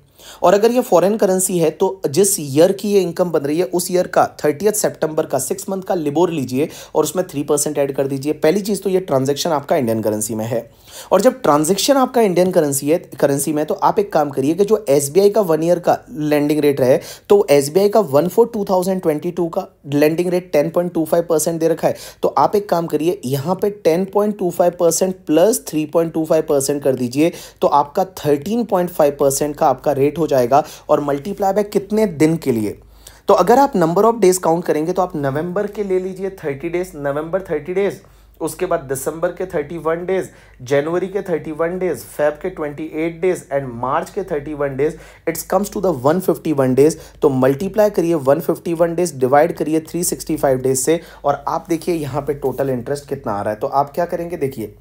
और अगर ये फॉरेन करेंसी है तो जिस ईयर की ये इनकम बन रही है उस ईयर का थर्टियथ सेप्टेम्बर का सिक्स मंथ का लिबोर लीजिए और उसमें थ्री परसेंट एड कर दीजिए पहली चीज़ तो ये ट्रांजेक्शन आपका इंडियन करेंसी में है और जब ट्रांजेक्शन आपका इंडियन करेंसी है करेंसी में तो आप एक काम करिए कि जो एस का वन ईयर का लैंडिंग रेट रहे तो एस का वन फोर टू का लैंडिंग रेट टेन दे रखा है तो आप एक काम करिए यहाँ पे टेन प्लस थ्री कर दीजिए तो आपका थर्टीन का आपका रेट हो जाएगा और मल्टीप्लाई बाय कितने दिन के लिए तो अगर आप नंबर ऑफ डेज काउंट करेंगे तो आप नवंबर के ले लीजिए थर्टी डेज नवंबर थर्टी डेज उसके बाद दिसंबर के थर्टी वन डेज जनवरी के थर्टी वन डेज फेब के ट्वेंटी एट डेज एंड मार्च के thirty one days its comes to the one fifty one days तो मल्टीप्लाई करिए one fifty one days divide करिए थ्री सिक्सटी फाइव डेज से और आप देखिए यहाँ पे टोटल इंटरेस्ट कितना आ रहा है तो आप क्या करेंगे देखिए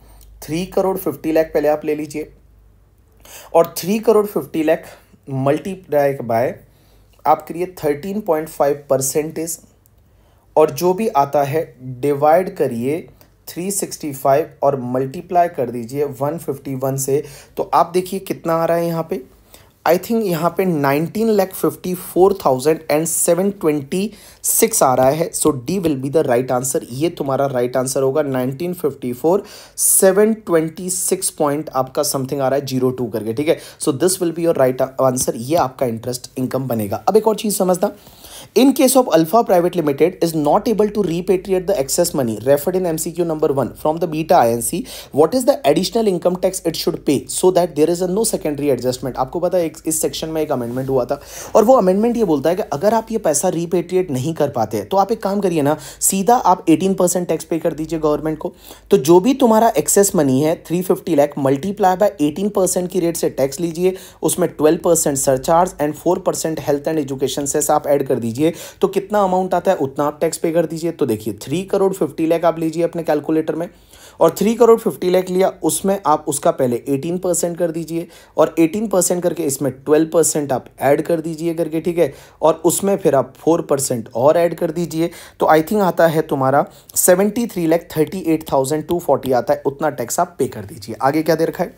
थ्री करोड़ फिफ्टी लैख पहले आप ले लीजिए और three crore fifty lakh multiply by आपके लिए थर्टीन पॉइंट फाइव परसेंटेज और जो भी आता है डिवाइड करिए थ्री सिक्सटी फाइव और मल्टीप्लाई कर दीजिए वन फिफ्टी वन से तो आप देखिए कितना आ रहा है यहाँ पे आई थिंक यहाँ पे nineteen lakh fifty four thousand and seven twenty six आ रहा है so D will be the right answer ये तुम्हारा राइट right आंसर होगा nineteen fifty four seven twenty six point आपका समथिंग आ रहा है जीरो टू करके ठीक है so this will be your right answer ये आपका इंटरेस्ट इनकम बनेगा अब एक और चीज़ समझना case of Alpha private limited is not able to to the excess money referred in in number one 1 the Beta I N what is the additional income tax it should pay so that there is a no secondary adjustment आपको पता है इस section में एक amendment हुआ था और वो अमेंडमेंट ये बोलता है कि अगर आप ये पैसा रिपेट्रिएट नहीं कर पाते तो आप एक काम करिए ना सीधा आप एटीन परसेंट टैक्स पे कर दीजिए गवर्नमेंट को तो जो भी तुम्हारा एक्सेस मनी है three fifty lakh multiply by eighteen percent की रेट से टैक्स लीजिए उसमें twelve percent surcharge and four percent health and education cess आप एड कर दीजिए लीजिए तो कितना अमाउंट आता है उतना आप टैक्स पे कर दीजिए तो देखिए थ्री करोड़ फिफ्टी लैख आप लीजिए अपने कैलकुलेटर में और थ्री करोड़ फिफ्टी लैख लिया उसमें आप उसका पहले एटीन परसेंट कर दीजिए और एटीन परसेंट करके इसमें ट्वेल्व परसेंट आप ऐड कर दीजिए करके ठीक है और उसमें फिर आप फोर परसेंट और ऐड कर दीजिए तो आई थिंक आता है तुम्हारा seventy three lakh thirty eight thousand two forty आता है उतना टैक्स आप पे कर दीजिए आगे क्या दे रखा है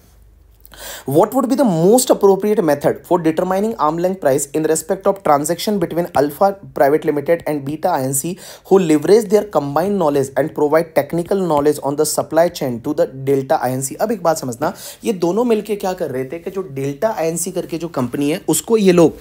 What would be the most appropriate method for determining arm length price in respect of transaction between Alpha Private Limited and Beta INC who leverage their combined knowledge and provide technical knowledge on the supply chain to the Delta INC? अब एक बात समझना ये दोनों मिलके क्या कर रहे थे कि जो Delta INC करके जो कंपनी है उसको ये लोग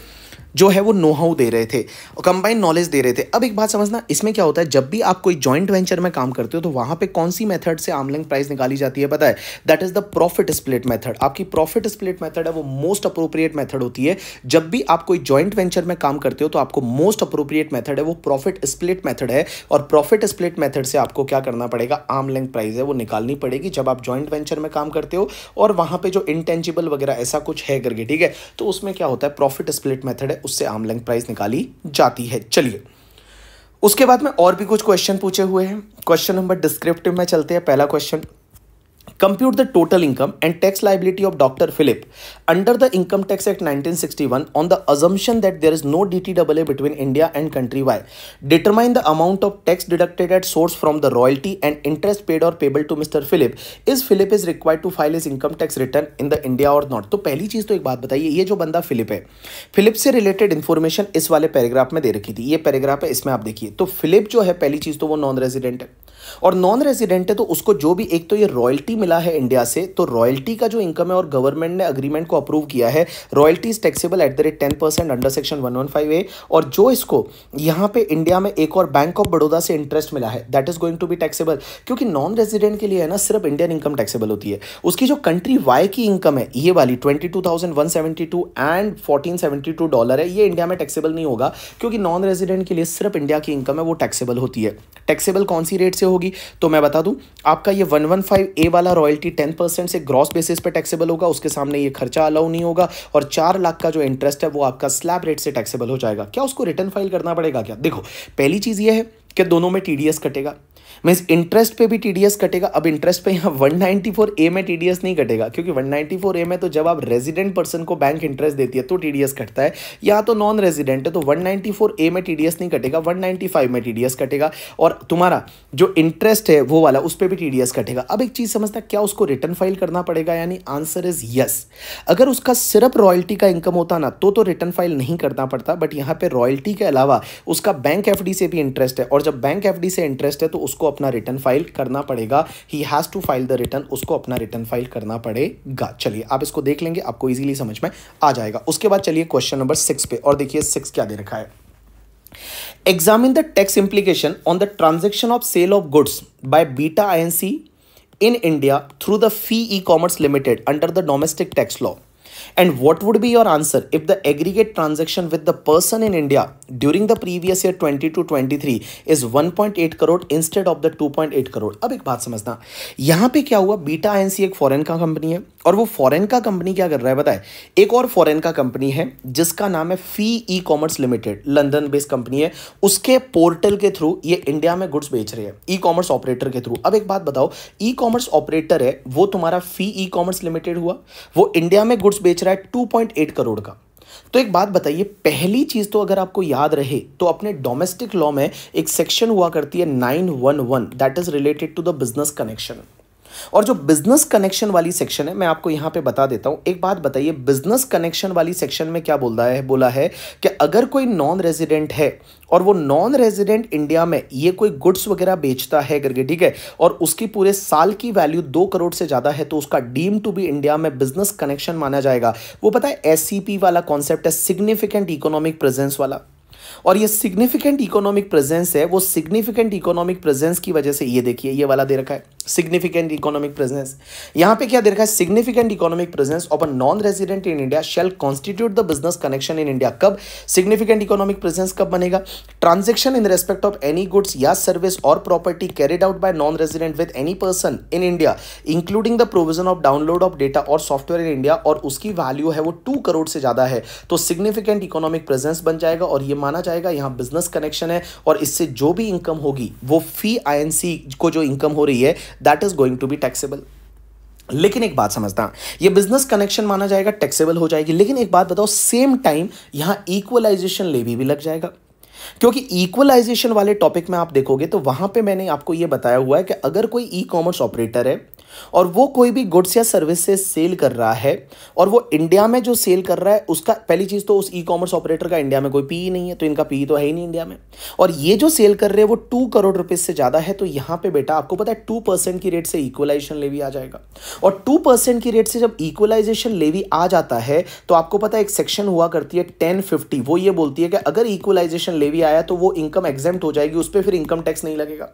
जो है वो नो हाउ दे रहे थे कंबाइंड नॉलेज दे रहे थे अब एक बात समझना इसमें क्या होता है जब भी आप कोई जॉइंट वेंचर में काम करते हो तो वहाँ पे कौन सी मेथड से आमलिंग प्राइस निकाली जाती है पता है that is the profit split method आपकी प्रॉफिट स्प्लिट मेथड है वो मोस्ट अप्रोप्रिएट मेथड होती है जब भी आप कोई जॉइंट वेंचर में काम करते हो तो आपको मोस्ट अप्रोप्रिएट मेथड है वो प्रॉफिट स्प्लिट मेथड है और प्रॉफिट स्प्लिट मेथड से आपको क्या करना पड़ेगा आम लेंथ प्राइस है वो निकालनी पड़ेगी जब आप जॉइंट वेंचर में काम करते हो और वहाँ पर जो इंटेंजिबल वगैरह ऐसा कुछ है करके ठीक है तो उसमें क्या होता है प्रॉफिट स्प्लिट मेथड है उससे आमलंग प्राइस निकाली जाती है चलिए उसके बाद में और भी कुछ क्वेश्चन पूछे हुए हैं क्वेश्चन नंबर डिस्क्रिप्टिव में चलते हैं पहला question Compute the total income and tax liability of Dr. Philip under the Income Tax Act 1961 on the assumption that there is no DTAA between India and country Y. Determine the amount of tax deducted at source from the royalty and interest paid or payable to Mr. Philip. Is Philip is required to file his income tax return in the India or not? तो पहली चीज तो एक बात बताइए ये जो बंदा philip है philip से related information इस वाले paragraph में दे रखी थी ये paragraph है इसमें आप देखिए तो philip जो है पहली चीज तो वो non resident है और नॉन रेजिडेंट है तो उसको जो भी एक तो ये रॉयल्टी मिला है इंडिया से तो रॉयल्टी का जो इनकम है और गवर्नमेंट ने अग्रीमेंट को अप्रूव किया है royalty is taxable at the rate ten percent under section one one five A और जो इसको यहाँ पे इंडिया में एक और बैंक ऑफ बड़ौदा से इंटरेस्ट मिला है that is going to be taxable क्योंकि नॉन रेजिडेंट के लिए है ना सिर्फ इंडियन इनकम टैक्सेबल होती है उसकी जो कंट्री वाई की इनकम है ये वाली twenty two thousand one seventy two and fourteen seventy two dollar है ये इंडिया में टैक्सेबल नहीं होगा क्योंकि नॉन रेजिडेंट के लिए सिर्फ इंडिया की इनकम है वो टैक्सेबल होती है टैक्सेबल कौन सी रेट से हो होगी तो मैं बता दूं आपका ये 115 ए वाला रॉयल्टी 10% से ग्रॉस बेसिस पे टैक्सेबल होगा उसके सामने ये खर्चा अलाउ नहीं होगा और चार लाख का जो इंटरेस्ट है वो आपका स्लैब रेट से टैक्सेबल हो जाएगा क्या उसको रिटर्न फाइल करना पड़ेगा क्या देखो पहली चीज़ ये है कि दोनों में टी कटेगा मीन्स इंटरेस्ट पे भी टीडीएस कटेगा अब इंटरेस्ट पे यहाँ फोर ए में टीडीएस नहीं कटेगा क्योंकि वन फोर ए में तो जब आप रेजिडेंट पर्सन को बैंक इंटरेस्ट देती है तो टीडीएस कटता है या तो नॉन रेजिडेंट है तो वन फोर ए में टीडीएस नहीं कटेगा वन फाइव में टीडीएस कटेगा और तुम्हारा जो इंटरेस्ट है वो वाला उस पर भी टीडीएस कटेगा अब एक चीज़ समझता है क्या उसको रिटर्न फाइल करना पड़ेगा यानी आंसर इज यस अगर उसका सिर्फ रॉयल्टी का इनकम होता ना तो तो रिटर्न फाइल नहीं करना पड़ता बट यहाँ पे रॉयल्टी के अलावा उसका बैंक एफ से भी इंटरेस्ट है और जब बैंक एफ से इंटरेस्ट है तो उसको अपना रिटर्न फाइल करना पड़ेगा he has to file the return उसको अपना रिटर्न फाइल करना पड़ेगा चलिए आप इसको देख लेंगे आपको इजीली समझ में आ जाएगा उसके बाद चलिए क्वेश्चन नंबर सिक्स पे और देखिए सिक्स क्या दे रखा है examine the tax implication on the transaction of sale of goods by Beta I in India through the fee e commerce limited under the domestic tax law And what would be your answer if the aggregate transaction with the person in India during the previous year 20 to 23 is 1.8 crore instead of the 2.8 crore? Now, एक बात समझना Beta पे क्या हुआ beta NC एक और वो foreign का कंपनी क्या कर रहा है बताए एक और फॉरेन का कंपनी है जिसका नाम है fee e commerce limited London based company है उसके पोर्टल के थ्रू ये इंडिया में गुड्स बेच रहे हैं ई कॉमर्स ऑपरेटर के थ्रू अब एक बात बताओ ई कॉमर्स ऑपरेटर है वो तुम्हारा फी ई कॉमर्स लिमिटेड हुआ वो इंडिया में गुड्स बेच रहा है टू करोड़ का तो एक बात बताइए पहली चीज तो अगर आपको याद रहे तो अपने डोमेस्टिक लॉ में एक सेक्शन हुआ करती है nine one one that is related to the business connection और जो बिजनेस कनेक्शन वाली सेक्शन है मैं आपको यहां पे बता देता हूं एक बात बताइए बिजनेस कनेक्शन वाली सेक्शन में क्या बोल रहा है बोला है कि अगर कोई नॉन रेजिडेंट है और वो नॉन रेजिडेंट इंडिया में ये कोई गुड्स वगैरह बेचता है करके ठीक है और उसकी पूरे साल की वैल्यू दो करोड़ से ज़्यादा है तो उसका डीम टू बी इंडिया में बिजनेस कनेक्शन माना जाएगा वो पता है एस वाला कॉन्सेप्ट है सिग्निफिकेंट इकोनॉमिक प्रेजेंस वाला और ये सिग्निफिकेंट इकोनॉमिक प्रेजेंस है वो सिग्निफिकेंट इकोनॉमिक प्रेजेंस की वजह से ये देखिए ये वाला दे रखा है सिग्निफिकेंट इकोनॉमिक प्रेजेंस यहाँ पे क्या दे रखा है significant economic presence of a non resident in India shall constitute the business connection in India कब सिग्निफिकेंट इकोनॉमिक प्रेजेंस कब बनेगा transaction in respect of any goods या सर्विस और property carried out by non resident with any person in India including the provision of download of data और software in India और उसकी value है वो to crore से ज्यादा है तो सिग्निफिकेंट इकोनॉमिक प्रेजेंस बन जाएगा और ये माना जाएगा यहाँ बिजनेस कनेक्शन है और इससे जो भी इनकम होगी वो फी आई को जो इनकम हो रही है that is going to be taxable लेकिन एक बात समझना ये बिजनेस कनेक्शन माना जाएगा टैक्सेबल हो जाएगी लेकिन एक बात बताओ सेम टाइम यहाँ इक्वलाइजेशन लेवी भी लग जाएगा क्योंकि इक्वलाइजेशन वाले टॉपिक में आप देखोगे तो वहां पे मैंने आपको यह बताया हुआ है कि अगर कोई ई कॉमर्स ऑपरेटर है और वो कोई भी गुड्स या सर्विसेज सेल कर रहा है और वो इंडिया में जो सेल कर रहा है उसका पहली चीज़ तो उस ई कॉमर्स ऑपरेटर का इंडिया में कोई पी e नहीं है तो इनका पी e तो है ही नहीं इंडिया में और ये जो सेल कर रहे हैं वो टू करोड़ रुपीज से ज़्यादा है तो यहाँ पे बेटा आपको पता है टू परसेंट की रेट से इक्वलाइजेशन लेवी आ जाएगा और टू परसेंट की रेट से जब इक्वलाइजेशन लेवी आ जाता है तो आपको पता है एक सेक्शन हुआ करती है टेन फिफ्टी वो ये बोलती है कि अगर इक्वलाइजेशन लेवी आया तो वो इनकम एग्जेम्प्ट हो जाएगी उस पर फिर इनकम टैक्स नहीं लगेगा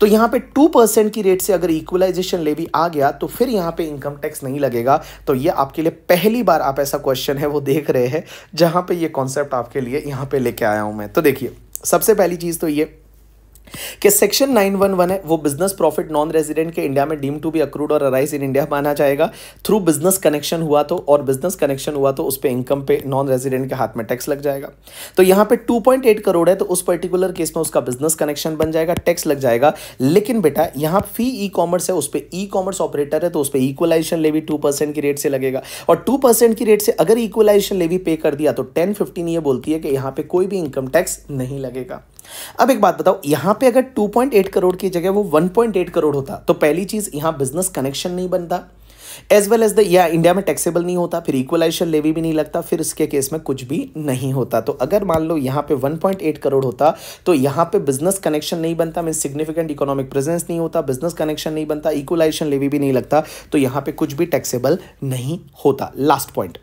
तो यहां पे टू परसेंट की रेट से अगर इक्वलाइजेशन लेवी आ गया तो फिर यहां पे इनकम टैक्स नहीं लगेगा तो ये आपके लिए पहली बार आप ऐसा क्वेश्चन है वो देख रहे हैं जहां पे ये कॉन्सेप्ट आपके लिए यहां पे लेके आया हूं मैं तो देखिए सबसे पहली चीज़ तो ये कि सेक्शन 911 है वो बिजनेस प्रॉफिट नॉन रेजिडेंट के इंडिया में डीम टू बी अक्रूड और अराइज इन इंडिया माना जाएगा थ्रू बिजनेस कनेक्शन हुआ तो और बिजनेस कनेक्शन हुआ तो उस पर इनकम पे नॉन रेजिडेंट के हाथ में टैक्स लग जाएगा तो यहां पे 2.8 करोड़ है तो उस पर्टिकुलर केस में उसका बिजनेस कनेक्शन बन जाएगा टैक्स लग जाएगा लेकिन बेटा यहां फी ई कॉमर्स है उस पर ई कॉमर्स ऑपरेटर है तो उस पर इक्वलाइजेशन लेवी टू की रेट से लगेगा और टू की रेट से अगर इक्वलाइजेशन लेवी पे कर दिया तो टेन फिफ्टीन ये बोलती है कि यहां पर कोई भी इनकम टैक्स नहीं लगेगा अब एक बात बताओ यहां पे अगर 2.8 करोड़ की जगह वो 1.8 करोड़ होता तो पहली चीज़ यहां बिजनेस कनेक्शन नहीं बनता एज वेल एज द या इंडिया में टैक्सेबल नहीं होता फिर इक्वलाइजेशन लेवी भी नहीं लगता फिर इसके केस में कुछ भी नहीं होता तो अगर मान लो यहाँ पे 1.8 करोड़ होता तो यहाँ पे बिजनेस कनेक्शन नहीं बनता मीन सिग्निफिकेंट इकोनॉमिक प्रेजेंस नहीं होता बिजनेस कनेक्शन नहीं बनता इक्वलाइजेशन लेवी भी नहीं लगता तो यहाँ पे कुछ भी टैक्सेबल नहीं होता last point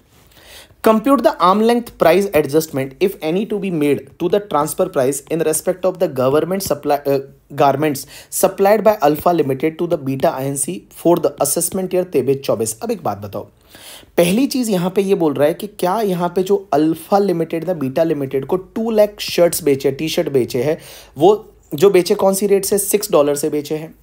Compute the arm length price adjustment, if any, to be made to the transfer price in respect of the government supply uh, garments supplied by Alpha Limited to the Beta INC for the assessment year तेबीस चौबीस अब एक बात बताओ पहली चीज़ यहाँ पे ये बोल रहा है कि क्या यहाँ पे जो अल्फ़ा लिमिटेड था बीटा लिमिटेड को टू लैख शर्ट्स बेचे टी शर्ट बेचे हैं वो जो बेचे कौन सी रेट से सिक्स डॉलर से बेचे हैं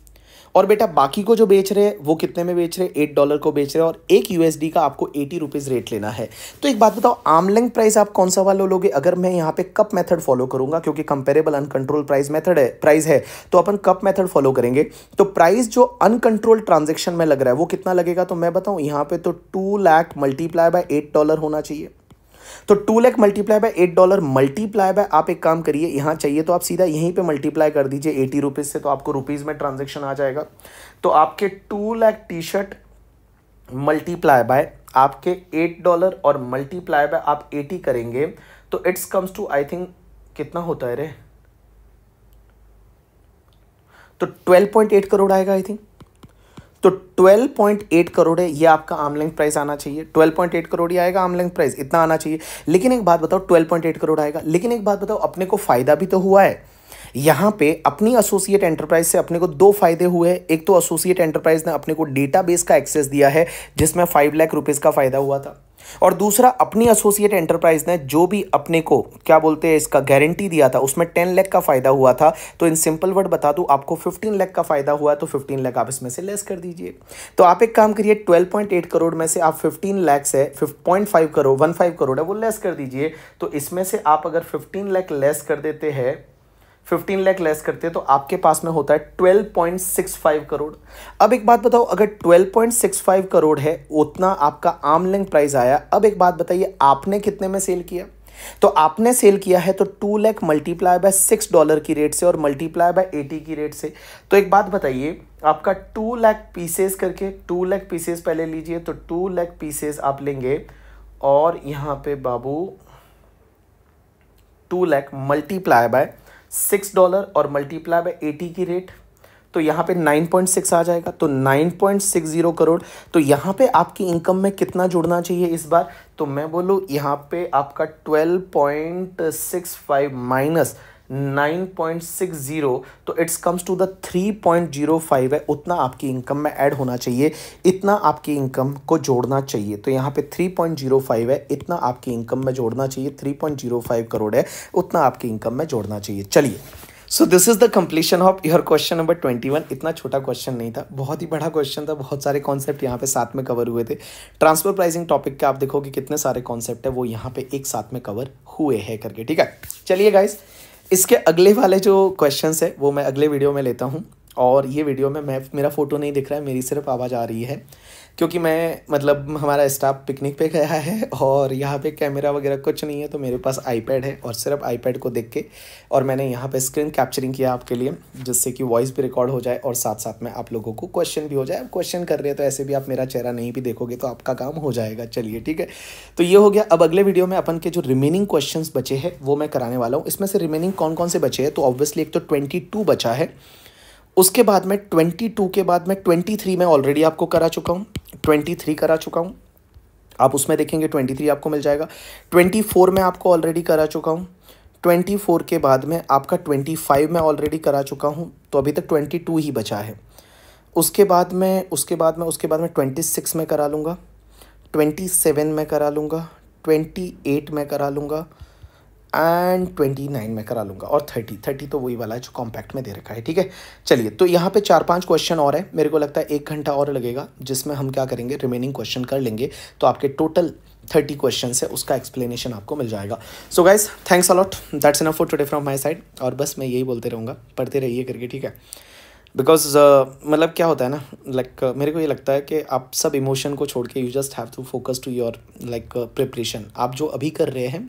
और बेटा बाकी को जो बेच रहे हैं वो कितने में बेच रहे हैं एट डॉलर को बेच रहे हैं और एक यूएसडी का आपको एटी रुपीज़ रेट लेना है तो एक बात बताओ आमलेंग प्राइस आप कौन सा वाला लोगे अगर मैं यहाँ पे कप मेथड फॉलो करूंगा क्योंकि कंपेरेबल अनकंट्रोल प्राइस मेथड है प्राइस है तो अपन कप मेथड फॉलो करेंगे तो प्राइस जो अनकंट्रोल ट्रांजेक्शन में लग रहा है वो कितना लगेगा तो मैं बताऊँ यहाँ पे तो two lakh multiply by eight dollar होना चाहिए तो two lakh multiply by eight dollar multiply by आप एक काम करिए यहाँ चाहिए तो आप सीधा यहीं पे मल्टीप्लाई कर दीजिए एटी रुपीज़ से तो आपको रुपीज़ में ट्रांजेक्शन आ जाएगा तो आपके two lakh T shirt multiply by आपके एट डॉलर और मल्टीप्लाई बाय आप एटी करेंगे तो it's comes to I think कितना होता है रे तो ट्वेल्व पॉइंट एट करोड़ आएगा आई थिंक तो 12.8 करोड़ है ये आपका लेंथ प्राइस आना चाहिए 12.8 करोड़ ही आएगा लेंथ प्राइस इतना आना चाहिए लेकिन एक बात बताओ 12.8 करोड़ आएगा लेकिन एक बात बताओ अपने को फ़ायदा भी तो हुआ है यहाँ पे अपनी एसोसिएट एंटरप्राइज से अपने को दो फायदे हुए हैं एक तो एसोसिएट एंटरप्राइज ने अपने को डेटाबेस का एक्सेस दिया है जिसमें फाइव लाख रुपीज़ का फ़ायदा हुआ था और दूसरा अपनी एसोसिएट एंटरप्राइज ने जो भी अपने को क्या बोलते हैं इसका गारंटी दिया था उसमें टेन लैख का फ़ायदा हुआ था तो इन सिंपल वर्ड बता दूं आपको फिफ्टीन लैख का फ़ायदा हुआ तो फिफ्टीन लैख आप इसमें से लेस कर दीजिए तो आप एक काम करिए ट्वेल्व पॉइंट एट करोड़ में से आप फिफ्टीन लैख से point five crore one five crore है वो लेस कर दीजिए तो इसमें से आप अगर फिफ्टीन लैख लेस कर देते हैं 15 लाख लेस करते हैं तो आपके पास में होता है 12.65 करोड़ अब एक बात बताओ अगर 12.65 करोड़ है उतना आपका आमलिंग प्राइस आया अब एक बात बताइए आपने कितने में सेल किया तो आपने सेल किया है तो two lakh multiply by 6 dollar की रेट से और मल्टीप्लाई बाय 80 की रेट से तो एक बात बताइए आपका टू लैख पीसेस करके टू लैख पीसेस पहले लीजिए तो टू लैख पीसेस आप लेंगे और यहाँ पे बाबू two lakh multiply by six dollar और मल्टीप्लाई बाय एटी की रेट तो यहाँ पे सिक्स आ जाएगा तो nine point six zero crore तो यहाँ पे आपकी इनकम में कितना जुड़ना चाहिए इस बार तो मैं बोलूँ यहाँ पे आपका twelve point six five minus 9.60 तो इट्स कम्स टू द 3.05 है उतना आपकी इनकम में ऐड होना चाहिए इतना आपकी इनकम को जोड़ना चाहिए तो यहाँ पे 3.05 है इतना आपकी इनकम में जोड़ना चाहिए 3.05 करोड़ है उतना आपकी इनकम में जोड़ना चाहिए चलिए so this is the completion of your question number twenty one इतना छोटा क्वेश्चन नहीं था बहुत ही बड़ा क्वेश्चन था बहुत सारे कॉन्सेप्ट यहाँ पे साथ में कवर हुए थे ट्रांसफर प्राइसिंग टॉपिक के आप देखोगे कितने सारे कॉन्सेप्ट है वो यहाँ पे एक साथ में कवर हुए हैं करके ठीक है चलिए गाइज़ इसके अगले वाले जो क्वेश्चन है वो मैं अगले वीडियो में लेता हूँ और ये वीडियो में मैं मेरा फ़ोटो नहीं दिख रहा है मेरी सिर्फ आवाज़ आ रही है क्योंकि मैं मतलब हमारा स्टाफ पिकनिक पे गया है और यहाँ पे कैमरा वगैरह कुछ नहीं है तो मेरे पास आईपैड है और सिर्फ आईपैड को देख के और मैंने यहाँ पे स्क्रीन कैप्चरिंग किया आपके लिए जिससे कि वॉइस भी रिकॉर्ड हो जाए और साथ साथ में आप लोगों को क्वेश्चन भी हो जाए आप क्वेश्चन कर रहे हैं तो ऐसे भी आप मेरा चेहरा नहीं भी देखोगे तो आपका काम हो जाएगा चलिए ठीक है तो ये हो गया अब अगले वीडियो में अपन के जो रिमेनिंग क्वेश्चन बचे हैं वो मैं कराने वाला हूँ इसमें से रिमेनिंग कौन कौन से बचे हैं तो ऑब्वियसली एक तो ट्वेंटी बचा है उसके बाद में ट्वेंटी टू के बाद में ट्वेंटी थ्री में ऑलरेडी आपको करा चुका हूँ ट्वेंटी थ्री करा चुका हूँ आप उसमें देखेंगे ट्वेंटी थ्री आपको मिल जाएगा ट्वेंटी फोर में आपको ऑलरेडी करा चुका हूँ ट्वेंटी फोर के बाद में आपका ट्वेंटी फाइव में ऑलरेडी करा चुका हूँ तो अभी तक ट्वेंटी टू ही बचा है उसके बाद में उसके बाद में उसके बाद में ट्वेंटी सिक्स में करा लूँगा ट्वेंटी सेवन में करा लूँगा ट्वेंटी एट में करा लूँगा एंड ट्वेंटी नाइन में करा लूँगा और थर्टी थर्टी तो वही वाला है जो कॉम्पैक्ट में दे रखा है ठीक है चलिए तो यहाँ पे चार पांच क्वेश्चन और है मेरे को लगता है एक घंटा और लगेगा जिसमें हम क्या करेंगे रिमेनिंग क्वेश्चन कर लेंगे तो आपके टोटल थर्टी क्वेश्चन है उसका एक्सप्लेनेशन आपको मिल जाएगा so guys thanks a lot that's an for today from my side और बस मैं यही बोलते रहूँगा पढ़ते रहिए करके ठीक है बिकॉज uh, मतलब क्या होता है ना लाइक like, uh, मेरे को ये लगता है कि आप सब इमोशन को छोड़ के you just have to focus to your like preparation आप जो अभी कर रहे हैं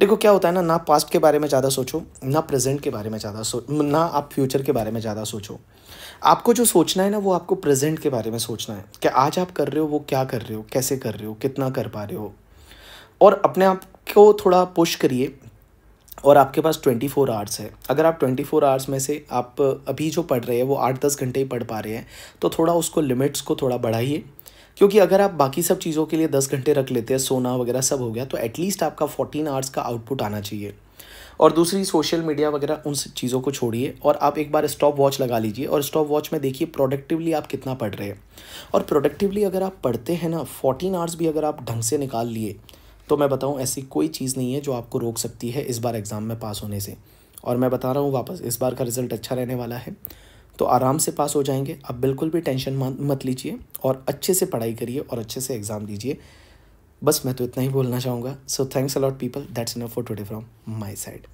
देखो क्या होता है ना ना पास्ट के बारे में ज़्यादा सोचो ना प्रेजेंट के बारे में ज़्यादा सोच ना आप फ्यूचर के बारे में ज़्यादा सोचो आपको जो सोचना है ना वो आपको प्रेजेंट के बारे में सोचना है कि आज आप कर रहे हो वो क्या कर रहे हो कैसे कर रहे हो कितना कर पा रहे हो और अपने आप को थोड़ा पुश करिए और आपके पास ट्वेंटी फोर आवर्स है अगर आप ट्वेंटी फोर आवर्स में से आप अभी जो पढ़ रहे हैं वो आठ दस घंटे ही पढ़ पा रहे हैं तो थोड़ा उसको लिमिट्स को थोड़ा बढ़ाइए क्योंकि अगर आप बाकी सब चीज़ों के लिए दस घंटे रख लेते हैं सोना वगैरह सब हो गया तो एटलीस्ट आपका फोर्टीन आवर्स का आउटपुट आना चाहिए और दूसरी सोशल मीडिया वगैरह उन चीज़ों को छोड़िए और आप एक बार स्टॉप वॉच लगा लीजिए और स्टॉप वॉच में देखिए प्रोडक्टिवली आप कितना पढ़ रहे हैं और प्रोडक्टिवली अगर आप पढ़ते हैं ना फोर्टीन आवर्स भी अगर आप ढंग से निकाल लिए तो मैं बताऊँ ऐसी कोई चीज़ नहीं है जो आपको रोक सकती है इस बार एग्ज़ाम में पास होने से और मैं बता रहा हूँ वापस इस बार का रिज़ल्ट अच्छा रहने वाला है तो आराम से पास हो जाएंगे आप बिल्कुल भी टेंशन मत लीजिए और अच्छे से पढ़ाई करिए और अच्छे से एग्ज़ाम दीजिए बस मैं तो इतना ही बोलना चाहूँगा so thanks a lot people that's in for today from my side